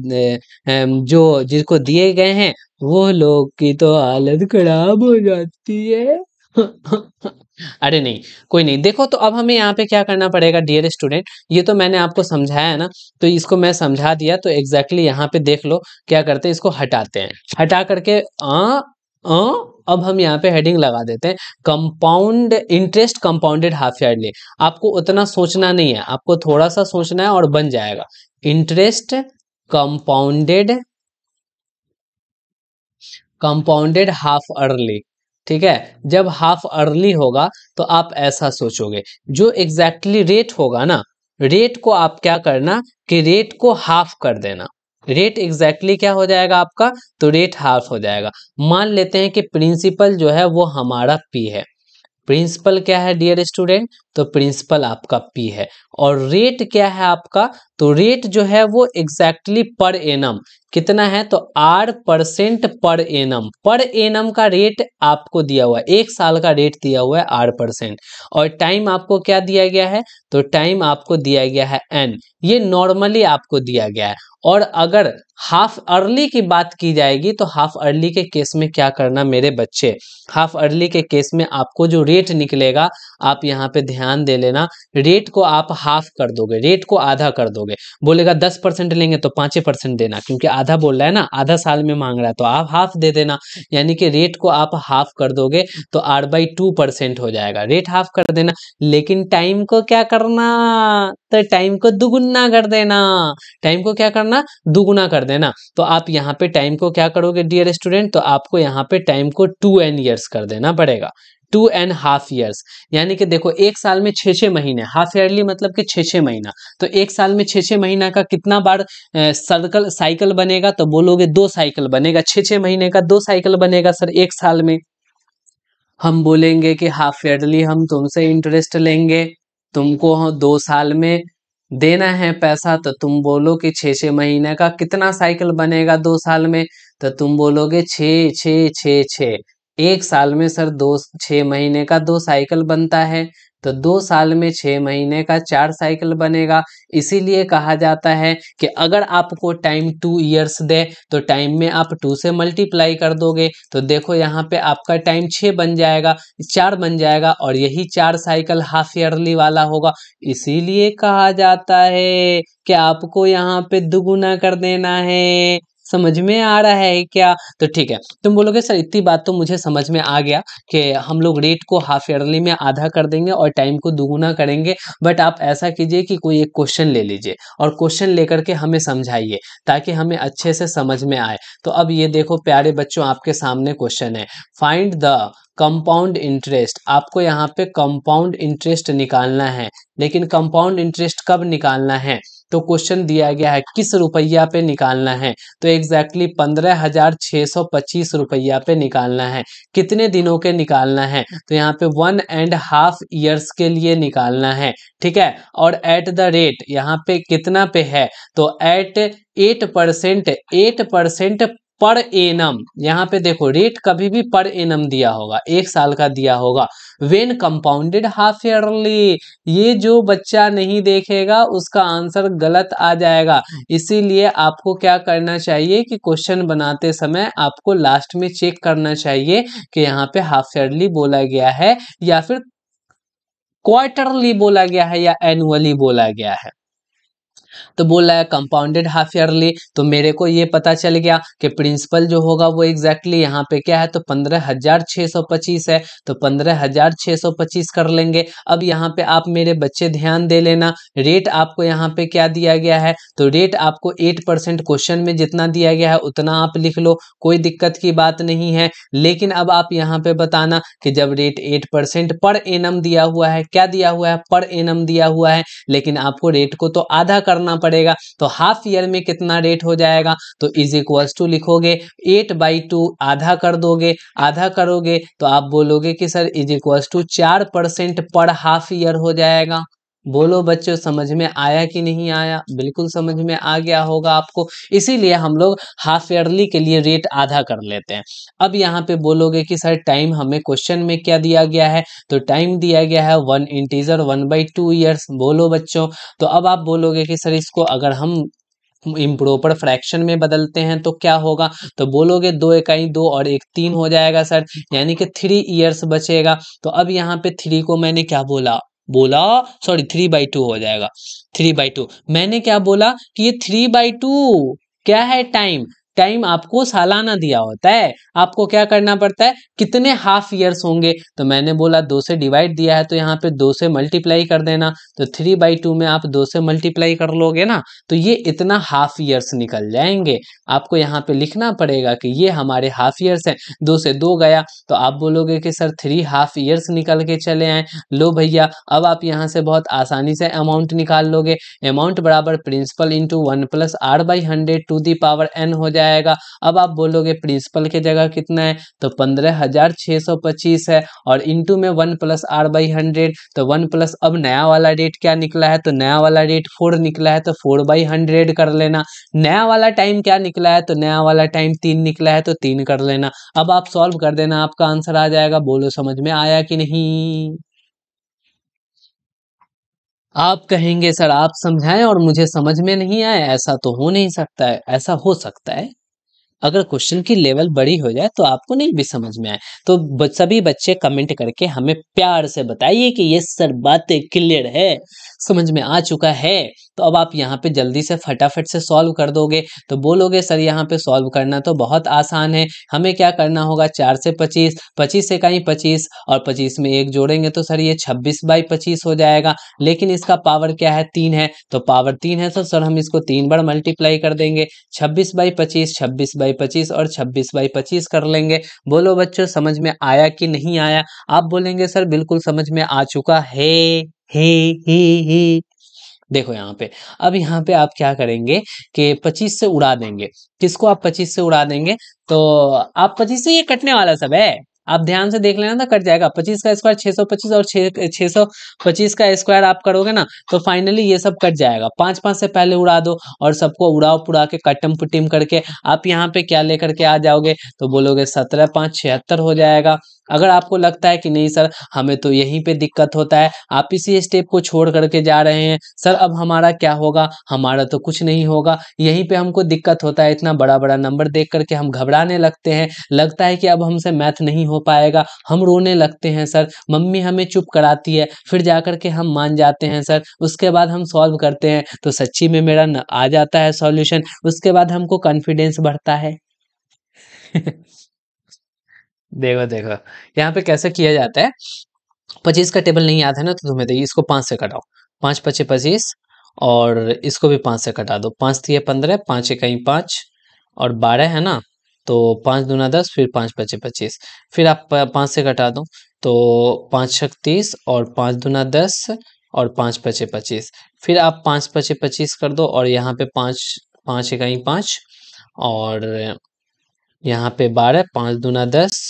जो जिसको दिए गए हैं वो लोग की तो हालत खराब हो जाती है <laughs> अरे नहीं कोई नहीं देखो तो अब हमें यहाँ पे क्या करना पड़ेगा डियर स्टूडेंट ये तो मैंने आपको समझाया ना तो इसको मैं समझा दिया तो एग्जैक्टली exactly यहाँ पे देख लो क्या करते हैं इसको हटाते हैं हटा करके आ, आ? हाँ, अब हम यहाँ पे हेडिंग लगा देते हैं compound interest compounded half yearly आपको उतना सोचना नहीं है आपको थोड़ा सा सोचना है और बन जाएगा interest compounded compounded half yearly ठीक है जब हाफ अर्ली होगा तो आप ऐसा सोचोगे जो एग्जैक्टली exactly रेट होगा ना रेट को आप क्या करना कि रेट को हाफ कर देना रेट एग्जैक्टली exactly क्या हो जाएगा आपका तो रेट हाफ हो जाएगा मान लेते हैं कि प्रिंसिपल जो है वो हमारा पी है प्रिंसिपल क्या है डियर स्टूडेंट तो प्रिंसिपल आपका पी है और रेट क्या है आपका तो रेट जो है वो एग्जैक्टली पर एनम कितना है तो R percent per annum per annum का रेट आपको दिया हुआ है एक साल का रेट दिया हुआ है आर परसेंट और टाइम आपको क्या दिया गया है तो टाइम आपको दिया गया है एन ये नॉर्मली आपको दिया गया है और अगर हाफ अर्ली की बात की जाएगी तो हाफ अर्ली के केस में क्या करना मेरे बच्चे हाफ अर्ली के केस में आपको जो रेट निकलेगा आप यहाँ पे ध्यान दे लेना रेट को आप हाफ कर दोगे रेट को आधा कर दोगे बोलेगा दस परसेंट लेंगे तो पांच परसेंट देना क्योंकि आधा बोल रहा है ना आधा साल में मांग रहा है तो आप हाफ दे देना यानी कि रेट को आप हाफ कर दोगे तो आर बाई टू परसेंट हो जाएगा रेट हाफ कर देना लेकिन टाइम को क्या करना तो टाइम को दुगुना कर देना टाइम को क्या करना दुगुना कर देना तो आप यहाँ पे टाइम को क्या करोगे डियर स्टूडेंट तो आपको यहाँ पे टाइम को टू एन ईयर्स कर देना पड़ेगा टू एंड हाफ ईयर्स यानी कि देखो एक साल में छः छः महीने हाफ ईयरली मतलब कि छः छः महीना तो एक साल में छः छः महीना का कितना बार सर्कल साइकिल बनेगा तो बोलोगे दो साइकिल बनेगा छः छः महीने का दो साइकिल बनेगा सर एक साल में हम बोलेंगे कि हाफ ईयरली हम तुमसे इंटरेस्ट लेंगे तुमको हम दो साल में देना है पैसा तो तुम बोलो कि छः छः महीने का कितना साइकिल बनेगा दो साल में तो तुम बोलोगे छः छः छः छः एक साल में सर दो छः महीने का दो साइकिल बनता है तो दो साल में छः महीने का चार साइकिल बनेगा इसीलिए कहा जाता है कि अगर आपको टाइम टू ईयर्स दे तो टाइम में आप टू से मल्टीप्लाई कर दोगे तो देखो यहाँ पे आपका टाइम छः बन जाएगा चार बन जाएगा और यही चार साइकिल हाफ ईयरली वाला होगा इसीलिए कहा जाता है कि आपको यहाँ पे दुगुना कर देना है समझ में आ रहा है क्या तो ठीक है तुम बोलोगे सर इतनी बात तो मुझे समझ में आ गया कि हम लोग रेट को हाफ ईयरली में आधा कर देंगे और टाइम को दुगुना करेंगे बट आप ऐसा कीजिए कि कोई एक क्वेश्चन ले लीजिए और क्वेश्चन लेकर के हमें समझाइए ताकि हमें अच्छे से समझ में आए तो अब ये देखो प्यारे बच्चों आपके सामने क्वेश्चन है फाइंड द कंपाउंड इंटरेस्ट आपको यहाँ पे कंपाउंड इंटरेस्ट निकालना है लेकिन कंपाउंड इंटरेस्ट कब निकालना है तो क्वेश्चन दिया गया है किस रुपया पे निकालना है तो एग्जैक्टली पंद्रह हजार छह सौ पच्चीस रुपया पे निकालना है कितने दिनों के निकालना है तो यहाँ पे वन एंड हाफ ईयर्स के लिए निकालना है ठीक है और एट द रेट यहाँ पे कितना पे है तो eight eight percent eight percent per annum यहाँ पे देखो रेट कभी भी पर एनम दिया होगा एक साल का दिया होगा वेन कंपाउंडेड हाफ ईयरली ये जो बच्चा नहीं देखेगा उसका आंसर गलत आ जाएगा इसीलिए आपको क्या करना चाहिए कि क्वेश्चन बनाते समय आपको लास्ट में चेक करना चाहिए कि यहाँ पे हाफ ईयरली बोला गया है या फिर क्वार्टरली बोला गया है या एनुअली बोला गया है तो बोल रहा है कंपाउंडेड हाफ ईयरली तो मेरे को ये पता चल गया कि प्रिंसिपल जो होगा वो एग्जैक्टली exactly यहाँ पे क्या है तो पंद्रह हजार छह सौ पच्चीस है तो पंद्रह हजार छः सौ पच्चीस कर लेंगे अब यहाँ पे आप मेरे बच्चे ध्यान दे लेना रेट आपको यहाँ पे क्या दिया गया है तो रेट आपको एट परसेंट क्वेश्चन में जितना दिया गया है उतना आप लिख लो कोई दिक्कत की बात नहीं है लेकिन अब आप यहाँ पे बताना कि जब rate eight percent per annum दिया हुआ है क्या दिया हुआ है पर एनम दिया हुआ है लेकिन आपको रेट को तो आधा करना करना पड़ेगा तो हाफ ईयर में कितना रेट हो जाएगा तो इज इक्वल्स टू लिखोगे एट बाई टू आधा कर दोगे आधा करोगे तो आप बोलोगे कि सर इज इक्वल्स टू चार परसेंट पर हाफ ईयर हो जाएगा बोलो बच्चों समझ में आया कि नहीं आया बिल्कुल समझ में आ गया होगा आपको इसीलिए हम लोग हाफ ईयरली के लिए रेट आधा कर लेते हैं अब यहाँ पे बोलोगे कि सर टाइम हमें क्वेश्चन में क्या दिया गया है तो टाइम दिया गया है one integer one by two years बोलो बच्चों तो अब आप बोलोगे कि सर इसको अगर हम इम्प्रोपर फ्रैक्शन में बदलते हैं तो क्या होगा तो बोलोगे दो इकाई दो और एक तीन हो जाएगा सर यानी कि थ्री ईयर्स बचेगा तो अब यहाँ पे थ्री को मैंने क्या बोला बोला सॉरी थ्री बाई टू हो जाएगा थ्री बाई टू मैंने क्या बोला कि ये थ्री बाई टू क्या है टाइम टाइम आपको सालाना दिया होता है आपको क्या करना पड़ता है कितने हाफ ईयर्स होंगे तो मैंने बोला दो से डिवाइड दिया है तो यहाँ पे दो से मल्टीप्लाई कर देना तो थ्री बाई टू में आप दो से मल्टीप्लाई कर लोगे ना तो ये इतना हाफ ईयर्स निकल जाएंगे आपको यहाँ पे लिखना पड़ेगा कि ये हमारे हाफ ईयर्स हैं दो से दो गया तो आप बोलोगे कि सर थ्री हाफ ईयर्स निकल के चले आए लो भैया अब आप यहाँ से बहुत आसानी से अमाउंट निकाल लोगे अमाउंट बराबर principal into one plus R by hundred to the power N हो जाए आएगा अब आप बोलोगे प्रिंसिपल की जगह कितना है तो पंद्रह हजार छः सौ पच्चीस है और इंटू में one plus R by hundred तो वन प्लस अब नया वाला रेट क्या निकला है तो नया वाला रेट फोर निकला है तो फोर बाई हंड्रेड कर लेना नया वाला टाइम क्या निकला है तो नया वाला टाइम तीन निकला है तो तीन कर लेना अब आप सॉल्व कर देना आपका आंसर आ जाएगा बोलो समझ में आया कि नहीं आप कहेंगे सर आप समझाएं और मुझे समझ में नहीं आए ऐसा तो हो नहीं सकता है ऐसा हो सकता है अगर क्वेश्चन की लेवल बड़ी हो जाए तो आपको नहीं भी समझ में आए तो सभी बच्चे कमेंट करके हमें प्यार से बताइए कि ये सर बातें क्लियर है समझ में आ चुका है तो अब आप यहाँ पे जल्दी से फटाफट से सॉल्व कर दोगे तो बोलोगे सर यहाँ पे सॉल्व करना तो बहुत आसान है हमें क्या करना होगा चार से पच्चीस पच्चीस से कहीं पच्चीस और पच्चीस में एक जोड़ेंगे तो सर ये छब्बीस बाई पच्चीस हो जाएगा लेकिन इसका पावर क्या है तीन है तो पावर तीन है तो सर हम इसको तीन बार मल्टीप्लाई कर देंगे छब्बीस बाई पच्चीस छब्बीस बाई पच्चीस और छब्बीस बाई पच्चीस कर लेंगे बोलो बच्चों समझ में आया कि नहीं आया आप बोलेंगे सर बिल्कुल समझ में आ चुका है हे हे हे देखो यहाँ पे अब यहाँ पे आप क्या करेंगे कि पच्चीस से उड़ा देंगे किसको आप पच्चीस से उड़ा देंगे तो आप पच्चीस से ये कटने वाला सब है आप ध्यान से देख लेना ना कट जाएगा पच्चीस का स्क्वायर छह सौ पच्चीस और छह सौ पच्चीस का स्क्वायर आप करोगे ना तो फाइनली ये सब कट जाएगा पांच पांच से पहले उड़ा दो और सबको उड़ाओ पुड़ा के कटम पुटिम करके आप यहाँ पे क्या लेकर के आ जाओगे तो बोलोगे सत्रह पांच छिहत्तर हो जाएगा अगर आपको लगता है कि नहीं सर हमें तो यहीं पे दिक्कत होता है आप इसी स्टेप को छोड़ करके जा रहे हैं सर अब हमारा क्या होगा हमारा तो कुछ नहीं होगा यहीं पे हमको दिक्कत होता है इतना बड़ा बड़ा नंबर देख करके हम घबराने लगते हैं लगता है कि अब हमसे मैथ नहीं हो पाएगा हम रोने लगते हैं सर मम्मी हमें चुप कराती है फिर जा करके हम मान जाते हैं सर उसके बाद हम सॉल्व करते हैं तो सच्ची में मेरा आ जाता है सॉल्यूशन उसके बाद हमको कॉन्फिडेंस बढ़ता है <laughs> देखो देखो यहाँ पे कैसे किया जाता है पच्चीस का टेबल नहीं याद है ना तो तुम्हें देखिए इसको पाँच से कटाओ पाँच पच्चीस पच्चीस और इसको भी पाँच से कटा दो पाँच थी पंद्रह पाँच इकाई पाँच और बारह है ना तो पाँच दूना दस फिर पाँच पच्चीस पच्चीस फिर आप पाँच से कटा दो तो पाँच छत्तीस और पाँच दूना दस और पाँच पच्चीस पच्चीस फिर आप पाँच पच्चीस पच्चीस कर दो और यहाँ पे पाँच पाँच इकाई पाँच और यहाँ पे बारह पाँच दूना दस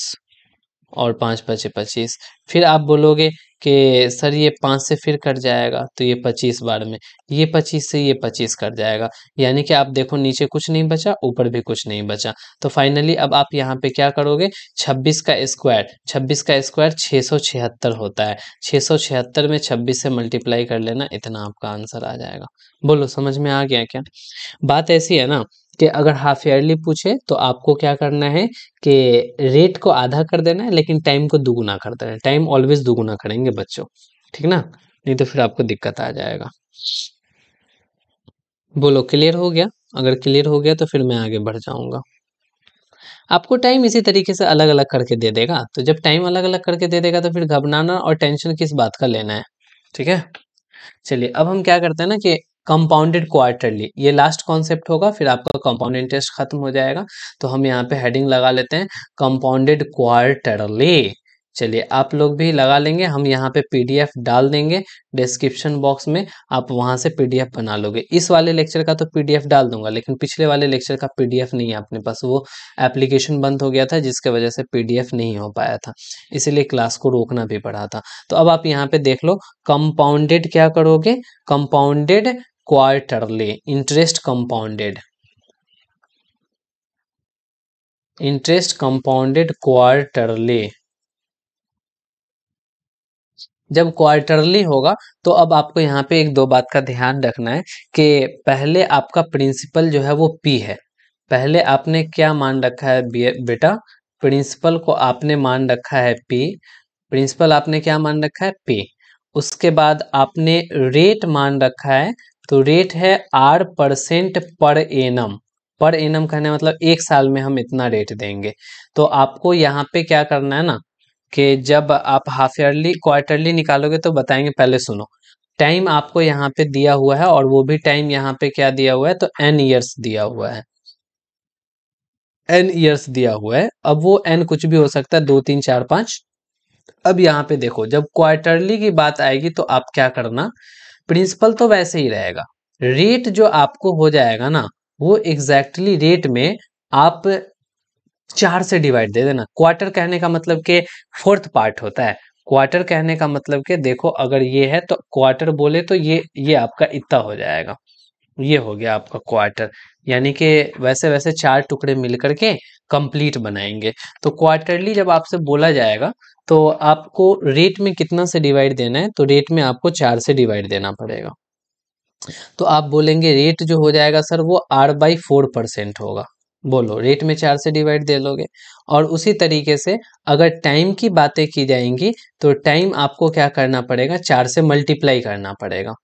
और पाँच पचे पच्चीस फिर आप बोलोगे कि सर ये पाँच से फिर कट जाएगा तो ये पच्चीस बार में ये पच्चीस से ये पच्चीस कट जाएगा यानी कि आप देखो नीचे कुछ नहीं बचा ऊपर भी कुछ नहीं बचा तो फाइनली अब आप यहाँ पे क्या करोगे छब्बीस का स्क्वायर छब्बीस का स्क्वायर छः सौ छिहत्तर होता है छः सौ छिहत्तर में छब्बीस से मल्टीप्लाई कर लेना इतना आपका आंसर आ जाएगा बोलो समझ में आ गया क्या बात ऐसी है ना कि अगर हाफ ईयरली पूछे तो आपको क्या करना है कि रेट को आधा कर देना है लेकिन टाइम को दुगुना कर देना है टाइम ऑलवेज दुगुना करेंगे बच्चों ठीक ना नहीं तो फिर आपको दिक्कत आ जाएगा बोलो क्लियर हो गया अगर क्लियर हो गया तो फिर मैं आगे बढ़ जाऊंगा आपको टाइम इसी तरीके से अलग अलग करके दे देगा तो जब टाइम अलग अलग करके दे देगा तो फिर घबराना और टेंशन किस बात का लेना है ठीक है चलिए अब हम क्या करते हैं ना कि कंपाउंडेड क्वार्टरली ये लास्ट कॉन्सेप्ट होगा फिर आपका कंपाउंड इंटरेस्ट खत्म हो जाएगा तो हम यहाँ पे हेडिंग लगा लेते हैं कंपाउंडेड क्वार्टरली चलिए आप लोग भी लगा लेंगे हम यहाँ पे पीडीएफ डाल देंगे डिस्क्रिप्शन बॉक्स में आप वहां से पीडीएफ बना लोगे इस वाले लेक्चर का तो पीडीएफ डाल दूंगा लेकिन पिछले वाले लेक्चर का पीडीएफ नहीं है अपने पास वो एप्लीकेशन बंद हो गया था जिसके वजह से पीडीएफ नहीं हो पाया था इसीलिए क्लास को रोकना भी पड़ा था तो अब आप यहाँ पे देख लो कंपाउंडेड क्या करोगे compounded quarterly interest compounded interest compounded quarterly जब क्वार्टरली होगा तो अब आपको यहाँ पे एक दो बात का ध्यान रखना है कि पहले आपका प्रिंसिपल जो है वो पी है पहले आपने क्या मान रखा है बेटा प्रिंसिपल को आपने मान रखा है पी प्रिंसिपल आपने क्या मान रखा है पी उसके बाद आपने रेट मान रखा है तो रेट है R percent per annum per annum कहने मतलब एक साल में हम इतना रेट देंगे तो आपको यहाँ पे क्या करना है ना कि जब आप हाफ ईयरली क्वार्टरली निकालोगे तो बताएंगे पहले सुनो टाइम आपको यहाँ पे दिया हुआ है और वो भी टाइम यहाँ पे क्या दिया हुआ है तो एन ईयर्स दिया हुआ है एन ईयर्स दिया हुआ है अब वो एन कुछ भी हो सकता है दो तीन चार पांच अब यहाँ पे देखो जब क्वार्टरली की बात आएगी तो आप क्या करना प्रिंसिपल तो वैसे ही रहेगा रेट जो आपको हो जाएगा ना वो एग्जैक्टली रेट में आप चार से डिवाइड दे देना क्वार्टर कहने का मतलब के फोर्थ पार्ट होता है क्वार्टर कहने का मतलब के देखो अगर ये है तो क्वार्टर बोले तो ये ये आपका इतना हो जाएगा ये हो गया आपका क्वार्टर यानी कि वैसे वैसे चार टुकड़े मिलकर के कंप्लीट बनाएंगे तो क्वार्टरली जब आपसे बोला जाएगा तो आपको रेट में कितना से डिवाइड देना है तो रेट में आपको चार से डिवाइड देना पड़ेगा तो आप बोलेंगे रेट जो हो जाएगा सर वो आर बाई फोर परसेंट होगा बोलो रेट में चार से डिवाइड दे लोगे और उसी तरीके से अगर टाइम की बातें की जाएंगी तो टाइम आपको क्या करना पड़ेगा चार से मल्टीप्लाई करना पड़ेगा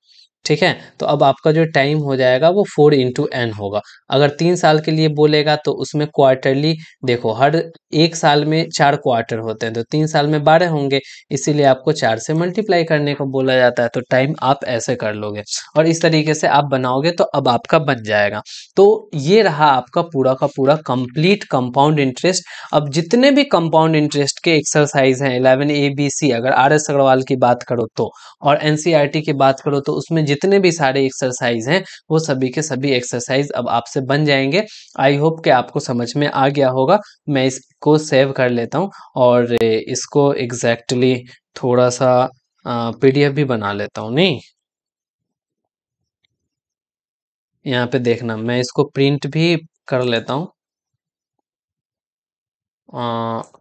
ठीक है तो अब आपका जो टाइम हो जाएगा वो फोर इंटू एन होगा अगर तीन साल के लिए बोलेगा तो उसमें क्वार्टरली देखो हर एक साल में चार क्वार्टर होते हैं तो तीन साल में बारह होंगे इसीलिए आपको चार से मल्टीप्लाई करने को बोला जाता है तो टाइम आप ऐसे कर लोगे और इस तरीके से आप बनाओगे तो अब आपका बन जाएगा तो ये रहा आपका पूरा का पूरा कंप्लीट कंपाउंड इंटरेस्ट अब जितने भी कंपाउंड इंटरेस्ट के एक्सरसाइज हैं इलेवन ए बी सी अगर आर एस अग्रवाल की बात करो तो और एन e की बात करो तो उसमें जितने भी सारे एक्सरसाइज हैं वो सभी के सभी एक्सरसाइज अब आपसे बन जाएंगे आई होप कि आपको समझ में आ गया होगा मैं इसको सेव कर लेता हूँ और इसको एग्जैक्टली exactly थोड़ा सा पीडीएफ भी बना लेता हूँ नहीं यहाँ पे देखना मैं इसको प्रिंट भी कर लेता हूँ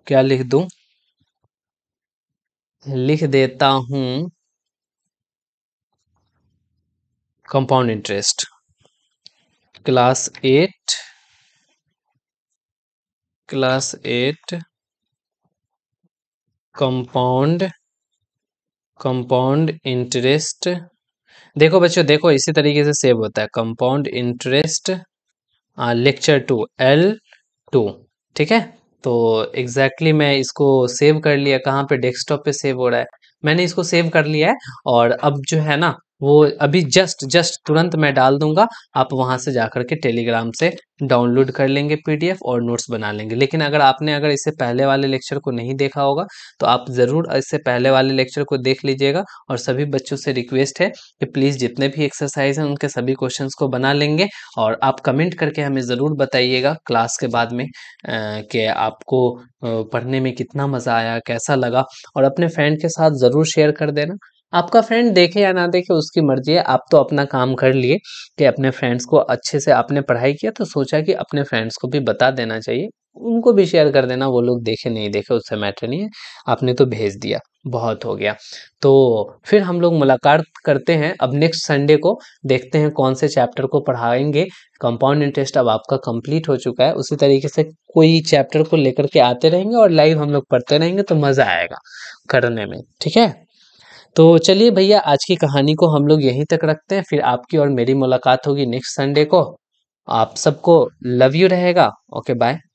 क्या लिख दू लिख देता हूँ compound interest class 8 class 8 compound compound interest देखो बच्चों देखो इसी तरीके से सेव होता है compound interest lecture two L two ठीक है तो एग्जैक्टली exactly मैं इसको सेव कर लिया कहाँ पे डेस्कटॉप पे सेव हो रहा है मैंने इसको सेव कर लिया है और अब जो है ना वो अभी जस्ट जस्ट तुरंत मैं डाल दूंगा आप वहां से जाकर के टेलीग्राम से डाउनलोड कर लेंगे पीडीएफ और नोट्स बना लेंगे लेकिन अगर आपने अगर इससे पहले वाले लेक्चर को नहीं देखा होगा तो आप ज़रूर इससे पहले वाले लेक्चर को देख लीजिएगा और सभी बच्चों से रिक्वेस्ट है कि प्लीज़ जितने भी एक्सरसाइज हैं उनके सभी क्वेश्चन को बना लेंगे और आप कमेंट करके हमें ज़रूर बताइएगा क्लास के बाद में कि आपको पढ़ने में कितना मज़ा आया कैसा लगा और अपने फ्रेंड के साथ ज़रूर शेयर कर देना आपका फ्रेंड देखे या ना देखे उसकी मर्जी है आप तो अपना काम कर लिए कि अपने फ्रेंड्स को अच्छे से आपने पढ़ाई किया तो सोचा कि अपने फ्रेंड्स को भी बता देना चाहिए उनको भी शेयर कर देना वो लोग देखे नहीं देखे उससे मैटर नहीं है आपने तो भेज दिया बहुत हो गया तो फिर हम लोग मुलाकात करते हैं अब नेक्स्ट संडे को देखते हैं कौन से चैप्टर को पढ़ाएंगे कंपाउंड इंटरेस्ट अब आपका कंप्लीट हो चुका है उसी तरीके से कोई चैप्टर को लेकर के आते रहेंगे और लाइव हम लोग पढ़ते रहेंगे तो मज़ा आएगा करने में ठीक है तो चलिए भैया आज की कहानी को हम लोग यहीं तक रखते हैं फिर आपकी और मेरी मुलाकात होगी नेक्स्ट संडे को आप सबको लव यू रहेगा ओके बाय